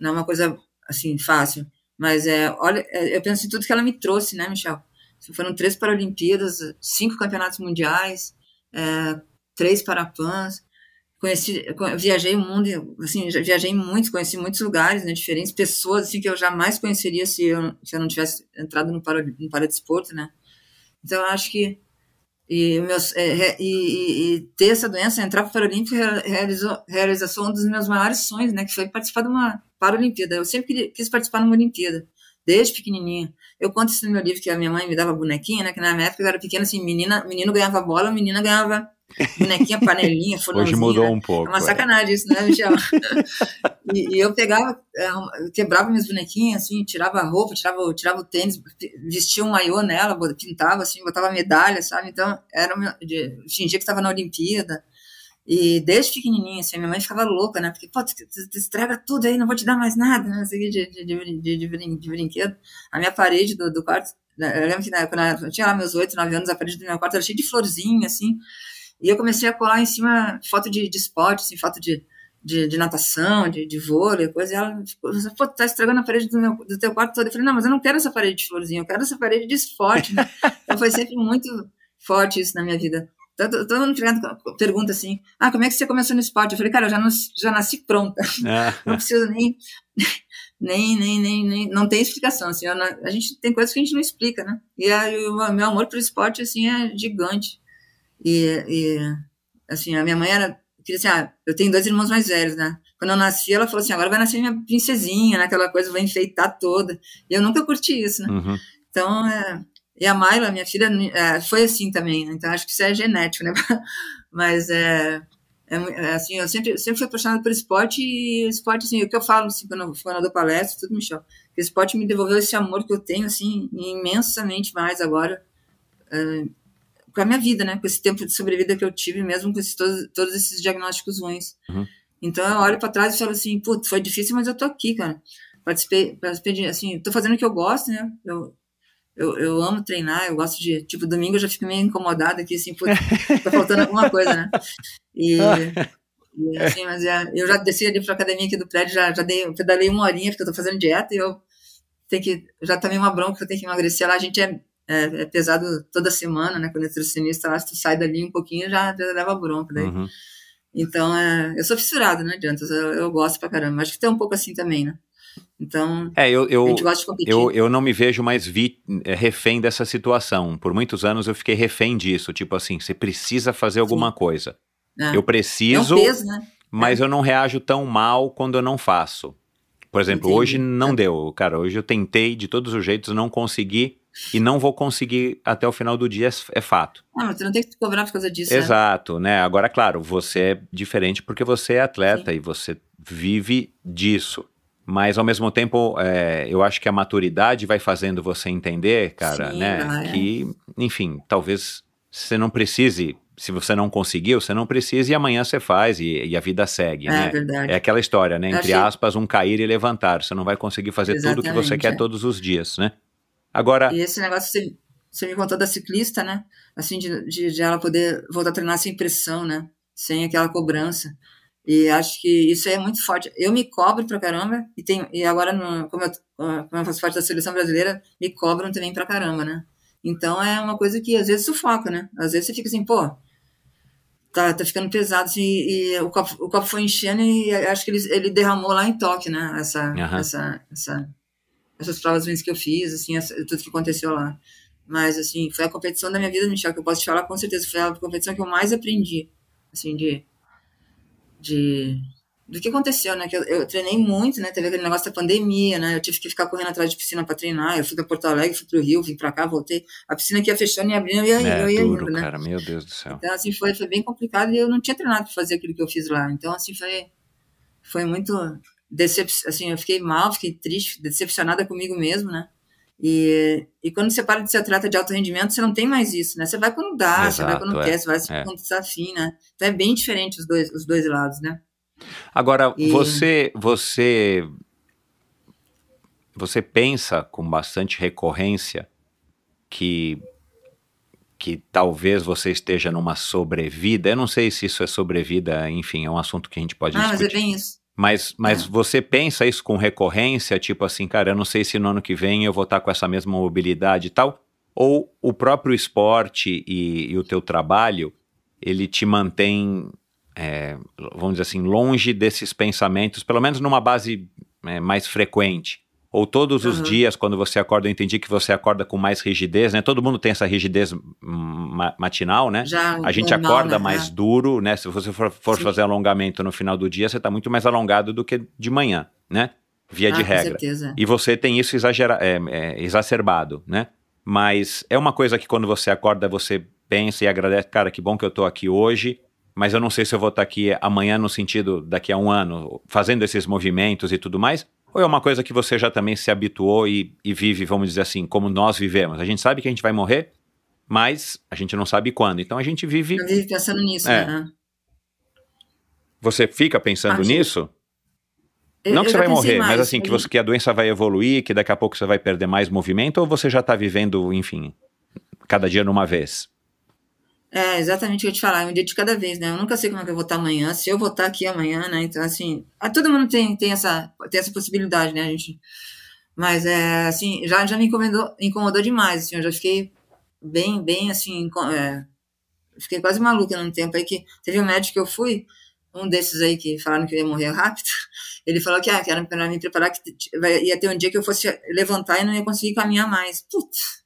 não é uma coisa, assim, fácil, mas é, olha, é, eu penso em tudo que ela me trouxe, né, Michel, assim, foram três Paralimpíadas, cinco campeonatos mundiais, é, três Parapans, conheci, viajei o mundo, assim, viajei muito, conheci muitos lugares, né, diferentes pessoas, assim, que eu jamais conheceria se eu, se eu não tivesse entrado no, para, no paradesporto, né. Então, acho que e, meus, é, e, e, e, ter essa doença, entrar para o Paralímpico, realizou, realização um dos meus maiores sonhos, né, que foi participar de uma Paralimpíada. Eu sempre queria, quis participar de uma Olimpíada, desde pequenininha. Eu conto isso no meu livro, que a minha mãe me dava bonequinha, né, que na minha época eu era pequena, assim, menina, menino ganhava bola, menina ganhava bonequinha, panelinha, Hoje mudou né? um pouco. É uma é. sacanagem é. isso, né, Michel? e, e, eu pegava, é, quebrava minhas bonequinhas, assim, tirava a roupa, tirava, tirava o tênis, vestia um maiô nela, pintava, assim, botava medalha, sabe? Então, era uma, de, fingia que estava na Olimpíada. E desde pequenininha, assim, minha mãe ficava louca, né? Porque, pô, tu, estraga tudo aí, não vou te dar mais nada, né? De, de, de, de, brinquedo. A minha parede do, do quarto, né, eu lembro que né, quando eu tinha lá meus oito, nove anos, a parede do meu quarto era cheia de florzinha, assim. E eu comecei a colar em cima foto de, de esporte, assim, foto de, de, de, natação, de, de vôlei, coisa. E ela ficou, tipo, pô, tá estragando a parede do, meu, do teu quarto todo. Eu falei, não, mas eu não quero essa parede de florzinha, eu quero essa parede de esporte. Né? então foi sempre muito forte isso na minha vida. Todo, todo mundo pergunta assim, ah, como é que você começou no esporte? Eu falei, cara, eu já, já nasci pronta. Ah. não preciso nem, nem, nem, nem, nem, não tem explicação, assim, eu, a gente tem coisas que a gente não explica, né? E aí o meu amor pro esporte, assim, é gigante. E, e assim, a minha mãe era. Queria assim, ah, eu tenho dois irmãos mais velhos, né? Quando eu nasci, ela falou assim: agora vai nascer minha princesinha, né? Aquela coisa, vai enfeitar toda. E eu nunca curti isso, né? Uhum. Então, é, e a Mayla, minha filha, é, foi assim também. Né? Então, acho que isso é genético, né? Mas é, é, é, assim, eu sempre, sempre fui apaixonada por esporte e esporte, assim, o que eu falo, assim, quando, eu, quando eu dou palestra, tudo me chama. O esporte me devolveu esse amor que eu tenho, assim, imensamente mais agora, é, com a minha vida, né? Com esse tempo de sobrevida que eu tive, mesmo com esses, todos, todos esses diagnósticos ruins. Uhum. Então eu olho para trás e falo assim, putz, foi difícil, mas eu tô aqui, cara. Participei, participei de, assim, tô fazendo o que eu gosto, né? Eu, eu, eu amo treinar, eu gosto de, tipo, domingo eu já fico meio incomodada aqui, assim, putz, tá faltando alguma coisa, né? E, ah. assim, mas é, eu já desci ali pra academia aqui do prédio, já, já dei, pedalei uma horinha, porque eu tô fazendo dieta e eu tenho que, já tomei uma bronca, eu tenho que emagrecer lá, a gente é é, é pesado toda semana, né? Com é nutricionista, lá, se tu sai dali um pouquinho, já, já leva bronca daí. Uhum. Então, é, eu sou fissurado, não adianta, eu, eu gosto pra caramba. Acho que tem um pouco assim também, né? Então, é, eu, eu, Eu, eu não me vejo mais vi, é, refém dessa situação. Por muitos anos eu fiquei refém disso. Tipo assim, você precisa fazer alguma Sim. coisa. É. Eu preciso, é um peso, né? mas é. eu não reajo tão mal quando eu não faço. Por exemplo, Entendi. hoje não deu. Cara, hoje eu tentei de todos os jeitos, não consegui e não vou conseguir até o final do dia, é, é fato. Ah, mas você não tem que se cobrar por causa disso. Né? Exato, né? né? Agora, claro, você é diferente porque você é atleta Sim. e você vive disso. Mas ao mesmo tempo, é, eu acho que a maturidade vai fazendo você entender, cara, Sim, né? Vai. Que, é. enfim, talvez você não precise. Se você não conseguiu, você não precisa e amanhã você faz e, e a vida segue, é, né? Verdade. É aquela história, né? Entre achei... aspas, um cair e levantar. Você não vai conseguir fazer Exatamente, tudo o que você quer é. todos os dias, né? Agora. E esse negócio que você, você me contou da ciclista, né? Assim, de, de, de, ela poder voltar a treinar sem pressão, né? Sem aquela cobrança. E acho que isso é muito forte. Eu me cobro pra caramba, e, tenho, e agora, no, como, eu, ah, como eu faço parte da seleção brasileira, me cobram também pra caramba, né? Então é uma coisa que às vezes sufoca, né? Às vezes você fica assim, pô, tá, tá ficando pesado, assim, e o copo, o copo foi enchendo e acho que ele, ele derramou lá em toque, né? Essa, uhum. essa, essa, essas provas ruins que eu fiz, assim, essa, tudo que aconteceu lá. Mas, assim, foi a competição da minha vida, Michel, que eu posso te falar com certeza. Foi a competição que eu mais aprendi, assim, de. de do que aconteceu, né? Que eu, eu treinei muito, né? Teve aquele negócio da pandemia, né? Eu tive que ficar correndo atrás de piscina para treinar. Eu fui para Porto Alegre, fui para o Rio, vim para cá, voltei. A piscina que ia fechando e abrindo, e aí, é, eu ia duro, indo, né? cara, meu Deus do céu. Então, assim, foi, foi bem complicado e eu não tinha treinado para fazer aquilo que eu fiz lá. Então, assim, foi, foi muito decep assim, eu fiquei mal, fiquei triste, decepcionada comigo mesmo, né? E, e quando você para de se tratar de alto rendimento, você não tem mais isso, né? Você vai quando dá, Exato, você vai quando é, quer, você vai é. quando está afim, né? Então é bem diferente os dois, os dois lados, né? Agora, e... você, você, você pensa com bastante recorrência que que talvez você esteja numa sobrevida. Eu não sei se isso é sobrevida, enfim, é um assunto que a gente pode ah, discutir. Ah, mas é bem isso. Mas, mas é. você pensa isso com recorrência, tipo assim, cara, eu não sei se no ano que vem eu vou estar tá com essa mesma mobilidade e tal? Ou o próprio esporte e, e o teu trabalho, ele te mantém, é, vamos dizer assim, longe desses pensamentos, pelo menos numa base é, mais frequente? Ou todos uhum. os dias, quando você acorda, eu entendi que você acorda com mais rigidez, né? Todo mundo tem essa rigidez ma matinal, né? Já, a gente normal, acorda né? mais é. duro, né? Se você for, for fazer alongamento no final do dia, você está muito mais alongado do que de manhã, né? Via ah, de regra. Com certeza. E você tem isso exagera é, é, exacerbado, né? Mas é uma coisa que quando você acorda, você pensa e agradece, cara, que bom que eu estou aqui hoje, mas eu não sei se eu vou estar tá aqui amanhã no sentido daqui a um ano, fazendo esses movimentos e tudo mais. Ou é uma coisa que você já também se habituou e, e vive, vamos dizer assim, como nós vivemos? A gente sabe que a gente vai morrer, mas a gente não sabe quando. Então a gente vive. Eu vive pensando nisso, é. né? Você fica pensando gente... nisso? Eu, não que você vai morrer, mais, mas assim, que, você, que a doença vai evoluir, que daqui a pouco você vai perder mais movimento, ou você já está vivendo, enfim, cada dia numa vez? É, exatamente o que eu te falar, é um dia de cada vez, né? Eu nunca sei como é que eu vou estar amanhã, se eu votar aqui amanhã, né? Então, assim, ah, todo mundo tem, tem, essa, tem essa possibilidade, né, a gente? Mas, é, assim, já, já me incomodou, incomodou demais, assim, eu já fiquei bem, bem, assim, é, fiquei quase maluca num tempo aí que teve um médico que eu fui, um desses aí que falaram que eu ia morrer rápido, ele falou que, ah, que era pra me preparar, que ia ter um dia que eu fosse levantar e não ia conseguir caminhar mais. Putz!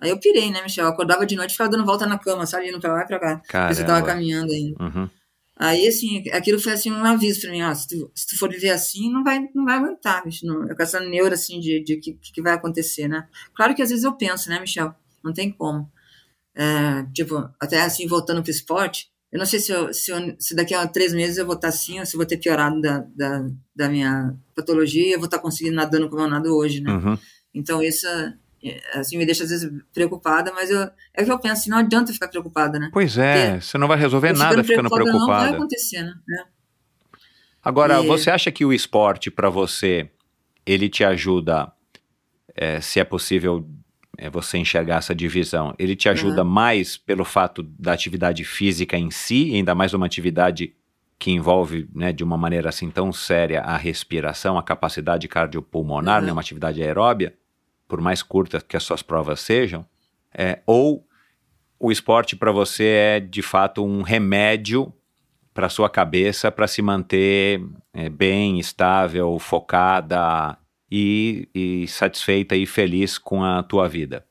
Aí eu pirei, né, Michel? Eu acordava de noite e ficava dando volta na cama, sabe? Indo pra lá e pra cá. Caramba. Porque tava caminhando ainda. Uhum. Aí, assim, aquilo foi assim um aviso pra mim, ó, se tu, se tu for viver assim, não vai, não vai aguentar, bicho. Não, eu é com essa neura, assim, de, o que, que vai acontecer, né? Claro que às vezes eu penso, né, Michel? Não tem como. É, tipo, até assim, voltando pro esporte, eu não sei se, eu, se, eu, se, daqui a três meses eu vou estar tá assim, ou se eu vou ter piorado da, da, da minha patologia, eu vou estar tá conseguindo nadando como eu nado hoje, né? Uhum. Então, isso é assim, me deixa às vezes preocupada, mas eu, é que eu penso, não adianta ficar preocupada, né? Pois é, Porque você não vai resolver ficando nada ficando preocupada. preocupada. Não vai acontecer, né? É. Agora, e... você acha que o esporte para você, ele te ajuda, é, se é possível é, você enxergar essa divisão, ele te ajuda uhum. mais pelo fato da atividade física em si, ainda mais uma atividade que envolve, né, de uma maneira assim tão séria a respiração, a capacidade cardiopulmonar, uhum. né, uma atividade aeróbia, por mais curtas que as suas provas sejam, é, ou o esporte para você é de fato um remédio para sua cabeça para se manter é, bem, estável, focada e, e, satisfeita e feliz com a tua vida?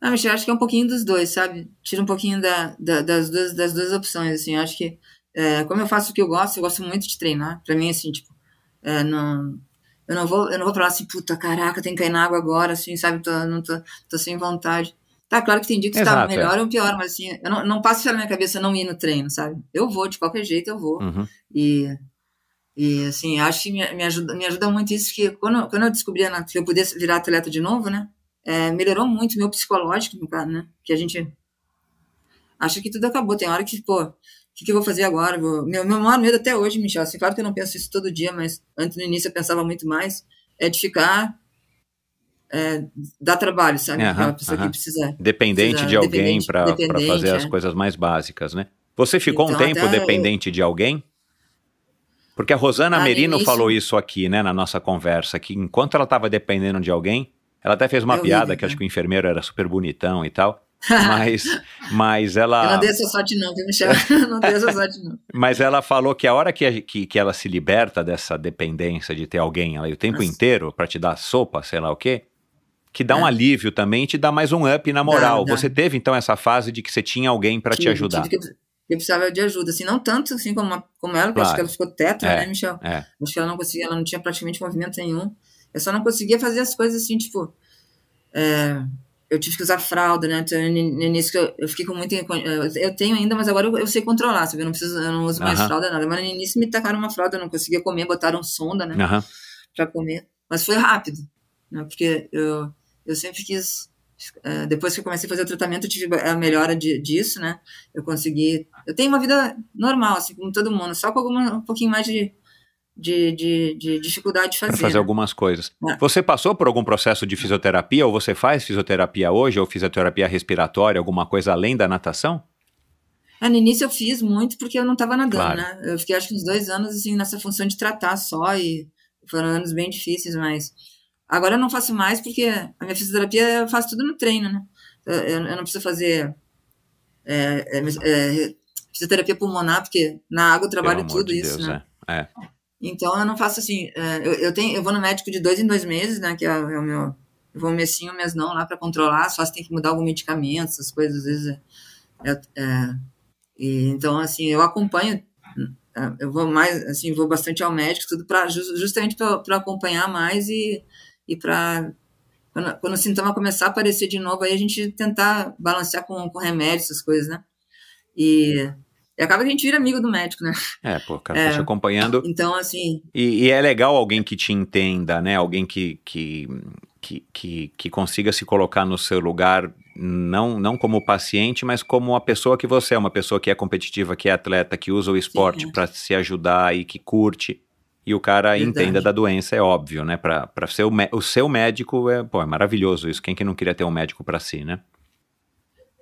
Não, ah, Michel, acho que é um pouquinho dos dois, sabe? Tira um pouquinho da, da, das, duas, das duas opções, assim. Eu acho que, é, como eu faço o que eu gosto, eu gosto muito de treinar. Para mim, assim, tipo, é, não, eu não vou, eu não vou falar assim, puta, caraca, tem que cair na água agora, assim, sabe? Tô, não tô, tô sem vontade. Tá, claro que tem dia que tá Exato, tá melhor é. ou pior, mas assim, eu não, não passo pela minha cabeça não ir no treino, sabe? Eu vou, de qualquer jeito eu vou. Uhum. E, e assim, acho que me, me, ajuda, me ajuda muito isso, que quando, quando eu descobri que eu podia virar atleta de novo, né? É, melhorou muito meu psicológico, né? Que a gente acha que tudo acabou. Tem hora que, pô, que, que eu vou fazer agora? Vou... Meu, meu maior medo até hoje, Michel, assim, claro que eu não penso isso todo dia, mas antes no início eu pensava muito mais, é de ficar. É, dar trabalho, sabe? Uhum, a pessoa uhum. que precisa. Dependente precisa, de alguém para fazer é. as coisas mais básicas, né? Você ficou então, um tempo dependente eu... de alguém? Porque a Rosana ah, Merino início... falou isso aqui, né, na nossa conversa, que enquanto ela estava dependendo de alguém, ela até fez uma é piada que acho né? que o enfermeiro era super bonitão e tal. Mas, mas ela. Eu não deu essa sorte, não, viu, Michel? não deu essa sorte, não. mas ela falou que a hora que, que, que ela se liberta dessa dependência de ter alguém ela, o tempo Nossa. inteiro para te dar sopa, sei lá o quê, que dá é. um alívio também te dá mais um up na moral. Dá, dá. Você teve, então, essa fase de que você tinha alguém para te ajudar. Que eu, precisava de ajuda, assim, não tanto assim como, como ela, porque claro. acho que ela ficou tetra, é, né, Michel? É. Acho que ela não conseguia, ela não tinha praticamente movimento nenhum. Eu só não conseguia fazer as coisas assim, tipo. É, eu tive que usar fralda, né? Então, no início eu, eu fiquei com muito. Eu tenho ainda, mas agora eu, eu sei controlar, sabe? Eu não preciso, eu não uso mais uhum. fralda, nada. Mas no início me tacaram uma fralda, eu não conseguia comer, botaram sonda, né? Uhum. Pra comer. Mas foi rápido, né? Porque eu, eu sempre quis. É, depois que eu comecei a fazer o tratamento, eu tive a melhora de, disso, né? Eu consegui. Eu tenho uma vida normal, assim, como todo mundo, só com alguma, um pouquinho mais de de, de, de dificuldade de fazer. Pra fazer né? algumas coisas. É. Você passou por algum processo de fisioterapia, ou você faz fisioterapia hoje, ou fisioterapia respiratória, alguma coisa além da natação? Ah, no início eu fiz muito porque eu não estava nadando, claro. né? Eu fiquei acho que uns dois anos assim nessa função de tratar só e foram anos bem difíceis, mas agora eu não faço mais porque a minha fisioterapia eu faço tudo no treino, né? Eu, eu não preciso fazer é, é, é, fisioterapia pulmonar porque na água eu trabalho tudo de isso, Deus, né? É. é. Então eu não faço assim. É, eu, eu, tenho, eu vou no médico de dois em dois meses, né? Que é o é meu. Eu vou um mêsinho, um mês não, lá para controlar, só se tem que mudar algum medicamento, essas coisas, às vezes. É, é, é. e, então, assim, eu acompanho, eu vou mais, assim, vou bastante ao médico, tudo pra, justamente para acompanhar mais e, e para. Quando, quando o sintoma começar a aparecer de novo, aí a gente tentar balancear com, com remédio, essas coisas, né? E e acaba que a gente vira amigo do médico, né? É, pô, cara, é. tá te acompanhando. Então, assim. E, e, é legal alguém que te entenda, né? Alguém que, que, que, que, que consiga se colocar no seu lugar não, não como paciente, mas como uma pessoa que você é, uma pessoa que é competitiva, que é atleta, que usa o esporte para se ajudar e que curte. E o cara Verdade. entenda da doença, é óbvio, né? Para ser o, o seu médico, é, pô, é maravilhoso isso. Quem que não queria ter um médico para si, né?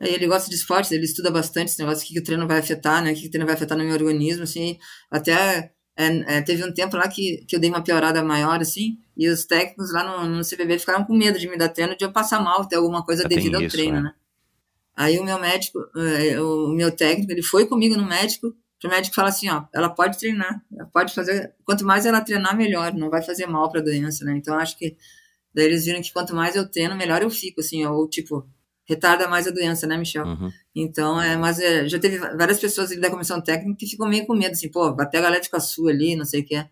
Ele gosta de esportes, ele estuda bastante esse negócio, o que, que o treino vai afetar, né? O que, que o treino vai afetar no meu organismo, assim. Até é, é, teve um tempo lá que, que eu dei uma piorada maior, assim, e os técnicos lá no, no CBB ficaram com medo de me dar treino, de eu passar mal, ter alguma coisa Já ah, devido ao isso, treino, né? né? Aí o meu médico, eh, o meu técnico, ele foi comigo no médico, o médico fala assim, ó, ela pode treinar, ela pode fazer, quanto mais ela treinar, melhor, não vai fazer mal para a doença, né? Então acho que daí eles viram que quanto mais eu treino, melhor eu fico, assim, ou tipo, retarda mais a doença, né, Michel? Uhum. Então, é, mas é, já teve várias pessoas da comissão técnica que ficam meio com medo, assim, pô, vai pegar a sua ali, não sei o que é.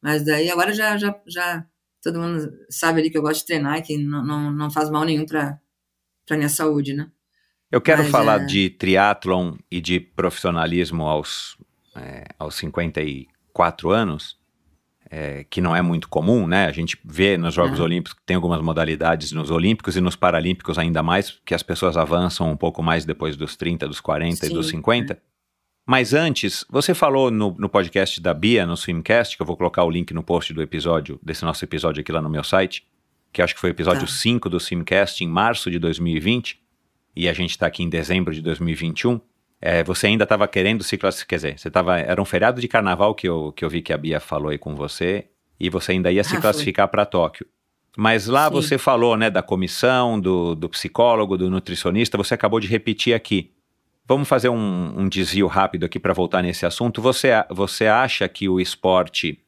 Mas daí agora já, já, já todo mundo sabe ali que eu gosto de treinar e que não, não, não faz mal nenhum para para minha saúde, né? Eu quero mas, falar é... de triatlon e de profissionalismo aos, é, aos 54 anos, é, que não é muito comum, né? A gente vê nos Jogos uhum. Olímpicos, tem algumas modalidades nos Olímpicos e nos Paralímpicos ainda mais, que as pessoas avançam um pouco mais depois dos 30, dos 40 Sim. e dos 50. É. Mas antes, você falou no, no, podcast da Bia, no Swimcast, que eu vou colocar o link no post do episódio, desse nosso episódio aqui lá no meu site, que acho que foi o episódio tá. 5 do Swimcast em março de 2020, e a gente está aqui em dezembro de 2021 é, você ainda estava querendo se classificar, quer dizer, você tava, era um feriado de carnaval que eu, que eu vi que a Bia falou aí com você, e você ainda ia se ah, classificar para Tóquio. Mas lá Sim. você falou, né, da comissão, do, do psicólogo, do nutricionista, você acabou de repetir aqui. Vamos fazer um, um desvio rápido aqui para voltar nesse assunto. Você, você acha que o esporte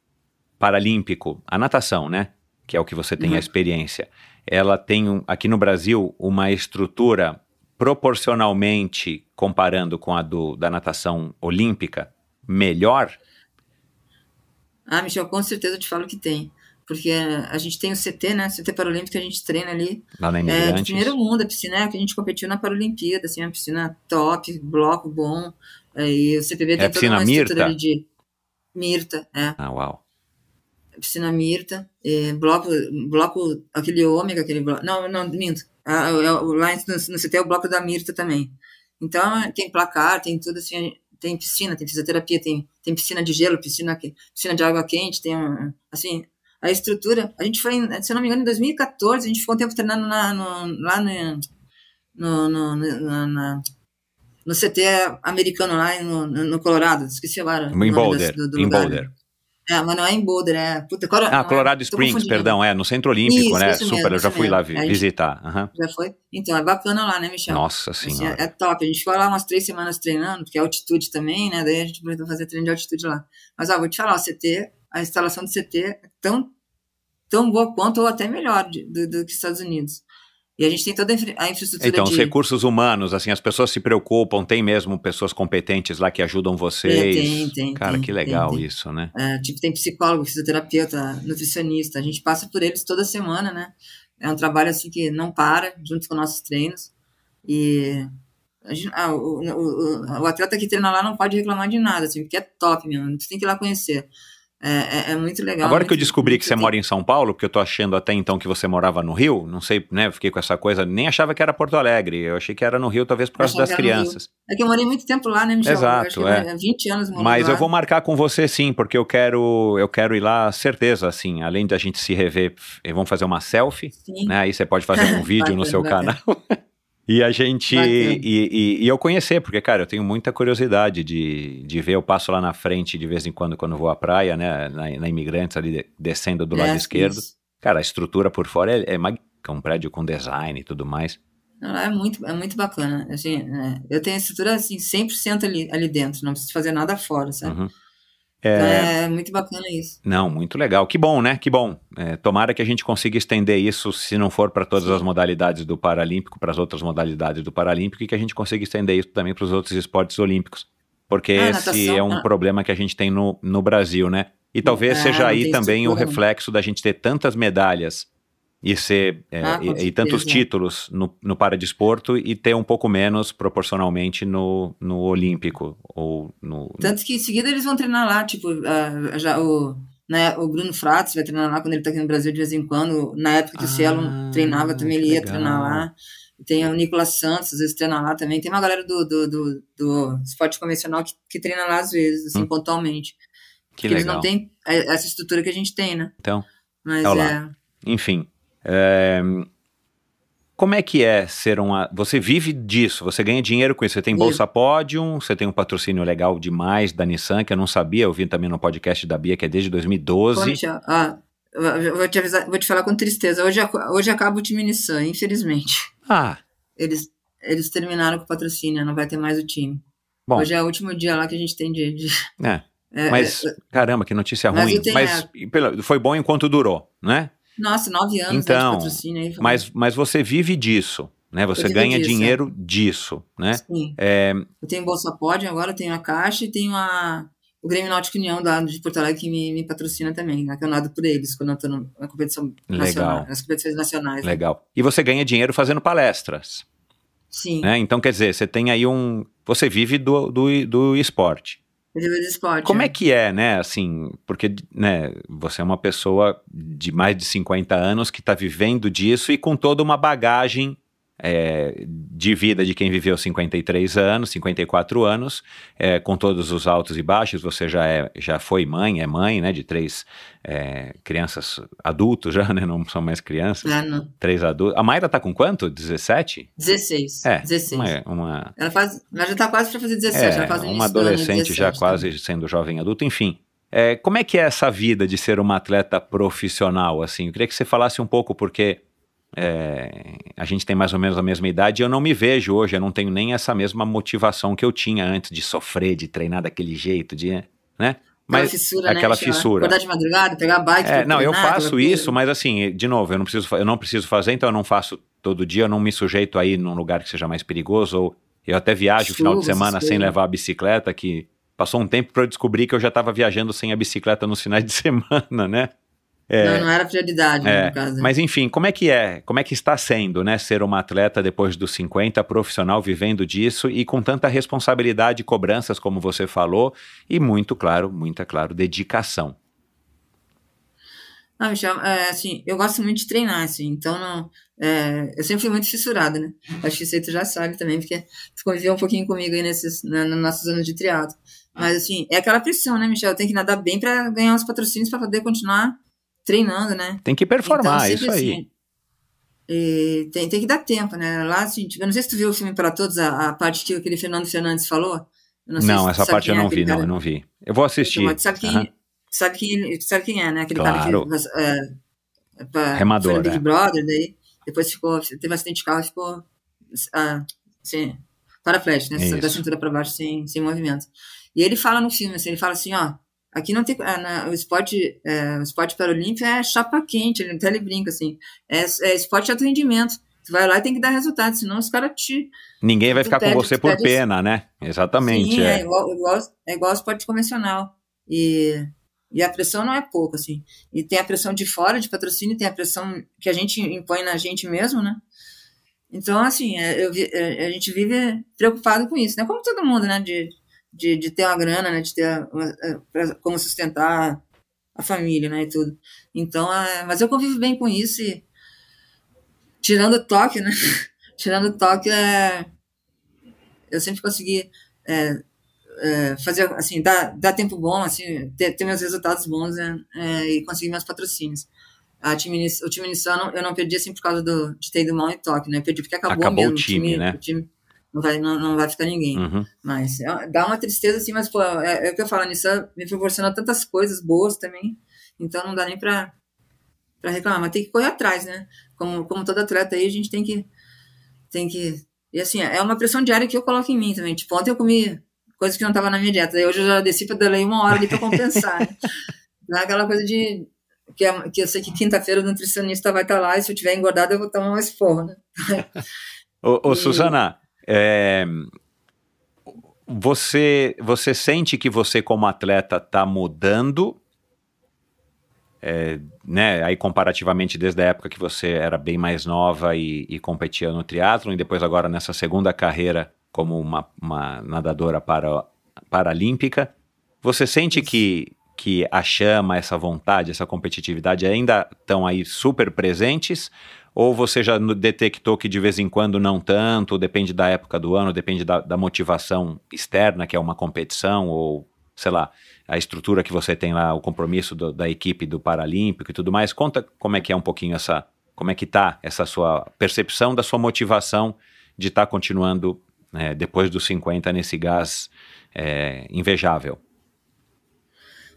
paralímpico, a natação, né, que é o que você tem uhum. a experiência, ela tem, aqui no Brasil, uma estrutura proporcionalmente, comparando com a do, da natação olímpica, melhor? Ah, Michel, com certeza eu te falo que tem. Porque a gente tem o CT, né? CT Paralímpico, a gente treina ali. Lá na é, do primeiro mundo, a piscina que a gente competiu na Paralimpíada, assim, uma piscina top, bloco bom. É, e o CPB é tem toda uma Mirta? estrutura ali de... Mirta, é. Ah, uau piscina Mirta, é, bloco, bloco, aquele ômega, aquele bloco, não, não, minto, é, lá no CT é o bloco da Mirta também. Então, tem placar, tem tudo assim, tem piscina, tem fisioterapia, tem, tem piscina de gelo, piscina, piscina de água quente, tem, assim, a estrutura. A gente foi, né, se eu não me engano, em 2014, a gente ficou um tempo treinando na, no, lá no, no, no, no, no CT americano lá no, no Colorado, esqueci agora. Em Boulder, do, em Boulder. É, mas não é em Boulder, é. Puta, Ah, Colorado é, Springs, perdão, é, no Centro Olímpico, isso, né? Isso Super, mesmo, eu já fui mesmo. lá vi, visitar. Uhum. Já foi? Então, é bacana lá, né, Michel? Nossa assim, senhora. Assim, é, é, top. A gente foi lá umas três semanas treinando, porque é altitude também, né? Daí a gente aproveitou fazer treino de altitude lá. Mas, ó, vou te falar, o CT, a instalação do CT é tão, tão boa quanto, ou até melhor, do, do que os Estados Unidos. E a gente tem toda a infraestrutura. Então, de... os recursos humanos, assim, as pessoas se preocupam, tem mesmo pessoas competentes lá que ajudam vocês. tem, tem. Cara, tem, que legal tem, tem. isso, né? É, tipo, tem psicólogo, fisioterapeuta, nutricionista. A gente passa por eles toda semana, né? É um trabalho assim que não para, junto com nossos treinos. E gente, ah, o, o, o, o, atleta que treina lá não pode reclamar de nada, assim, porque é top mesmo. Tu tem que ir lá conhecer. É, é, é, muito legal. Agora muito que eu descobri que você mora em São Paulo, porque eu tô achando até então que você morava no Rio, não sei, né? Fiquei com essa coisa, nem achava que era Porto Alegre, eu achei que era no Rio, talvez por causa das crianças. É que eu morei muito tempo lá, né, Michel? Exato, eu é. 20 anos morando Mas lá. eu vou marcar com você sim, porque eu quero, eu quero ir lá, certeza, assim, além da gente se rever, vamos fazer uma selfie, sim. né? Aí você pode fazer um vídeo no seu canal. E a gente. E, e, e, eu conhecer, porque, cara, eu tenho muita curiosidade de, de ver. Eu passo lá na frente de vez em quando, quando vou à praia, né? Na, na Imigrantes, ali descendo do é, lado esquerdo. Isso. Cara, a estrutura por fora é, é, é um prédio com design e tudo mais. Não, é muito, é muito bacana. Assim, é, eu tenho a estrutura assim, 100% ali, ali dentro, não preciso fazer nada fora, sabe? Uhum. É... é, muito bacana isso. Não, muito legal. Que bom, né? Que bom. É, tomara que a gente consiga estender isso, se não for para todas as modalidades do Paralímpico, para as outras modalidades do Paralímpico, e que a gente consiga estender isso também para os outros esportes olímpicos. Porque ah, esse natação, é um ah. problema que a gente tem no, no Brasil, né? E talvez é, seja aí também o né? reflexo da gente ter tantas medalhas e ser é, ah, e, e, tantos títulos no, no paradesporto e ter um pouco menos proporcionalmente no, no olímpico ou no tanto que em seguida eles vão treinar lá tipo uh, já o né o Bruno Fratos vai treinar lá quando ele tá aqui no Brasil de vez em quando na época que ah, o Cielo ah, treinava também ele ia legal. treinar lá tem o Nicolas Santos às vezes treina lá também tem uma galera do do, do, do esporte convencional que, que treina lá às vezes assim hum. pontualmente que legal. eles não têm é, essa estrutura que a gente tem né então mas é, é... enfim é, como é que é ser uma. Você vive disso, você ganha dinheiro com isso. Você tem Bolsa Pódium, você tem um patrocínio legal demais da Nissan, que eu não sabia, eu vi também no podcast da Bia, que é desde 2012. Poxa, ah, vou, te avisar, vou te falar com tristeza. Hoje, hoje acaba o time Nissan, infelizmente. Ah. Eles, eles terminaram com o patrocínio, não vai ter mais o time. Bom. Hoje é o último dia lá que a gente tem de. de... É. É, mas, é, é. caramba, que notícia ruim. Mas, mas foi bom enquanto durou, né? Nossa, nove anos então, né, de então, patrocínio. Aí, mas, mas você vive disso, né? Você ganha disso, é. dinheiro é. disso, né? Sim. É... Eu tenho Bolsa Pod agora, tenho a Caixa e tenho a... o Grêmio Náutico União da, de Porto Alegre que me, me patrocina também, né? Que eu nado por eles quando eu tô na competição Legal. nacional, nas competições nacionais. Né. Legal. Né? E você ganha dinheiro fazendo palestras. Sim. Né? Então, quer dizer, você tem aí um... Você vive do, do, do esporte de esporte. Como né? é que é, né? Assim, porque né, você é uma pessoa de mais de 50 anos que está vivendo disso e com toda uma bagagem é, de vida de quem viveu 53 anos, 54 anos, é, com todos os altos e baixos, você já, é, já foi mãe, é mãe, né, de três é, crianças adultos já, né, não são mais crianças. Ah, não. Três adultos. A Mayra tá com quanto? 17? 16. É, 16. Uma, uma ela, faz, ela já tá quase para fazer 17, ela é, faz Uma adolescente 17, já tá? quase sendo jovem adulto, enfim, é, como é que é essa vida de ser uma atleta profissional, assim? Eu queria que você falasse um pouco, porque é, a gente tem mais ou menos a mesma idade e eu não me vejo hoje, eu não tenho nem essa mesma motivação que eu tinha antes de sofrer, de treinar daquele jeito, de, né? Mas fissura, né, aquela né? fissura. Acordar de madrugada, pegar bike. É, não, treinar, eu faço isso, mas assim, de novo, eu não preciso, eu não preciso fazer, então eu não faço todo dia, eu não me sujeito aí num lugar que seja mais perigoso ou eu até viajo Chuva, final de semana sem levar a bicicleta, que passou um tempo para eu descobrir que eu já estava viajando sem a bicicleta nos finais de semana, né? É, não, não era prioridade, né, é, no caso. Mas enfim, como é que é? Como é que está sendo, né, ser uma atleta depois dos 50, profissional vivendo disso e com tanta responsabilidade e cobranças, como você falou, e muito, claro, muita, claro, dedicação. Não, Michel, é, assim, eu gosto muito de treinar, assim, então não, é, eu sempre fui muito fissurada, né? Acho que isso tu já sabe também, porque tu conviveu um pouquinho comigo aí nesses, na, nos nossos anos de triatlo. Mas, assim, é aquela pressão, né, Michel? Tem que nadar bem para ganhar os patrocínios para poder continuar treinando, né? Tem que performar, então, isso assim, aí. É, e tem, tem que dar tempo, né? Lá, assim, eu não sei se tu viu o filme para todos, a, a, parte que aquele Fernando Fernandes falou. não, não essa parte eu é não é, vi, não, cara. eu não vi. Eu vou assistir. Então, sabe quem, uhum. sabe, quem, sabe quem é, né? Aquele claro. cara que é, pra, Remador, foi no Big né? Brother, daí depois ficou, teve um acidente de carro e ficou ah, assim, paraplégico, né? É isso. Da cintura para baixo, sem, sem movimento. E ele fala no filme, assim, ele fala assim, ó, Aqui não tem. Ah, na, o esporte, é, o esporte paralímpico é chapa quente, ele até ele brinca assim. É, é esporte de atendimento. Tu vai lá e tem que dar resultado, senão os caras te. Ninguém vai ficar pede, com você por pede, pena, né? Exatamente. Sim, é. é. igual, igual, é igual esporte convencional. E, e a pressão não é pouco, assim. E tem a pressão de fora, de patrocínio, tem a pressão que a gente impõe na gente mesmo, né? Então, assim, é, eu, é, a gente vive preocupado com isso, né? Como todo mundo, né? De, de, de ter uma grana, né? De ter uma, é, pra, como sustentar a família, né? E tudo. Então, é, mas eu convivo bem com isso e tirando o toque, né? tirando o toque, é, eu sempre consegui é, é, fazer, assim, dar, dar tempo bom, assim, ter, ter meus resultados bons né? É, e conseguir meus patrocínios. A time, o time inicial eu não perdi assim por causa do, de ter ido mal em toque, né? Eu perdi porque acabou, acabou mesmo, o time, né? O time, não vai, não, não vai ficar ninguém. Uhum. Mas dá uma tristeza, assim, mas pô, é, é o que eu falo, nisso me proporciona tantas coisas boas também, então não dá nem para pra reclamar, mas tem que correr atrás, né? Como, como todo atleta aí, a gente tem que, tem que... E assim, é uma pressão diária que eu coloco em mim também, tipo, ontem eu comi coisa que não estava na minha dieta, daí hoje eu já desci para dar uma hora ali para compensar, né? Dá aquela coisa de que, é, que eu sei que quinta-feira o nutricionista vai estar tá lá e se eu tiver engordado eu vou tomar mais forno né? ô, ô e... Suzana, é, você, você sente que você, como atleta, está mudando? É, né, aí comparativamente desde a época que você era bem mais nova e, e competia no triatlo e depois agora nessa segunda carreira como uma, uma nadadora para, paralímpica, você sente que, que a chama, essa vontade, essa competitividade ainda estão aí super presentes ou você já detectou que de vez em quando não tanto, depende da época do ano, depende da, da motivação externa, que é uma competição, ou sei lá, a estrutura que você tem lá, o compromisso do, da equipe do Paralímpico e tudo mais. Conta como é que é um pouquinho essa, como é que tá essa sua percepção da sua motivação de estar tá continuando né, depois dos 50 nesse gás é, invejável.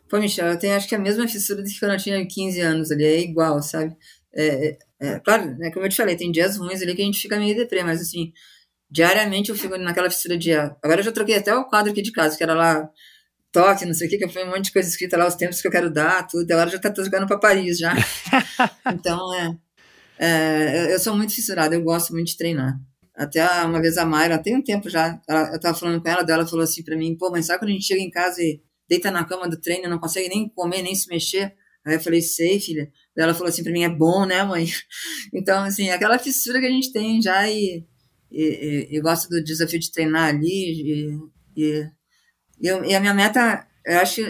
Pô, Michel, eu tenho acho que a mesma fissura de quando eu tinha 15 anos ali, é igual, sabe? É, é é, claro, né, como eu te falei, tem dias ruins ali que a gente fica meio deprê, mas assim, diariamente eu fico naquela fissura de. Ah, agora eu já troquei até o quadro aqui de casa, que era lá toque, não sei o que, que fui um monte de coisa escrita lá, os tempos que eu quero dar, tudo. Agora já tá jogando para Paris já. então, é, é, eu sou muito fissurada, eu gosto muito de treinar. Até uma vez a Mayra, tem um tempo já, ela, eu tava falando com ela, dela falou assim para mim: pô, mas sabe quando a gente chega em casa e deita na cama do treino, não consegue nem comer, nem se mexer? Aí eu falei: sei, filha, ela falou assim para mim: é bom, né, mãe? Então, assim, aquela fissura que a gente tem já e, e, e, e gosto do desafio de treinar ali. E, eu, e, a minha meta, eu acho,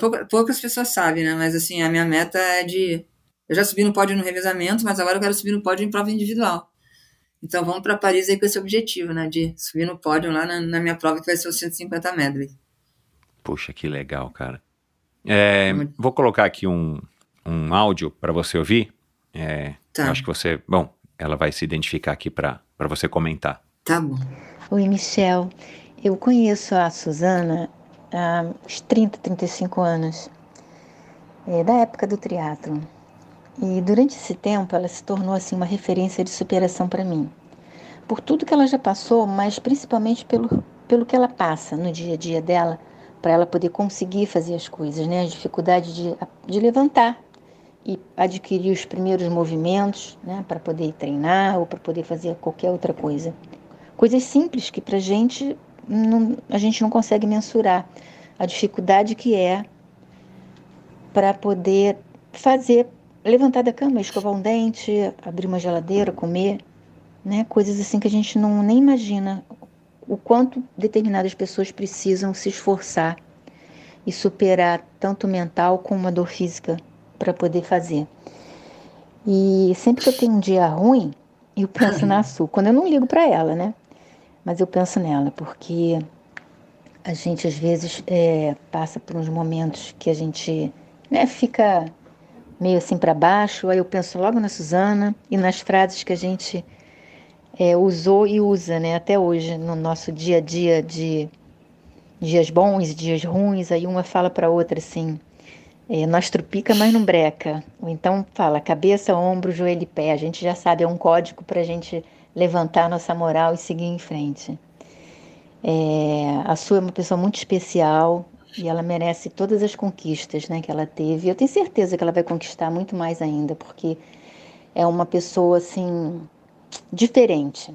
pouca, poucas pessoas sabem, né? Mas, assim, a minha meta é de. Eu já subi no pódio no revezamento, mas agora eu quero subir no pódio em prova individual. Então vamos para Paris aí com esse objetivo, né? De subir no pódio lá na, na minha prova que vai ser os 150 medley. Poxa, que legal, cara. É, vou colocar aqui um, um áudio para você ouvir. É, tá. Acho que você. Bom, ela vai se identificar aqui para você comentar. Tá bom. Oi, Michel. Eu conheço a Suzana há uns 30, 35 anos, é, da época do triatlo. E durante esse tempo ela se tornou assim uma referência de superação para mim. Por tudo que ela já passou, mas principalmente pelo, pelo que ela passa no dia a dia dela, para ela poder conseguir fazer as coisas, né? A dificuldade de, de levantar e adquirir os primeiros movimentos né, para poder treinar ou para poder fazer qualquer outra coisa. Coisas simples que para gente não, a gente não consegue mensurar a dificuldade que é para poder fazer levantar da cama, escovar um dente, abrir uma geladeira, comer, né? Coisas assim que a gente não nem imagina o quanto determinadas pessoas precisam se esforçar e superar tanto mental como a dor física para poder fazer. E sempre que eu tenho um dia ruim, eu penso na Su. Quando eu não ligo para ela, né? Mas eu penso nela, porque a gente às vezes é, passa por uns momentos que a gente né, fica meio assim para baixo. Aí eu penso logo na Suzana e nas frases que a gente é, usou e usa, né? Até hoje, no nosso dia a dia de dias bons, dias ruins. Aí uma fala para outra assim é, nós trupica, mas não breca. Ou então fala cabeça, ombro, joelho e pé. A gente já sabe, é um código para a gente levantar nossa moral e seguir em frente. É, a sua é uma pessoa muito especial e ela merece todas as conquistas né, que ela teve. Eu tenho certeza que ela vai conquistar muito mais ainda, porque é uma pessoa assim diferente.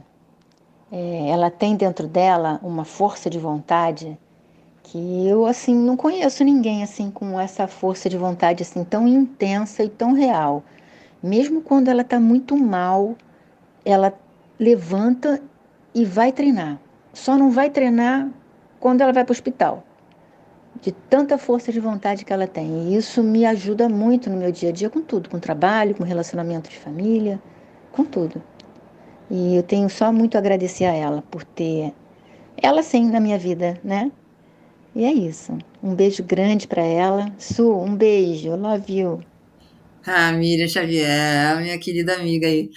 É, ela tem dentro dela uma força de vontade que eu assim não conheço ninguém assim com essa força de vontade assim tão intensa e tão real. Mesmo quando ela está muito mal, ela levanta e vai treinar. Só não vai treinar quando ela vai para o hospital. De tanta força de vontade que ela tem. E isso me ajuda muito no meu dia a dia com tudo, com trabalho, com relacionamento de família, com tudo. E eu tenho só muito a agradecer a ela por ter ela sim na minha vida, né? E é isso. Um beijo grande para ela. Su, um beijo. Love you. Ah, Miriam Xavier, minha querida amiga aí.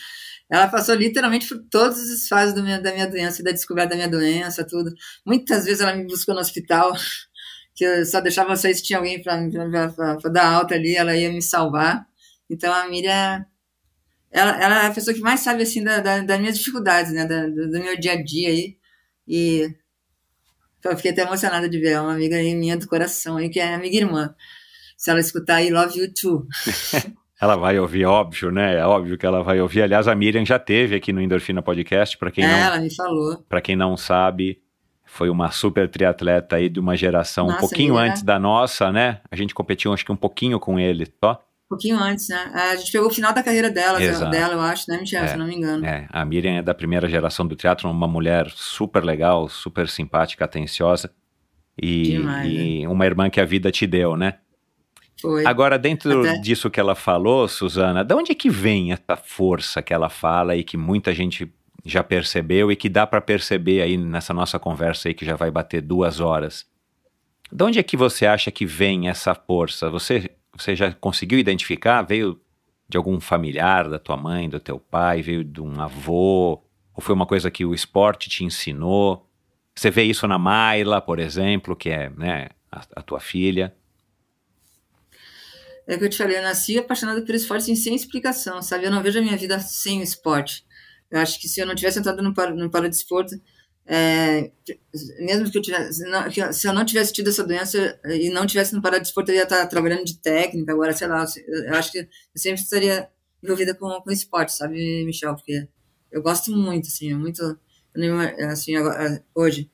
Ela passou literalmente por todas as fases minha da minha doença, da descoberta da minha doença, tudo. Muitas vezes ela me buscou no hospital, que eu só deixava sair se tinha alguém para dar alta ali, ela ia me salvar. Então a Miriam, ela, ela é a pessoa que mais sabe assim da, da, das minhas dificuldades, né, da, do, do meu dia a dia aí. E então eu fiquei até emocionada de ver uma amiga minha do coração aí, que é amiga irmã. Se ela escutar aí, love you too. ela vai ouvir, óbvio, né? É óbvio que ela vai ouvir. Aliás, a Miriam já teve aqui no Endorfina Podcast, para quem é, não... ela me falou. Para quem não sabe, foi uma super triatleta aí de uma geração nossa, um pouquinho antes da nossa, né? A gente competiu acho que um pouquinho com ele, só pouquinho antes, né? É, a gente pegou o final da carreira dela, dela eu acho, né, Michel? É, se não me engano. É, a Miriam é da primeira geração do teatro, uma mulher super legal, super simpática, atenciosa. E, Demais, e né? uma irmã que a vida te deu, né? Foi. Agora, dentro Até. disso que ela falou, Suzana, de onde é que vem essa força que ela fala e que muita gente já percebeu e que dá para perceber aí nessa nossa conversa aí que já vai bater duas horas? De onde é que você acha que vem essa força? Você você já conseguiu identificar? Veio de algum familiar da tua mãe, do teu pai, veio de um avô? Ou foi uma coisa que o esporte te ensinou? Você vê isso na Maila, por exemplo, que é né, a, a tua filha? É que eu te falei, eu nasci apaixonada pelo esporte sem explicação, sabe? Eu não vejo a minha vida sem o esporte. Eu acho que se eu não tivesse entrado no, par, no esportes de é, mesmo que eu, tivesse, que se eu não tivesse tido essa doença eh, e não tivesse no Pará de Esporte, eu ia estar trabalhando de técnica, agora, sei lá, eu, eu acho que eu sempre estaria envolvida com, com esporte, sabe, Michel? Porque eu gosto muito, assim, é muito, assim, agora, eh, hoje,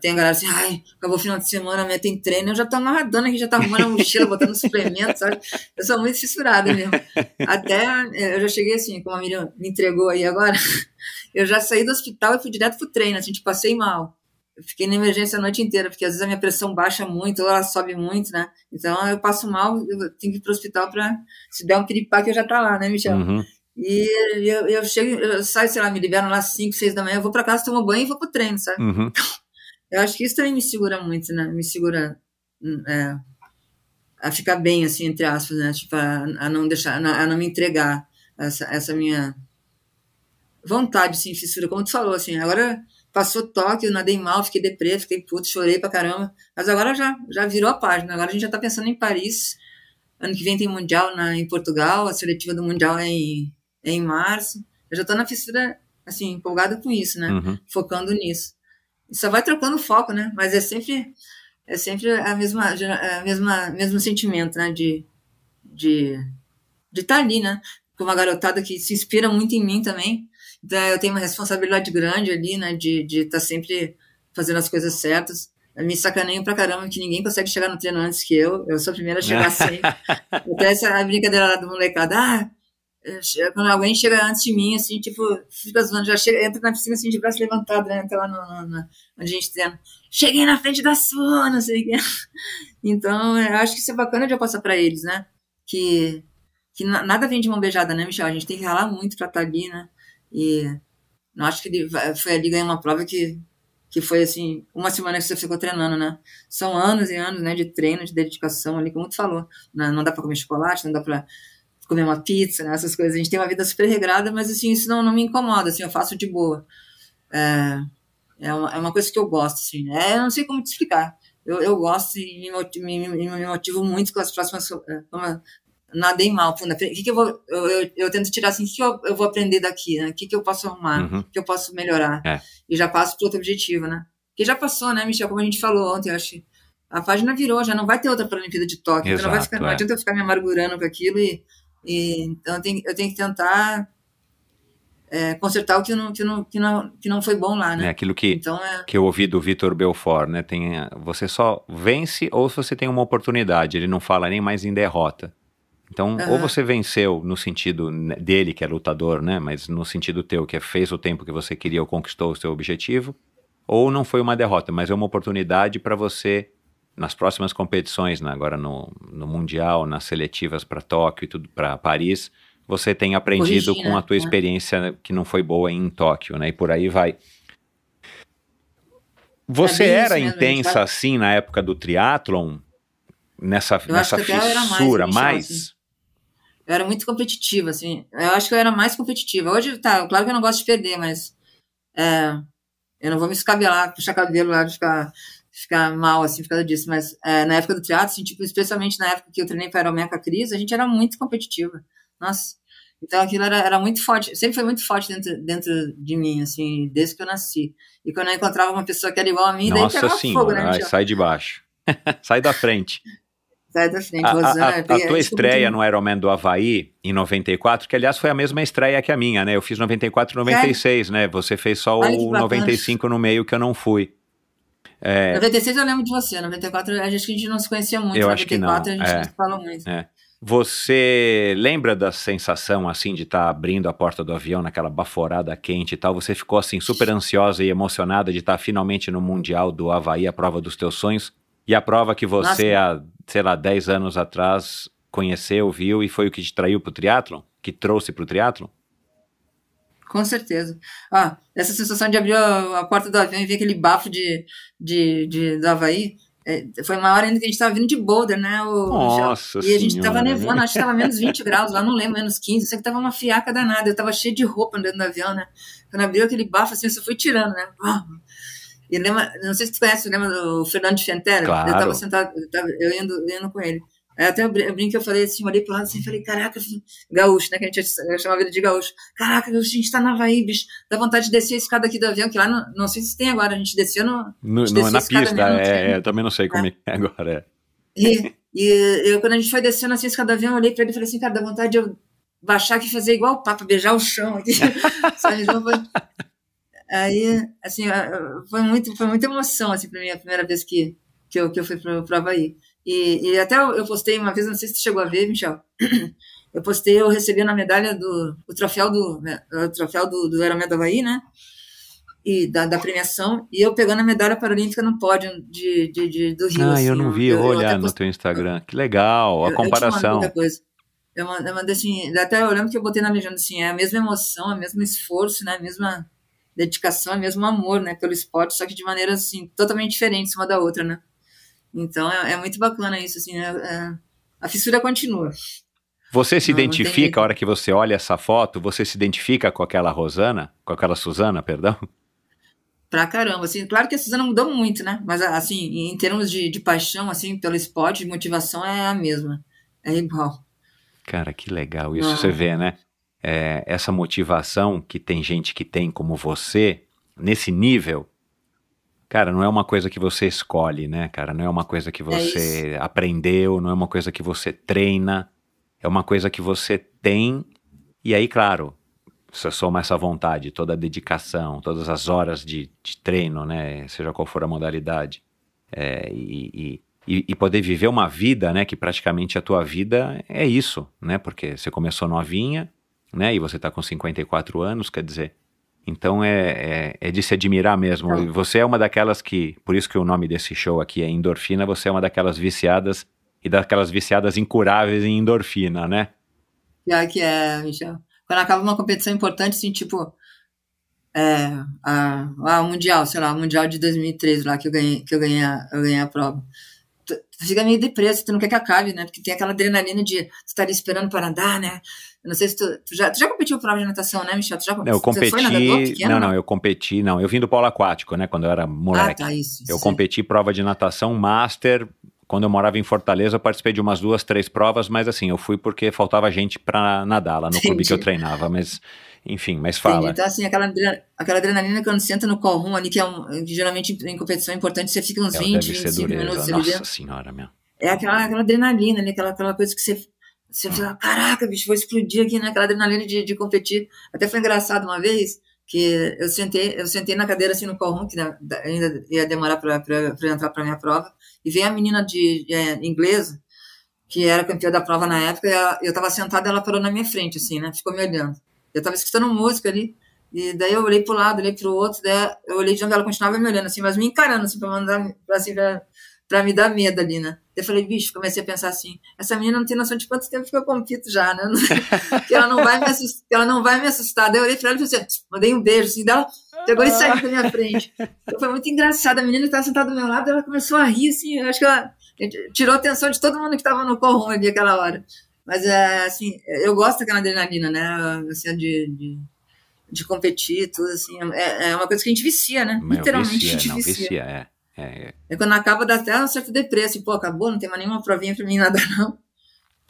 tem a galera assim, ai, acabou o final de semana, amanhã tem treino, eu já tô amarradona aqui, já tá arrumando a mochila, botando suplemento, sabe? Eu sou muito fissurada mesmo. Até eh, eu já cheguei assim, como a Miriam me entregou aí agora, eu já saí do hospital e fui direto pro treino, a assim, gente tipo, passei mal. Eu fiquei na emergência a noite inteira, porque às vezes a minha pressão baixa muito, ou ela sobe muito, né? Então eu passo mal, eu tenho que ir pro hospital para se der um que eu já tá lá, né, Michel? Uhum. E eu, eu chego, eu saio, sei lá, me liberam lá 5, 6 da manhã, eu vou para casa, tomo banho e vou pro treino, sabe? Uhum. Então, eu acho que isso também me segura muito, né? Me segura é, a ficar bem, assim, entre aspas, né? Tipo, a, a não deixar, a não me entregar essa, essa minha vontade, assim, fissura, como tu falou, assim, agora passou Tóquio, nadei mal, fiquei deprê, fiquei puto, chorei pra caramba, mas agora já, já virou a página, agora a gente já tá pensando em Paris, ano que vem tem Mundial na, em Portugal, a seletiva do Mundial é em, é em março, eu já tô na fissura, assim, empolgada com isso, né, uhum. focando nisso. E só vai trocando foco, né, mas é sempre, é sempre a mesma, a mesma, mesmo sentimento, né, de, de, de estar tá ali, né, com uma garotada que se inspira muito em mim também, eu tenho uma responsabilidade grande ali, né, de estar tá sempre fazendo as coisas certas. Eu me sacaneio pra caramba que ninguém consegue chegar no treino antes que eu. Eu sou a primeira a chegar sempre. Até essa brincadeira lá do molecada, ah, eh, quando alguém chega antes de mim, assim, tipo, fica zoando, já chega, entra na piscina assim de braço levantado, né? Entra lá no, no, no onde a gente treina. Cheguei na frente da sua, não sei o que. Então, eu acho que isso é bacana de eu passar pra eles, né? Que, que nada vem de mão beijada, né, Michel? A gente tem que ralar muito pra estar tá ali, né? E não acho que ele foi ali ganhar uma prova que, que foi assim, uma semana que você ficou treinando, né? São anos e anos né, de treino, de dedicação ali, como tu falou. Né? Não dá para comer chocolate, não dá para comer uma pizza, né? essas coisas. A gente tem uma vida super regrada, mas assim, isso não, não me incomoda, assim, eu faço de boa. É, é, uma, é uma coisa que eu gosto, assim. É, eu não sei como te explicar. Eu, eu gosto e me, me, me, me motivo muito com as próximas é, nadei mal, o que, que eu vou, eu, eu, eu, tento tirar assim, o que eu, eu vou aprender daqui, né? O que, que eu posso arrumar, uhum. o uhum. que eu posso melhorar. É. E já passo para outro objetivo, né? Que já passou, né, Michel? Como a gente falou ontem, eu acho a página virou, já não vai ter outra para Olimpíada de Tóquio, Exato, não, vai ficar, é. não adianta eu ficar me amargurando com aquilo e, e então eu tenho, eu tenho que tentar é, consertar o que não, que, não, que, não, que não foi bom lá, né? É aquilo que, então, é... que eu ouvi do Vitor Belfort, né? Tem, você só vence ou se você tem uma oportunidade. Ele não fala nem mais em derrota. Então, uhum. ou você venceu no sentido né, dele, que é lutador, né? Mas no sentido teu, que é fez o tempo que você queria ou conquistou o seu objetivo, ou não foi uma derrota, mas é uma oportunidade para você, nas próximas competições, né? agora no, no Mundial, nas seletivas para Tóquio e tudo para Paris, você tem aprendido Corrigir, com a né? tua né? experiência que não foi boa em Tóquio, né? E por aí vai. Você é era isso, né, intensa assim na época do triatlon? Nessa, nessa fissura, mais? mais? Assim. Eu era muito competitiva, assim. Eu acho que eu era mais competitiva. Hoje, tá, claro que eu não gosto de perder, mas. É, eu não vou me escabelar, puxar cabelo lá, ficar, ficar mal, assim, por causa disso. Mas é, na época do teatro, assim, tipo, especialmente na época que eu treinei para a Aeromeca Cris, a gente era muito competitiva. Nossa. Então aquilo era, era muito forte, sempre foi muito forte dentro, dentro de mim, assim, desde que eu nasci. E quando eu encontrava uma pessoa que era igual a mim, Nossa daí pegava senhora, fogo, né? Ai, sai de baixo. sai da frente a, A, a, tua estreia no Ironman do Havaí, em 94, que aliás foi a mesma estreia que a minha, né? Eu fiz 94 e 96, né? Você fez só Olha o 95 no meio que eu não fui. É... 96 eu lembro de você, 94 a gente não se conhecia muito, eu 94 acho que não. a gente é. não se falou muito. É. Você lembra da sensação assim de estar tá abrindo a porta do avião naquela baforada quente e tal? Você ficou assim super ansiosa e emocionada de estar tá, finalmente no Mundial do Havaí, a prova dos teus sonhos? E a prova que você, há, sei lá, 10 anos atrás, conheceu, viu e foi o que te traiu para o triatlon? Que trouxe para o triatlon? Com certeza. Ah, essa sensação de abrir a, a porta do avião e ver aquele bafo de, de, de, do Havaí, é, foi maior ainda que a gente estava vindo de Boulder, né? O, Nossa E a gente estava nevando, acho que estava menos 20 graus lá, não lembro, menos 15, sei que estava uma fiaca danada, eu estava cheio de roupa andando do avião, né? Quando abriu aquele bafo, assim, eu foi fui tirando, né? não sei se tu conhece, lembra do Fernando de Fentera? Claro. Eu estava sentado, eu, tava, eu, indo, indo com ele. Aí até eu brinquei, eu falei assim, olhei pro lado assim, falei, caraca, gaúcho, né, que a gente chamava vida de gaúcho. Caraca, gaúcho, a gente tá na Havaí, bicho. Dá vontade de descer a escada aqui do avião, que lá, não, não sei se tem agora, a gente desceu no... no gente não, na pista, mesmo, é, é, também não sei como é. é agora, é. E, e eu, quando a gente foi descendo assim a escada do avião, eu olhei pra ele e falei assim, cara, dá vontade de eu baixar aqui e fazer igual o papo, beijar o chão aqui. Sabe, então Aí, assim, foi muito, foi muita emoção, assim, para mim, a primeira vez que, que, eu, que eu fui para o Havaí. E, e até eu postei uma vez, não sei se você chegou a ver, Michel, eu postei eu recebendo a medalha do o troféu do né, o troféu do, do Ironman Havaí, né? E da, da, premiação, e eu pegando a medalha paralímpica no pódio de, de, de do Rio. Ah, assim, eu não vi, eu, eu vou olhar no teu Instagram. Que legal, a eu, comparação. Eu, coisa. eu mandei assim, até eu lembro que eu botei na legenda assim, é a mesma emoção, é o mesmo esforço, né? A mesma dedicação é mesmo amor, né, pelo esporte, só que de maneira assim, totalmente diferente uma da outra, né. Então, é, é muito bacana isso, assim, né, é, a fissura continua. Você se não, identifica, não a hora que você olha essa foto, você se identifica com aquela Rosana, com aquela Suzana, perdão? Pra caramba, assim, claro que a Suzana mudou muito, né, mas, assim, em termos de, de paixão, assim, pelo esporte, de motivação, é a mesma, é igual. Cara, que legal isso, ah. você vê, né? é, essa motivação que tem gente que tem como você, nesse nível, cara, não é uma coisa que você escolhe, né, cara? Não é uma coisa que é você é aprendeu, não é uma coisa que você treina, é uma coisa que você tem. E aí, claro, você soma essa vontade, toda a dedicação, todas as horas de, de treino, né? Seja qual for a modalidade. É, e, e, e, poder viver uma vida, né? Que praticamente a tua vida é isso, né? Porque você começou novinha, né? E você está com 54 anos, quer dizer. Então é, é, é de se admirar mesmo. Tá. Você é uma daquelas que, por isso que o nome desse show aqui é Endorfina, você é uma daquelas viciadas e daquelas viciadas incuráveis em endorfina, né? Pior que é, Michel. Quando acaba uma competição importante, assim, tipo, é, a, a Mundial, sei lá, o Mundial de 2003, lá que eu ganhei, que eu ganhei, a, eu ganhei a prova. Tu, tu fica meio depresso, tu não quer que acabe, né? Porque tem aquela adrenalina de estar tá esperando para andar, né? não sei se tu, tu, já, tu já competiu prova de natação, né, Michel? Tu já competiu? Eu competi. Você foi nadador pequeno, não, não, não, eu competi, não. Eu vim do polo aquático, né, quando eu era moleque. Ah, tá, isso. Eu sim. competi prova de natação, master. Quando eu morava em Fortaleza, eu participei de umas duas, três provas, mas assim, eu fui porque faltava gente para nadar lá no Entendi. clube que eu treinava, mas enfim, mas fala. Entendi. Então, assim, aquela, aquela adrenalina quando senta no colrum ali, que é um, geralmente em competição é importante, você fica uns É 20, 25 minutos. Nossa ali senhora, meu. É aquela, aquela adrenalina ali, né, aquela, aquela coisa que você você fala, caraca, bicho, vou explodir aqui naquela né? adrenalina de, de competir. Até foi engraçado uma vez que eu sentei, eu sentei na cadeira assim no Calhoun, que ainda ia demorar para entrar para minha prova, e veio a menina de, de é, inglesa, que era campeã da prova na época, ela, eu estava sentada ela parou na minha frente, assim, né? Ficou me olhando. Eu estava escutando música ali, e daí eu olhei pro lado, olhei pro outro, daí eu olhei de onde ela continuava me olhando, assim, mas me encarando, assim, pra mandar, assim, pra, pra me dar medo ali, né? Eu falei, bicho, comecei a pensar assim, essa menina não tem noção de quanto tempo que eu compito já, né? que ela não vai me assustar, ela não vai me assustar. Daí eu olhei pra ela e falei assim, mandei um beijo, assim, dela pegou e saiu da minha frente. Então, foi muito engraçado, a menina estava sentada do meu lado, ela começou a rir, assim, eu acho que ela tirou a atenção de todo mundo que estava no corrum ali aquela hora. Mas, é, assim, eu gosto daquela adrenalina, né? Assim, de, de de competir, tudo assim. É, é, uma coisa que a gente vicia, né? Literalmente vicia, a gente não, vicia. vicia é. É, é, é. quando acaba da tela, um certo depresso. Tipo, Pô, acabou, não tem mais nenhuma provinha pra mim, nada não.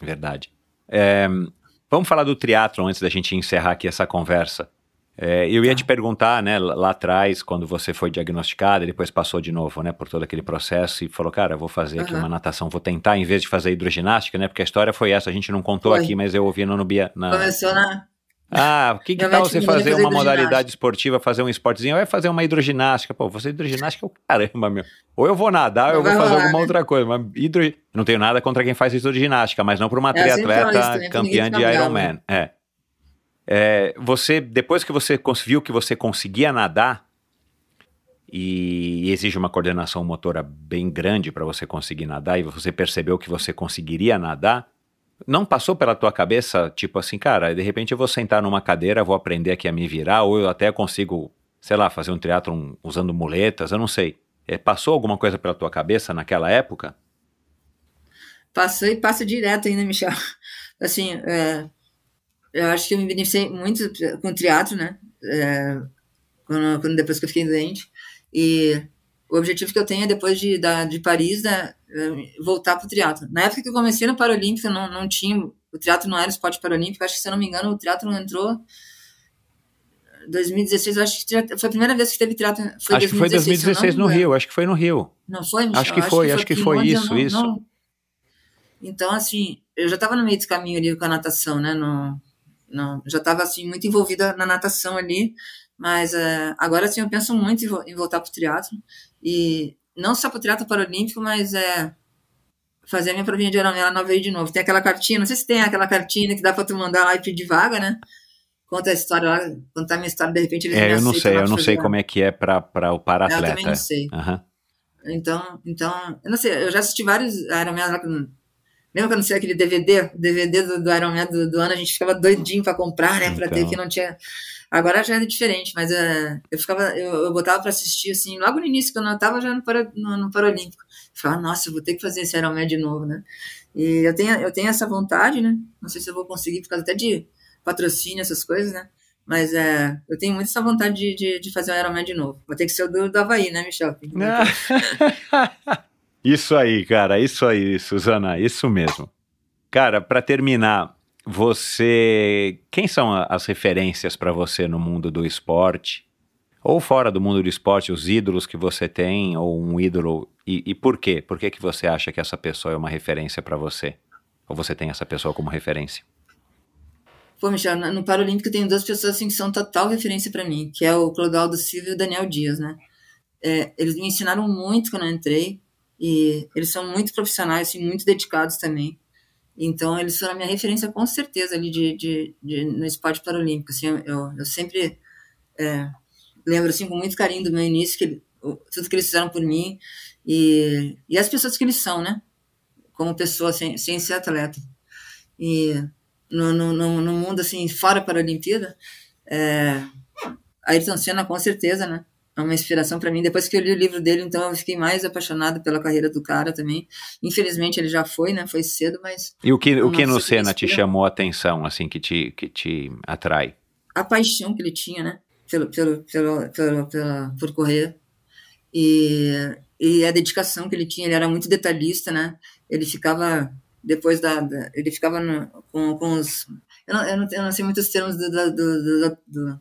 Verdade. É, vamos falar do triatlon antes da gente encerrar aqui essa conversa. É, eu ia tá. te perguntar, né, lá atrás, quando você foi diagnosticada, depois passou de novo, né, por todo aquele processo e falou, cara, vou fazer aqui uma natação, vou tentar, em vez de fazer hidroginástica, né, porque a história foi essa, a gente não contou foi. aqui, mas eu ouvi no Nubia... Na... Começou na... Ah, o que, que tal você fazer, uma modalidade esportiva, fazer um esportezinho? É fazer uma hidroginástica. Pô, você hidroginástica é o caramba, meu. Ou eu vou nadar, ou eu vou fazer rolar, alguma né? outra coisa. Mas hidro... Não tenho nada contra quem faz hidroginástica, mas não para uma é, triatleta né? campeã de Ironman. Né? É. é. Você, depois que você viu que você conseguia nadar, e exige uma coordenação motora bem grande para você conseguir nadar, e você percebeu que você conseguiria nadar, não passou pela tua cabeça, tipo assim, cara, de repente eu vou sentar numa cadeira, vou aprender aqui a me virar, ou eu até consigo, sei lá, fazer um teatro um, usando muletas, eu não sei. É, passou alguma coisa pela tua cabeça naquela época? Passou e passa direto ainda, Michel. Assim, é, eu acho que eu me beneficiei muito é, com o teatro, né? É, quando, quando, depois que eu fiquei doente. E o objetivo que eu tenho é depois de, da, de Paris é voltar para o triatlo. Na época que eu comecei no Paralímpico, não, não tinha, o triatlo não era esporte paralímpico, acho que se eu não me engano o triatlo entrou 2016, eh, acho que foi a primeira vez que teve triatlo. Foi acho 2016, que foi 2016 no Rio, acho que foi no Rio. Não foi, Michel? Acho que foi, acho que foi, acho que foi isso, não, isso. Não... Então, assim, eu já estava no meio do caminho ali com a natação, né? No, no, já estava, assim, muito envolvida na natação ali, mas uh, agora, assim, eu penso muito em, vo em voltar para o triatlo. E não só para o triatlo paralímpico, mas é fazer a minha provinha de Aranela Nova York de novo. Tem aquela cartinha, não sei se tem aquela cartinha que dá para tu mandar lá e pedir vaga, né? Conta a história lá, contar a minha história, de repente eles é, me eu não sei, eu não sei como é que é para o para-atleta. Eu também não sei. Uhum. Então, então, eu não sei, eu já assisti vários Ironman Lembra quando sei aquele DVD? O DVD do, do Iron Man do, do, ano, a gente ficava doidinho para comprar, né? Pra então. ter que não tinha. Agora já é diferente, mas uh, eu ficava, eu, eu botava para assistir assim, logo no início, quando eu tava já no, para, no, no Paralímpico. Falava, nossa, eu vou ter que fazer esse Man de novo, né? E eu tenho, eu tenho essa vontade, né? Não sei se eu vou conseguir por causa até de patrocínio, essas coisas, né? Mas é, eu tenho muito essa vontade de, de, de fazer o um Ironman de novo. Vou ter que ser o do, do Havaí, né, Michel? Não. Isso aí, cara, isso aí, Suzana, isso mesmo. Cara, para terminar, você. Quem são as referências para você no mundo do esporte? Ou fora do mundo do esporte, os ídolos que você tem, ou um ídolo. E, e por quê? Por que, que você acha que essa pessoa é uma referência para você? Ou você tem essa pessoa como referência? Pô, Michel, no Paralímpico tem duas pessoas assim, que são total referência para mim, que é o Clodoaldo Silva e o Daniel Dias, né? É, eles me ensinaram muito quando eu entrei, e eles são muito profissionais, assim, muito dedicados também. Então, eles foram a minha referência, com certeza, ali de, de, de no esporte paralímpico. Assim, eu, eu sempre é, lembro assim, com muito carinho do meu início, que, tudo que eles fizeram por mim e, e as pessoas que eles são, né? Como pessoa, sem, sem ser atleta. E no, no, no, mundo, assim, fora a Paralimpíada, é, Ayrton Senna, com certeza, né? é uma inspiração para mim. Depois que eu li o livro dele, então eu fiquei mais apaixonado pela carreira do cara também. Infelizmente ele já foi, né? Foi cedo, mas. E o que, o que no Senna te chamou a atenção, assim, que te, que te atrai? A paixão que ele tinha, né? Pelo, pelo, pelo, pelo, pela, por correr. E, e a dedicação que ele tinha. Ele era muito detalhista, né? Ele ficava depois da. da ele ficava no, com, com os. Eu não, eu não, eu, não, sei muitos termos do, do, do, do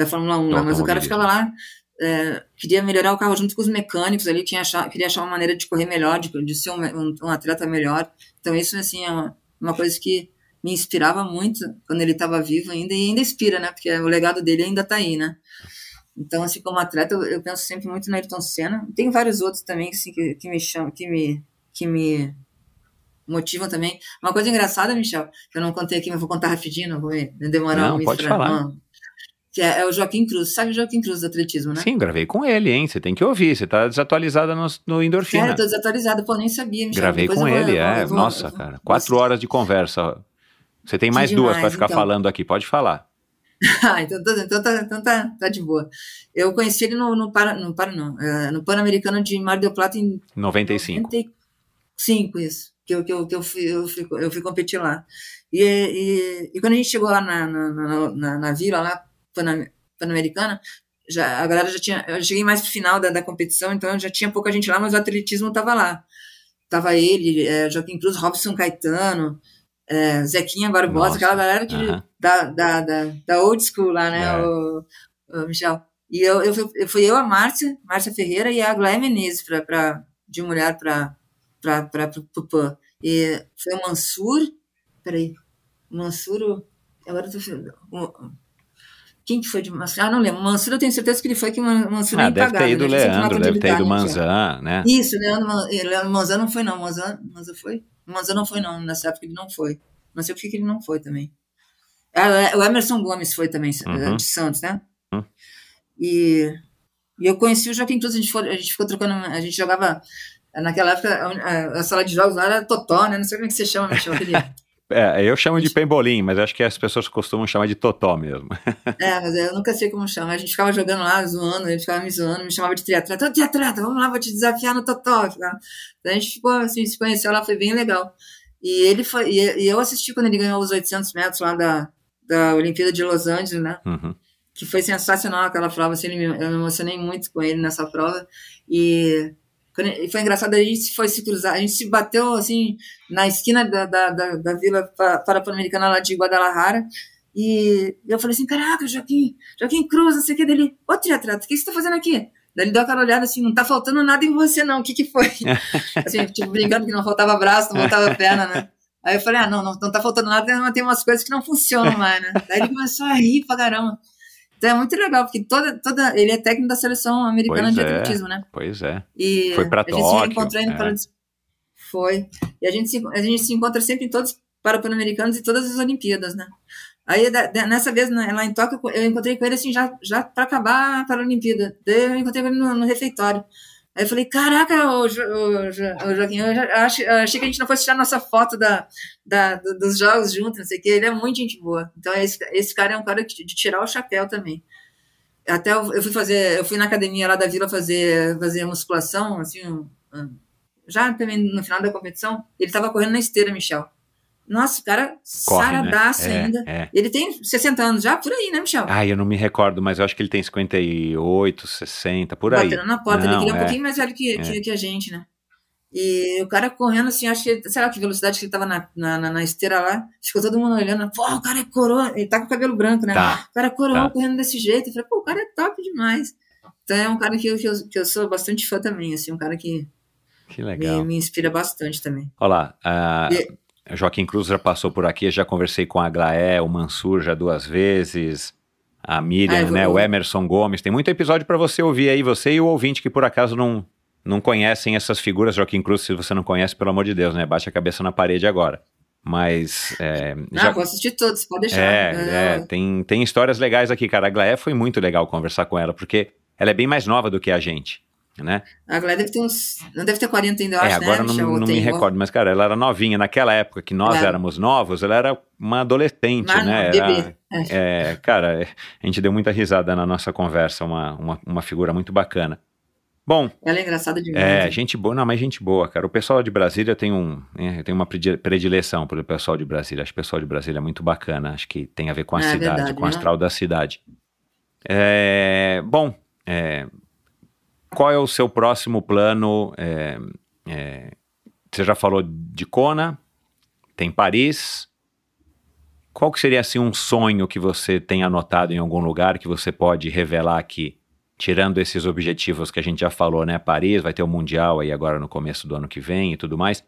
da Fórmula 1 lá, né? mas o cara ficava lá, é, queria melhorar o carro junto com os mecânicos ali, tinha achar, queria achar uma maneira de correr melhor, de, de ser um, um, um, atleta melhor. Então isso, assim, é uma, uma coisa que me inspirava muito quando ele estava vivo ainda, e ainda inspira, né? Porque o legado dele ainda está aí, né? Então, assim, como atleta, eu, eu penso sempre muito na Ayrton Senna. Tem vários outros também assim, que, que me chamam, que me, que me motivam também. Uma coisa engraçada, Michel, que eu não contei aqui, mas vou contar rapidinho, não vou demorar não, muito pode falar. Não, que é, é, o Joaquim Cruz. Sabe o Joaquim Cruz do atletismo, né? Sim, gravei com ele, hein? Você tem que ouvir, você tá desatualizada no, no endorfina. Cara, eu tô desatualizada, pô, nem sabia. Me gravei com ele, vou, é. Vou, Nossa, vou, cara, quatro horas de conversa. Você tem mais demais, duas para ficar então. falando aqui, pode falar. ah, então, tá, então, tá, então tá, tá de boa. Eu conheci ele no, no, para, no, para, não, é, no Pan-Americano de Mar del Plata em 95. 95, isso. Que eu, que eu, que eu, fui, eu, fui, eu fui competir lá. E, e, e quando a gente chegou lá na, na, na, na vila, lá pan-americana, já, a galera já tinha. Eu cheguei mais pro final da, da competição, então já tinha pouca gente lá, mas o atletismo tava lá. Tava ele, é, Joaquim Cruz, Robson Caetano, é, Zequinha Barbosa, Nossa. aquela galera da, da, da, da, old school lá, né, é. o, o, Michel? E eu, eu, eu, fui eu, a Márcia, Márcia Ferreira e a Glória Menezes, pra, pra, de mulher para o PAN. E foi o Mansur, peraí, Mansuro, agora eu tô. O, quem que foi de Mansur? Ah, não lembro. Mansur, eu tenho certeza que ele foi que Mansur ah, nem é deve pagava. Ter ido né? Leandro, deve ter ido Manzan, né? Isso, Leandro, eh, Leandro Manzan não foi, não. Manzan, Manzan foi? Manzan não foi, não. Nessa época ele não foi. Não sei por que ele não foi também. Ah, o Emerson Gomes foi também, eh, uhum. de Santos, né? Uhum. E, e, eu conheci o Joaquim Cruz, a gente, foi, a gente ficou trocando, a gente jogava naquela época a, a, sala de jogos lá era Totó, né? Não sei como é que você chama, mas chama aquele É, eu chamo de pembolim, mas acho que as pessoas costumam chamar de totó mesmo. É, mas eu nunca sei como chama. A gente ficava jogando lá, zoando, ele ficava me zoando, me chamava de triatleta. Ô, triatleta, vamos lá, vou te desafiar no totó. A gente ficou assim, se conheceu lá, foi bem legal. E ele foi, e eu assisti quando ele ganhou os 800 metros lá da, da Olimpíada de Los Angeles, né? Uhum. Que foi sensacional aquela prova, assim, eu me emocionei muito com ele nessa prova. E e foi engraçado, a gente foi se cruzar, a gente se bateu assim na esquina da, da, da, da Vila Parapan-Americana lá de Guadalajara. E eu falei assim: Caraca, Joaquim, Joaquim Cruz, não sei o que dele. Ô, Triatrato, o que você tá fazendo aqui? Daí ele deu aquela olhada assim: Não tá faltando nada em você, não, o que que foi? assim, tipo, brincando que não faltava braço, não faltava perna, né? Aí eu falei: Ah, não, não, não tá faltando nada, mas tem umas coisas que não funcionam mais, né? Daí ele começou a rir pra caramba. Então é muito legal, porque toda, toda, ele é técnico da seleção americana pois de é, atletismo, né? Pois é. E foi pra a Tóquio. gente se encontrou indo é. para... Foi. E a gente, se, a gente se encontra sempre em todos os Pan-Americanos e todas as Olimpíadas, né? Aí, nessa vez, né, lá em Tóquio, eu encontrei com ele, assim, já, já para acabar a Paralimpíada. Daí eu encontrei com ele no, no refeitório. Aí eu falei, caraca, o jo, ô, jo, Joaquim, eu achei, eu achei que a gente não fosse tirar nossa foto da, da, dos jogos juntos, não sei o que. Ele é muito gente boa. Então, esse, esse cara é um cara de tirar o chapéu também. Até eu, eu fui fazer, eu fui na academia lá da vila fazer, fazer musculação, assim, já também no final da competição, ele estava correndo na esteira, Michel. Nossa, o cara Corre, né? saradaço né? é, ainda. É. Ele tem 60 anos já, por aí, né, Michel? Ah, eu não me recordo, mas eu acho que ele tem 58, 60, por aí. Batendo na porta, não, ele é, um é, pouquinho mais velho que, é. que, que, a gente, né? E o cara correndo assim, acho que, sei lá que velocidade que ele tava na, na, na, na esteira lá, ficou todo mundo olhando, pô, o cara é coroa, ele tá com o cabelo branco, né? Tá, o cara é coroa tá. correndo desse jeito, eu falei, pô, o cara é top demais. Então é um cara que eu, que eu, que eu sou bastante fã também, assim, um cara que que legal. Me, me inspira bastante também. Olha lá. Uh, Joaquim Cruz já passou por aqui, já conversei com a Glaé, o Mansur já duas vezes, a Miriam, ah, né? O Emerson Gomes. Tem muito episódio para você ouvir aí, você e o ouvinte que por acaso não, não conhecem essas figuras. Joaquim Cruz, se você não conhece, pelo amor de Deus, né? Bate a cabeça na parede agora. Mas. É, ah, já... Ah, vou assistir todos, pode deixar. É, ah. é, tem, tem histórias legais aqui, cara. A Glaé foi muito legal conversar com ela, porque ela é bem mais nova do que a gente né? deve ter uns. Não deve ter 40 ainda, eu é, acho, né? agora né? não, não me recordo, mas, cara, ela era novinha. Naquela época que nós éramos novos, ela era uma adolescente, mas, né? Não, era, é. é, cara, a gente deu muita risada na nossa conversa, uma, uma, uma figura muito bacana. Bom. Ela é engraçada demais. É, né? gente boa, não, mas gente boa, cara. O pessoal de Brasília tem um, é, tem uma predileção pelo pessoal de Brasília. Acho que o pessoal de Brasília é muito bacana, acho que tem a ver com a é, cidade, verdade, com o né? astral da cidade. É, bom, é, qual é o seu próximo plano? É, é, você já falou de Kona, tem Paris. Qual que seria assim um sonho que você tem anotado em algum lugar que você pode revelar aqui? Tirando esses objetivos que a gente já falou, né? Paris, vai ter o Mundial aí agora no começo do ano que vem e tudo mais.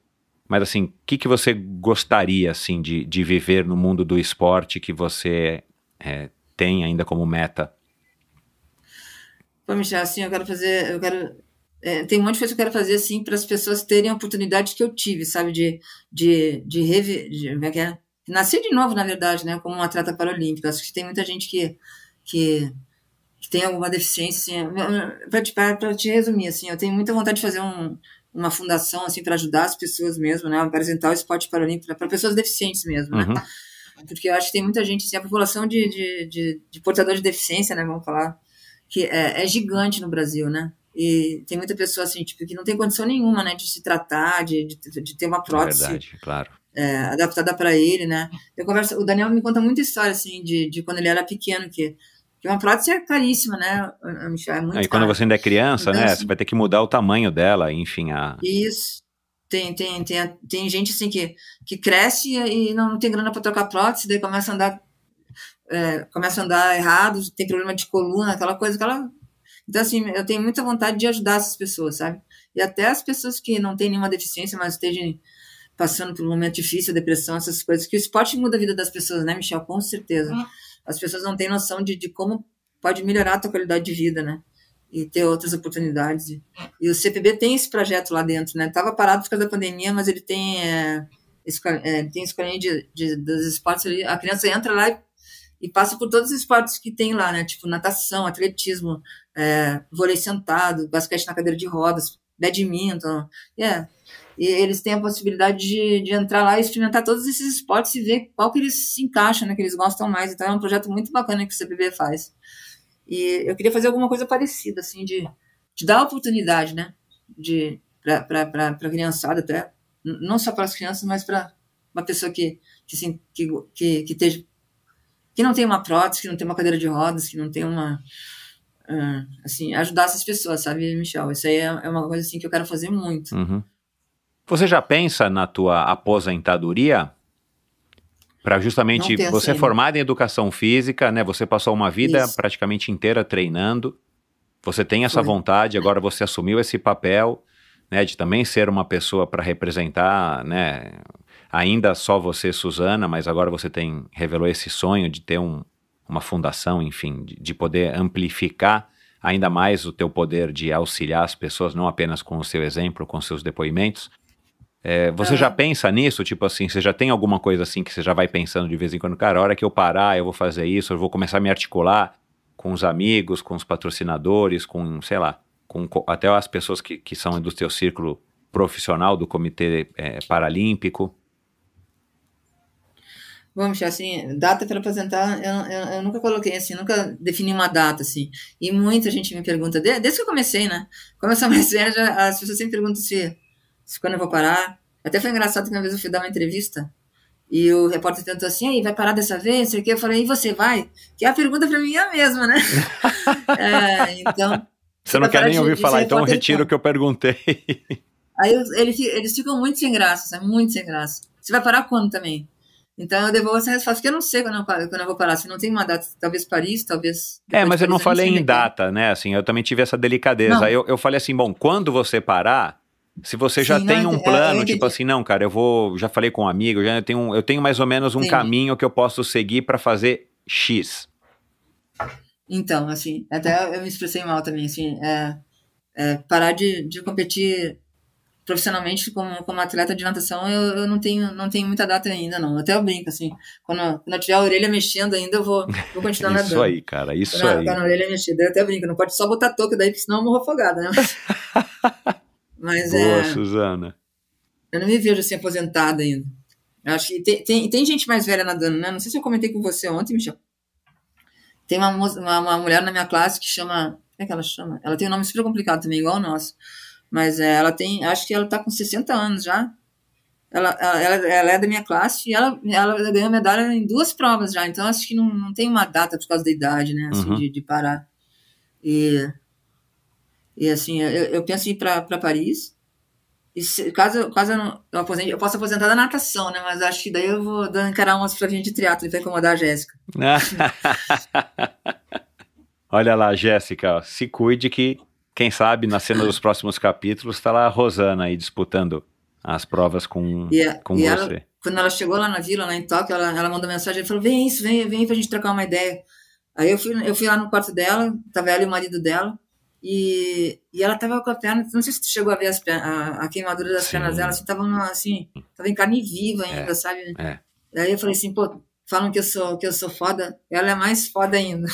Mas assim, o que, que você gostaria assim de, de viver no mundo do esporte que você é, tem ainda como meta vamos já assim, eu quero fazer, eu quero é, tem um monte de coisa que eu quero fazer assim para as pessoas terem a oportunidade que eu tive, sabe, de de de, revi, de é, é? Nascer de novo, na verdade, né, como uma atleta paralímpica. Acho que tem muita gente que que, que tem alguma deficiência, assim, é, para te resumir assim, eu tenho muita vontade de fazer um uma fundação assim para ajudar as pessoas mesmo, né, apresentar o esporte paralímpico para pessoas deficientes mesmo, né. uhum. né? Porque eu acho que tem muita gente, assim, a população de, de, de, de portador de deficiência, né, vamos falar, que é, é gigante no Brasil, né? E tem muita pessoa assim, tipo, que não tem condição nenhuma, né, de se tratar, de, de, de ter uma prótese. É verdade, claro. É, adaptada para ele, né? Eu converso, o Daniel me conta muita história assim de, de quando ele era pequeno que que uma prótese é caríssima, né, É muito Aí quando você ainda é criança, então, né, assim, você vai ter que mudar o tamanho dela, enfim, a... Isso. Tem, tem, tem, tem gente, assim, que, que cresce e não, não tem grana para trocar prótese, daí começa a andar é, começa a andar errado, tem problema de coluna, aquela coisa, aquela. Então, assim, eu tenho muita vontade de ajudar essas pessoas, sabe? E até as pessoas que não têm nenhuma deficiência, mas estejam passando por um momento difícil, depressão, essas coisas, que o esporte muda a vida das pessoas, né, Michel? Com certeza. Hum. As pessoas não têm noção de, de como pode melhorar a tua qualidade de vida, né? E ter outras oportunidades. E o CPB tem esse projeto lá dentro, né? Tava parado por causa da pandemia, mas ele tem. É, é, tem escolinha de, de, dos esportes ali. A criança entra lá e e passa por todos os esportes que tem lá, né? Tipo natação, atletismo, é, vôlei sentado, basquete na cadeira de rodas, badminton, é. Yeah. E eles têm a possibilidade de, de entrar lá e experimentar todos esses esportes e ver qual que eles se encaixam, né? Que eles gostam mais. Então é um projeto muito bacana que o CBB faz. E eu queria fazer alguma coisa parecida, assim, de, de dar oportunidade, né? De, para a criançada até, não só para as crianças, mas para uma pessoa que, que, assim, que, que, que esteja que não tem uma prótese, que não tem uma cadeira de rodas, que não tem uma. Uh, assim, ajudar essas pessoas, sabe, Michel? Isso aí é, é uma coisa assim que eu quero fazer muito. Uhum. Você já pensa na tua aposentadoria? Para justamente você é formado em educação física, né? Você passou uma vida Isso. praticamente inteira treinando. Você tem essa Foi. vontade, agora você assumiu esse papel, né, de também ser uma pessoa para representar, né, ainda só você, Suzana, mas agora você tem revelou esse sonho de ter um, uma fundação, enfim, de, de poder amplificar ainda mais o teu poder de auxiliar as pessoas, não apenas com o seu exemplo, com seus depoimentos. É, você uhum. já é. pensa nisso? Tipo assim, você já tem alguma coisa assim que você já vai pensando de vez em quando? Cara, a hora que eu parar, eu vou fazer isso, eu vou começar a me articular com os amigos, com os patrocinadores, com, sei lá, com, com até as pessoas que, que são do teu círculo profissional do Comitê é, Paralímpico vamos assim, data para apresentar, eu, eu, eu, nunca coloquei assim, nunca defini uma data assim. E muita gente me pergunta, desde que eu comecei, né? Como eu sou mais velha, as pessoas sempre perguntam se, se, quando eu vou parar. Até foi engraçado que uma vez eu fui dar uma entrevista e o repórter tentou assim, aí vai parar dessa vez, sei o quê. Eu falei, e você vai? Que é a pergunta para mim é a mesma, né? é, então. Você não quer nem ouvir falar, então retiro o que eu perguntei. Aí ele, eles ficam muito sem graça, sabe? Muito sem graça. Você vai parar quando também? Então eu devolvo essa resposta, porque eu não sei quando eu, quando eu vou parar, se não tem uma data, talvez Paris, talvez... É, mas eu não falei em data, né, assim, eu também tive essa delicadeza, eu, eu falei assim, bom, quando você parar, se você já Sim, tem não, um é, é, plano, é, tipo assim, não, cara, eu vou, já falei com um amigo, já tenho, eu tenho mais ou menos um Entendi. caminho que eu posso seguir para fazer X. Então, assim, até eu me expressei mal também, assim, é, é, parar de, de competir profissionalmente como, como atleta de natação, eu, eu não, tenho, não tenho muita data ainda, não. Até eu brinco, assim. Quando, quando eu tiver a orelha mexendo ainda, eu vou, vou continuar isso nadando. Isso aí, cara, isso quando aí. Quando a orelha mexida, eu até brinco. Não pode só botar touca daí, porque senão eu morro afogada, né? Mas Boa, é... Suzana. Eu não me vejo assim aposentada ainda. Eu acho que tem, tem, tem, gente mais velha nadando, né? Não sei se eu comentei com você ontem, Michel. Tem uma, uma, uma mulher na minha classe que chama... Como é que ela chama? Ela tem um nome super complicado também, igual o nosso mas ela tem, acho que ela está com 60 anos já. Ela, ela, ela, é da minha classe e ela, ela ganhou medalha em duas provas já. Então acho que não, não tem uma data por causa da idade, né? Assim, uhum. de, de, parar. E, e assim, eu, eu penso em ir para Paris. E se, caso, caso eu, não, eu, aposente, eu posso aposentar da natação, né? Mas acho que daí eu vou encarar umas provinhas de triatlo para incomodar a Jéssica. Olha lá, Jéssica, se cuide que quem sabe na cena dos próximos capítulos está lá a Rosana aí disputando as provas com, a, com você. Ela, quando ela chegou lá na vila, lá em Tóquio, ela, ela mandou mensagem e falou: vem isso, vem, vem pra gente trocar uma ideia. Aí eu fui, eu fui lá no quarto dela, tava ela e o marido dela, e, e ela tava com a perna, não sei se tu chegou a ver as, a, a, queimadura das Sim. pernas dela, assim, tava numa, assim, tava em carne viva ainda, é, sabe? É. Daí eu falei assim, pô, falam que eu sou que eu sou foda, ela é mais foda ainda.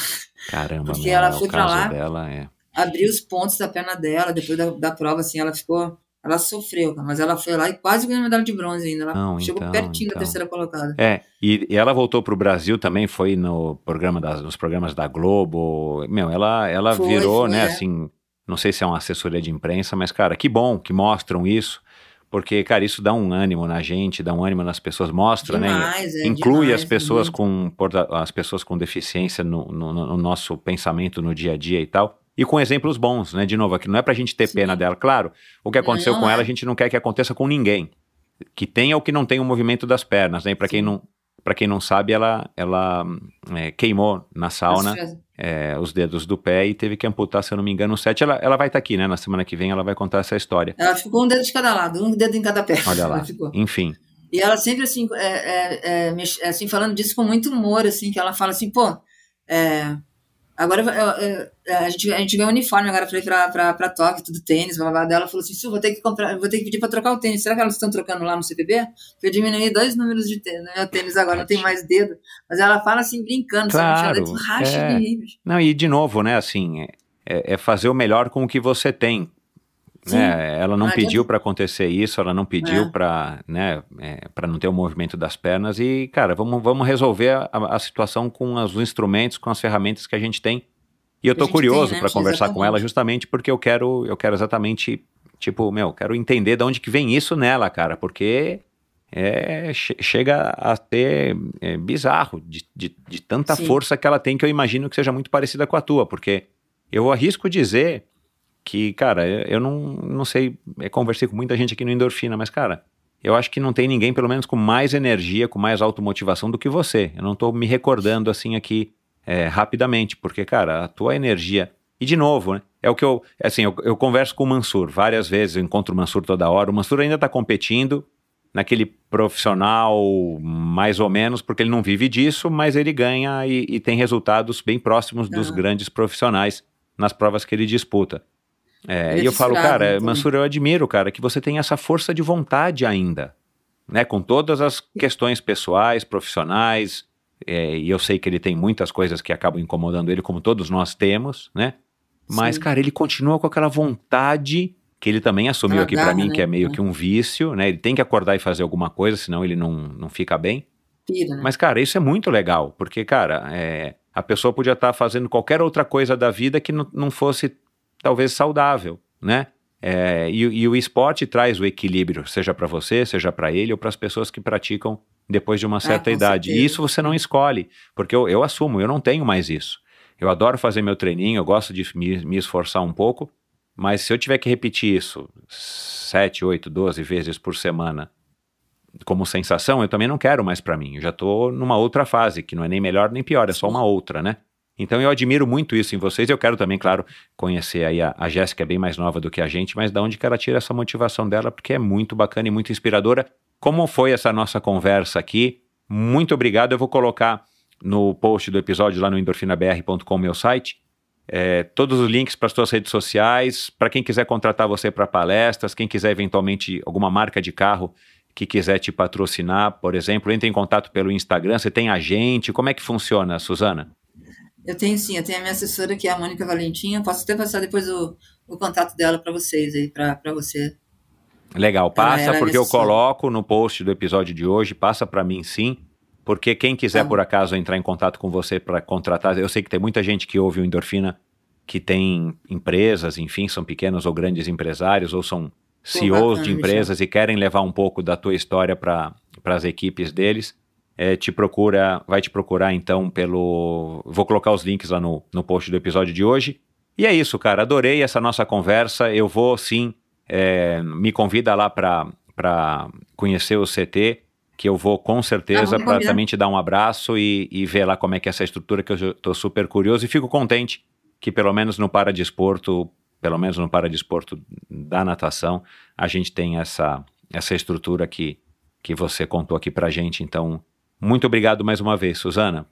Caramba, porque mano, ela é foi para lá. Dela, é abriu os pontos da perna dela, depois da, da prova, assim, ela ficou. Ela sofreu, mas ela foi lá e quase ganhou a medalha de bronze ainda. Ela Não, chegou então, pertinho então. da terceira colocada. É, e, e ela voltou para o Brasil também, foi no programa das, nos programas da Globo. Meu, ela, ela foi, virou, foi, né, é. assim. Não sei se é uma assessoria de imprensa, mas, cara, que bom que mostram isso. Porque, cara, isso dá um ânimo na gente, dá um ânimo nas pessoas, mostra, né, demais, né? É, Inclui demais, as pessoas muito. com as pessoas com deficiência no, no, no nosso pensamento no dia a dia e tal e com exemplos bons, né? De novo, aqui não é pra gente ter Sim. pena dela, claro. O que aconteceu não, não com é. ela, a gente não quer que aconteça com ninguém. Que tenha ou que não tenha o movimento das pernas, né? pra quem não, para quem não sabe, ela, ela é, queimou na sauna é, os dedos do pé e teve que amputar, se eu não me engano, um sete. Ela, ela vai estar tá aqui, né? Na semana que vem ela vai contar essa história. Ela ficou um dedo de cada lado, um dedo em cada pé. Olha lá. Enfim. E ela sempre assim, é, é, é, é, assim, falando disso com muito humor, assim, que ela fala assim, pô, Agora eu, eu, a, gente, a gente ganhou um uniforme agora pra ir pra, pra, pra Tóquio, tudo tênis, blá, blá, blá. Ela falou assim: Su, vou ter que comprar, vou ter que pedir pra trocar o tênis. Será que elas estão trocando lá no CPB? Porque eu diminuí dois números de tênis, no né, meu tênis agora, não tem mais dedo. Mas ela fala assim, brincando, claro, sabe? racha é... de rir. Não, e de novo, né, assim, é, é fazer o melhor com o que você tem né? Ela não, não pediu para acontecer isso, ela não pediu é. para né, é, pra não ter o movimento das pernas. E, cara, vamos, vamos resolver a, a situação com os instrumentos, com as ferramentas que a gente tem. E eu tô curioso né? para conversar exatamente. com ela justamente porque eu quero, eu quero exatamente, tipo, meu, quero entender de onde que vem isso nela, cara, porque é, che chega a ter é, bizarro de, de, de tanta Sim. força que ela tem que eu imagino que seja muito parecida com a tua, porque eu arrisco dizer que, cara, eu não, não sei, eu conversei com muita gente aqui no Endorfina, mas, cara, eu acho que não tem ninguém, pelo menos com mais energia, com mais automotivação do que você. Eu não estou me recordando assim aqui é, rapidamente, porque, cara, a tua energia. E de novo, né? É o que eu. É assim, eu, eu converso com o Mansur várias vezes, eu encontro o Mansur toda hora. O Mansur ainda está competindo naquele profissional mais ou menos, porque ele não vive disso, mas ele ganha e, e tem resultados bem próximos dos ah. grandes profissionais nas provas que ele disputa. É, e eu falo, cara, também. Né? Mansur, eu admiro, cara, que você tem essa força de vontade ainda, né? Com todas as questões pessoais, profissionais, é, e eu sei que ele tem muitas coisas que acabam incomodando ele, como todos nós temos, né? Mas, Sim. cara, ele continua com aquela vontade que ele também assumiu aqui para mim, né? que é né? meio é. que um vício, né? Ele tem que acordar e fazer alguma coisa, senão ele não, não fica bem. Pira, né? Mas, cara, isso é muito legal, porque, cara, é, a pessoa podia estar tá fazendo qualquer outra coisa da vida que não, não fosse talvez saudável, né? É, e, e, o esporte traz o equilíbrio, seja para você, seja para ele ou para as pessoas que praticam depois de uma ah, certa idade. Certeza. E isso você não escolhe, porque eu, eu, assumo, eu não tenho mais isso. Eu adoro fazer meu treininho, eu gosto de me, me esforçar um pouco, mas se eu tiver que repetir isso 7, 8, 12 vezes por semana como sensação, eu também não quero mais para mim. Eu já estou numa outra fase, que não é nem melhor nem pior, é só uma outra, né? Então eu admiro muito isso em vocês. Eu quero também, claro, conhecer aí a, a Jéssica, é bem mais nova do que a gente, mas da onde que ela tira essa motivação dela, porque é muito bacana e muito inspiradora. Como foi essa nossa conversa aqui? Muito obrigado. Eu vou colocar no post do episódio lá no endorfinabr.com, meu site, é, todos os links para as suas redes sociais, para quem quiser contratar você para palestras, quem quiser eventualmente alguma marca de carro que quiser te patrocinar, por exemplo, entre em contato pelo Instagram, você tem agente, como é que funciona, Suzana? Eu tenho sim, eu tenho a minha assessora que é a Mônica Valentim, eu posso até passar depois o, o contato dela para vocês aí, para você. Legal, passa porque eu coloco no post do episódio de hoje, passa para mim sim, porque quem quiser tá. por acaso entrar em contato com você para contratar, eu sei que tem muita gente que ouve o Endorfina que tem empresas, enfim, são pequenos ou grandes empresários ou são CEOs bacana, de empresas Michel. e querem levar um pouco da tua história para as equipes deles é, te procura, vai te procurar então pelo. Vou colocar os links lá no, no post do episódio de hoje. E é isso, cara. Adorei essa nossa conversa. Eu vou sim, é, me convida lá para conhecer o CT, que eu vou com certeza tá ah, para também te dar um abraço e, e ver lá como é que é essa estrutura, que eu estou super curioso e fico contente que pelo menos no Paradesporto, pelo menos no Paradesporto da natação, a gente tem essa, essa estrutura que, que você contou aqui pra gente. Então, muito obrigado mais uma vez, Suzana.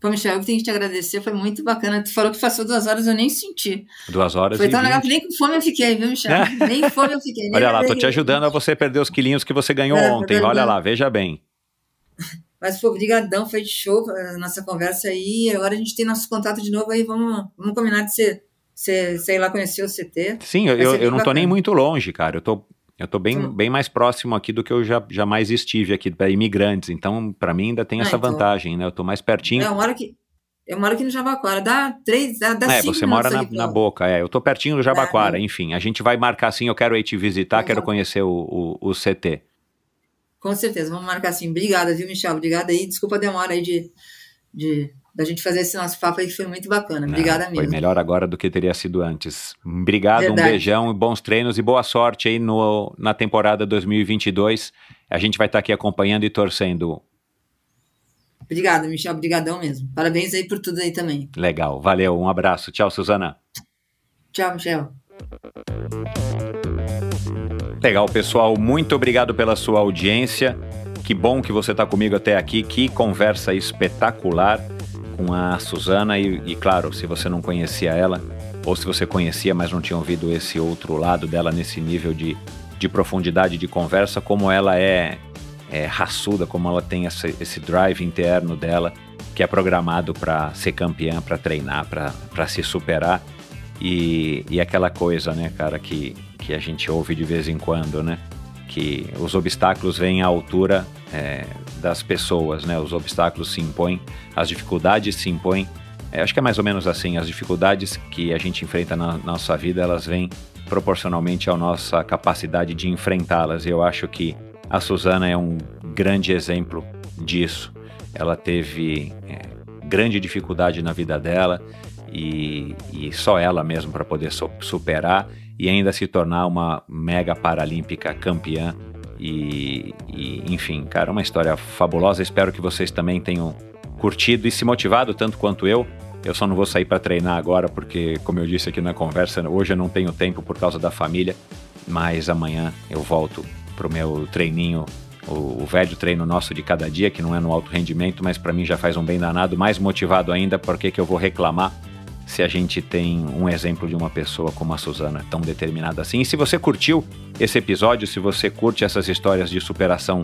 Pô, Michel, eu tenho que te agradecer, foi muito bacana. Tu falou que passou duas horas, eu nem senti. Duas horas. Foi tão legal que nem com fome eu fiquei, viu, Michel? Nem fome eu fiquei. Olha lá, tô te ajudando a você perder os quilinhos que você ganhou é, ontem. Olha lá, veja bem. Mas, pô, brigadão, foi show a nossa conversa aí. Agora a gente tem nosso contato de novo aí, vamos, vamos combinar de ser. Você, sei lá, conheceu o CT. Sim, eu, eu, não tô nem muito longe, cara. Eu tô eu estou bem, hum. bem mais próximo aqui do que eu já, jamais estive aqui para imigrantes. Então, para mim, ainda tem ah, essa então. vantagem, né? Eu estou mais pertinho. É, eu moro aqui, eu moro aqui no Jabaquara. Dá três, dá, dá É, você mora na, na, boca. É, eu estou pertinho do Jabaquara. É, é. Enfim, a gente vai marcar assim. Eu quero ir te visitar, então tá quero conhecer o, o, o CT. Com certeza, vamos marcar assim. Obrigada, viu, Michel? Obrigada aí. Desculpa a demora aí de, de da gente fazer esse nosso papo aí que foi muito bacana. Obrigada ah, mesmo. Foi melhor agora do que teria sido antes. Obrigado, Verdade. um beijão, bons treinos e boa sorte aí no, na temporada 2022. A gente vai estar aqui acompanhando e torcendo. Obrigada, Michel. Obrigadão mesmo. Parabéns aí por tudo aí também. Legal. Valeu. Um abraço. Tchau, Suzana. Tchau, Michel. Legal, pessoal. Muito obrigado pela sua audiência. Que bom que você está comigo até aqui. Que conversa espetacular com a Suzana e, e, claro, se você não conhecia ela, ou se você conhecia, mas não tinha ouvido esse outro lado dela nesse nível de, de profundidade de conversa, como ela é, é raçuda, como ela tem essa, esse drive interno dela, que é programado para ser campeã, para treinar, para se superar. E, e aquela coisa, né, cara, que, que a gente ouve de vez em quando, né? Que os obstáculos vêm à altura é, das pessoas, né? Os obstáculos se impõem, as dificuldades se impõem. É, acho que é mais ou menos assim. As dificuldades que a gente enfrenta na, nossa vida, elas vêm proporcionalmente à nossa capacidade de enfrentá-las. E eu acho que a Suzana é um grande exemplo disso. Ela teve é, grande dificuldade na vida dela e, e só ela mesmo para poder so superar e ainda se tornar uma mega paralímpica campeã e, e, enfim, cara, uma história fabulosa. Espero que vocês também tenham curtido e se motivado tanto quanto eu. Eu só não vou sair para treinar agora porque, como eu disse aqui na conversa, hoje eu não tenho tempo por causa da família, mas amanhã eu volto pro meu treininho, o, o velho treino nosso de cada dia, que não é no alto rendimento, mas para mim já faz um bem danado, mais motivado ainda, porque que eu vou reclamar se a gente tem um exemplo de uma pessoa como a Suzana, tão determinada assim. E se você curtiu esse episódio, se você curte essas histórias de superação,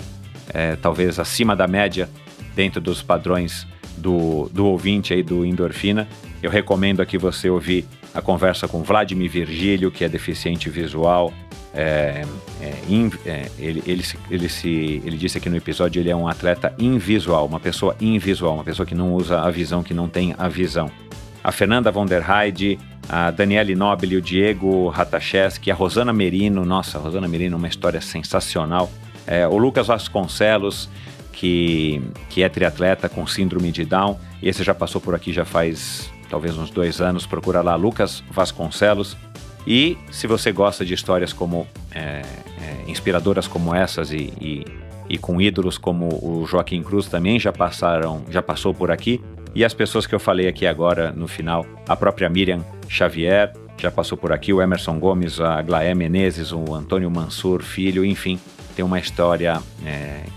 é, talvez acima da média, dentro dos padrões do, do ouvinte aí do Endorfina, eu recomendo aqui você ouvir a conversa com Vladimir Virgílio, que é deficiente visual. É, é, in, é, ele, ele, se, ele, se, ele disse aqui no episódio ele é um atleta invisual, uma pessoa invisual, uma pessoa que não usa a visão, que não tem a visão a Fernanda von der Heide, a Daniele Nobile, o Diego Ratacheski, a Rosana Merino, nossa, Rosana Merino, uma história sensacional, é, o Lucas Vasconcelos, que, que é triatleta com síndrome de Down, e esse já passou por aqui já faz talvez uns dois anos, procura lá Lucas Vasconcelos. E se você gosta de histórias como é, é, inspiradoras como essas e, e, e, com ídolos como o Joaquim Cruz também já passaram, já passou por aqui, e as pessoas que eu falei aqui agora no final, a própria Miriam Xavier, já passou por aqui, o Emerson Gomes, a Glaé Menezes, o Antônio Mansur Filho, enfim, tem uma história é, é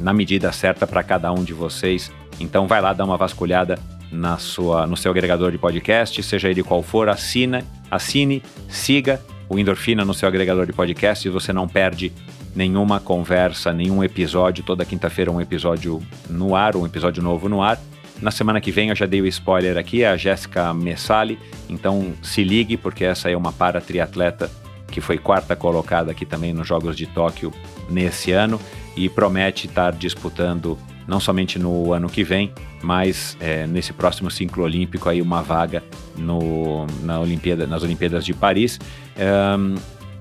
na medida certa para cada um de vocês. Então vai lá dar uma vasculhada na sua, no seu agregador de podcast, seja ele qual for, assina, assine, siga o Endorfina no seu agregador de podcast e você não perde nenhuma conversa, nenhum episódio. Toda quinta-feira um episódio no ar, um episódio novo no ar. Na semana que vem eu já dei o spoiler aqui, é a Jéssica Messali, então se ligue, porque essa é uma para triatleta que foi quarta colocada aqui também nos Jogos de Tóquio nesse ano e promete estar disputando não somente no ano que vem, mas é, nesse próximo ciclo olímpico aí uma vaga no, na Olimpíada, nas Olimpíadas de Paris. Um,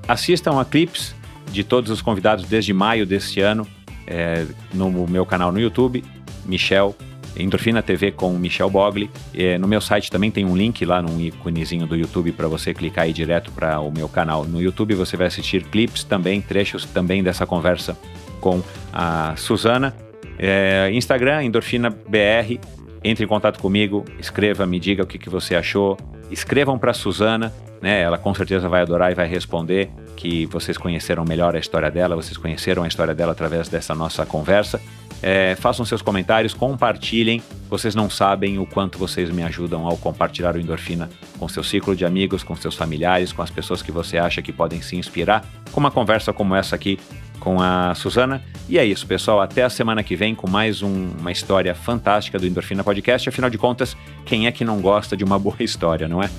assistam a clips de todos os convidados desde maio deste ano é, no meu canal no YouTube, Michel Endorfina TV com Michel Bogli. É, no meu site também tem um link lá num íconezinho do YouTube para você clicar aí direto para o meu canal. No YouTube você vai assistir clipes também, trechos também dessa conversa com a Suzana. É, Instagram, EndorfinaBR. Entre em contato comigo, escreva, me diga o que, que você achou. Escrevam para Suzana, né? Ela com certeza vai adorar e vai responder que vocês conheceram melhor a história dela, vocês conheceram a história dela através dessa nossa conversa. É, façam seus comentários, compartilhem. Vocês não sabem o quanto vocês me ajudam ao compartilhar o endorfina com seu ciclo de amigos, com seus familiares, com as pessoas que você acha que podem se inspirar, com uma conversa como essa aqui com a Suzana. E é isso, pessoal. Até a semana que vem com mais um, uma história fantástica do Endorfina Podcast. Afinal de contas, quem é que não gosta de uma boa história, não é?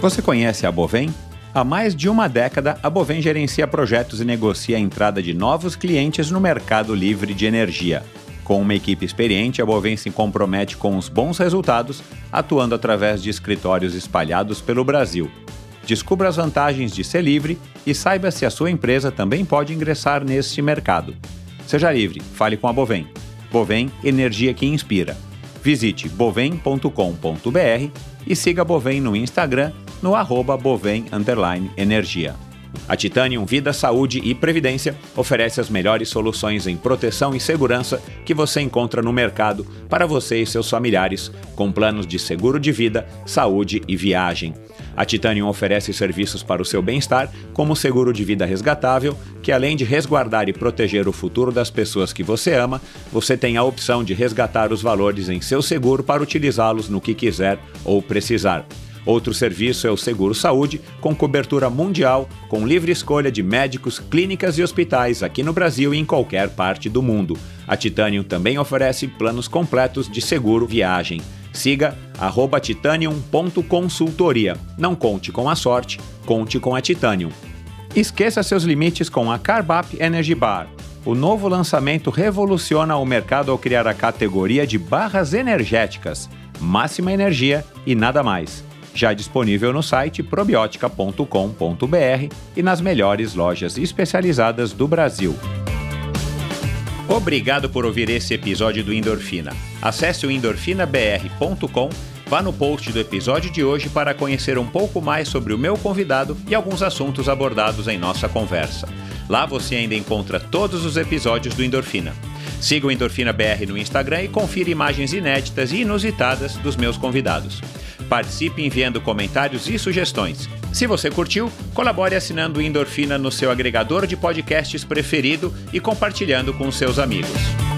Você conhece a Bovem? Há mais de uma década, a Bovem gerencia projetos e negocia a entrada de novos clientes no mercado livre de energia. Com uma equipe experiente, a Bovem se compromete com os bons resultados, atuando através de escritórios espalhados pelo Brasil. Descubra as vantagens de ser livre e saiba se a sua empresa também pode ingressar neste mercado. Seja livre, fale com a Bovem. Bovem Energia que Inspira. Visite bovem.com.br e siga a Bovem no Instagram no arroba Bovem Energia. A Titanium Vida, Saúde e Previdência oferece as melhores soluções em proteção e segurança que você encontra no mercado para você e seus familiares, com planos de seguro de vida, saúde e viagem. A Titanium oferece serviços para o seu bem-estar, como o seguro de vida resgatável, que além de resguardar e proteger o futuro das pessoas que você ama, você tem a opção de resgatar os valores em seu seguro para utilizá-los no que quiser ou precisar. Outro serviço é o Seguro Saúde, com cobertura mundial, com livre escolha de médicos, clínicas e hospitais aqui no Brasil e em qualquer parte do mundo. A Titanium também oferece planos completos de seguro viagem. Siga arroba titanium.consultoria. Não conte com a sorte, conte com a Titanium. Esqueça seus limites com a Carbap Energy Bar. O novo lançamento revoluciona o mercado ao criar a categoria de barras energéticas, máxima energia e nada mais já disponível no site probiotica.com.br e nas melhores lojas especializadas do Brasil. Obrigado por ouvir esse episódio do Endorfina. Acesse o endorfinabr.com, vá no post do episódio de hoje para conhecer um pouco mais sobre o meu convidado e alguns assuntos abordados em nossa conversa. Lá você ainda encontra todos os episódios do Endorfina. Siga o Endorfina BR no Instagram e confira imagens inéditas e inusitadas dos meus convidados. Participe enviando comentários e sugestões. Se você curtiu, colabore assinando Endorfina no seu agregador de podcasts preferido e compartilhando com seus amigos.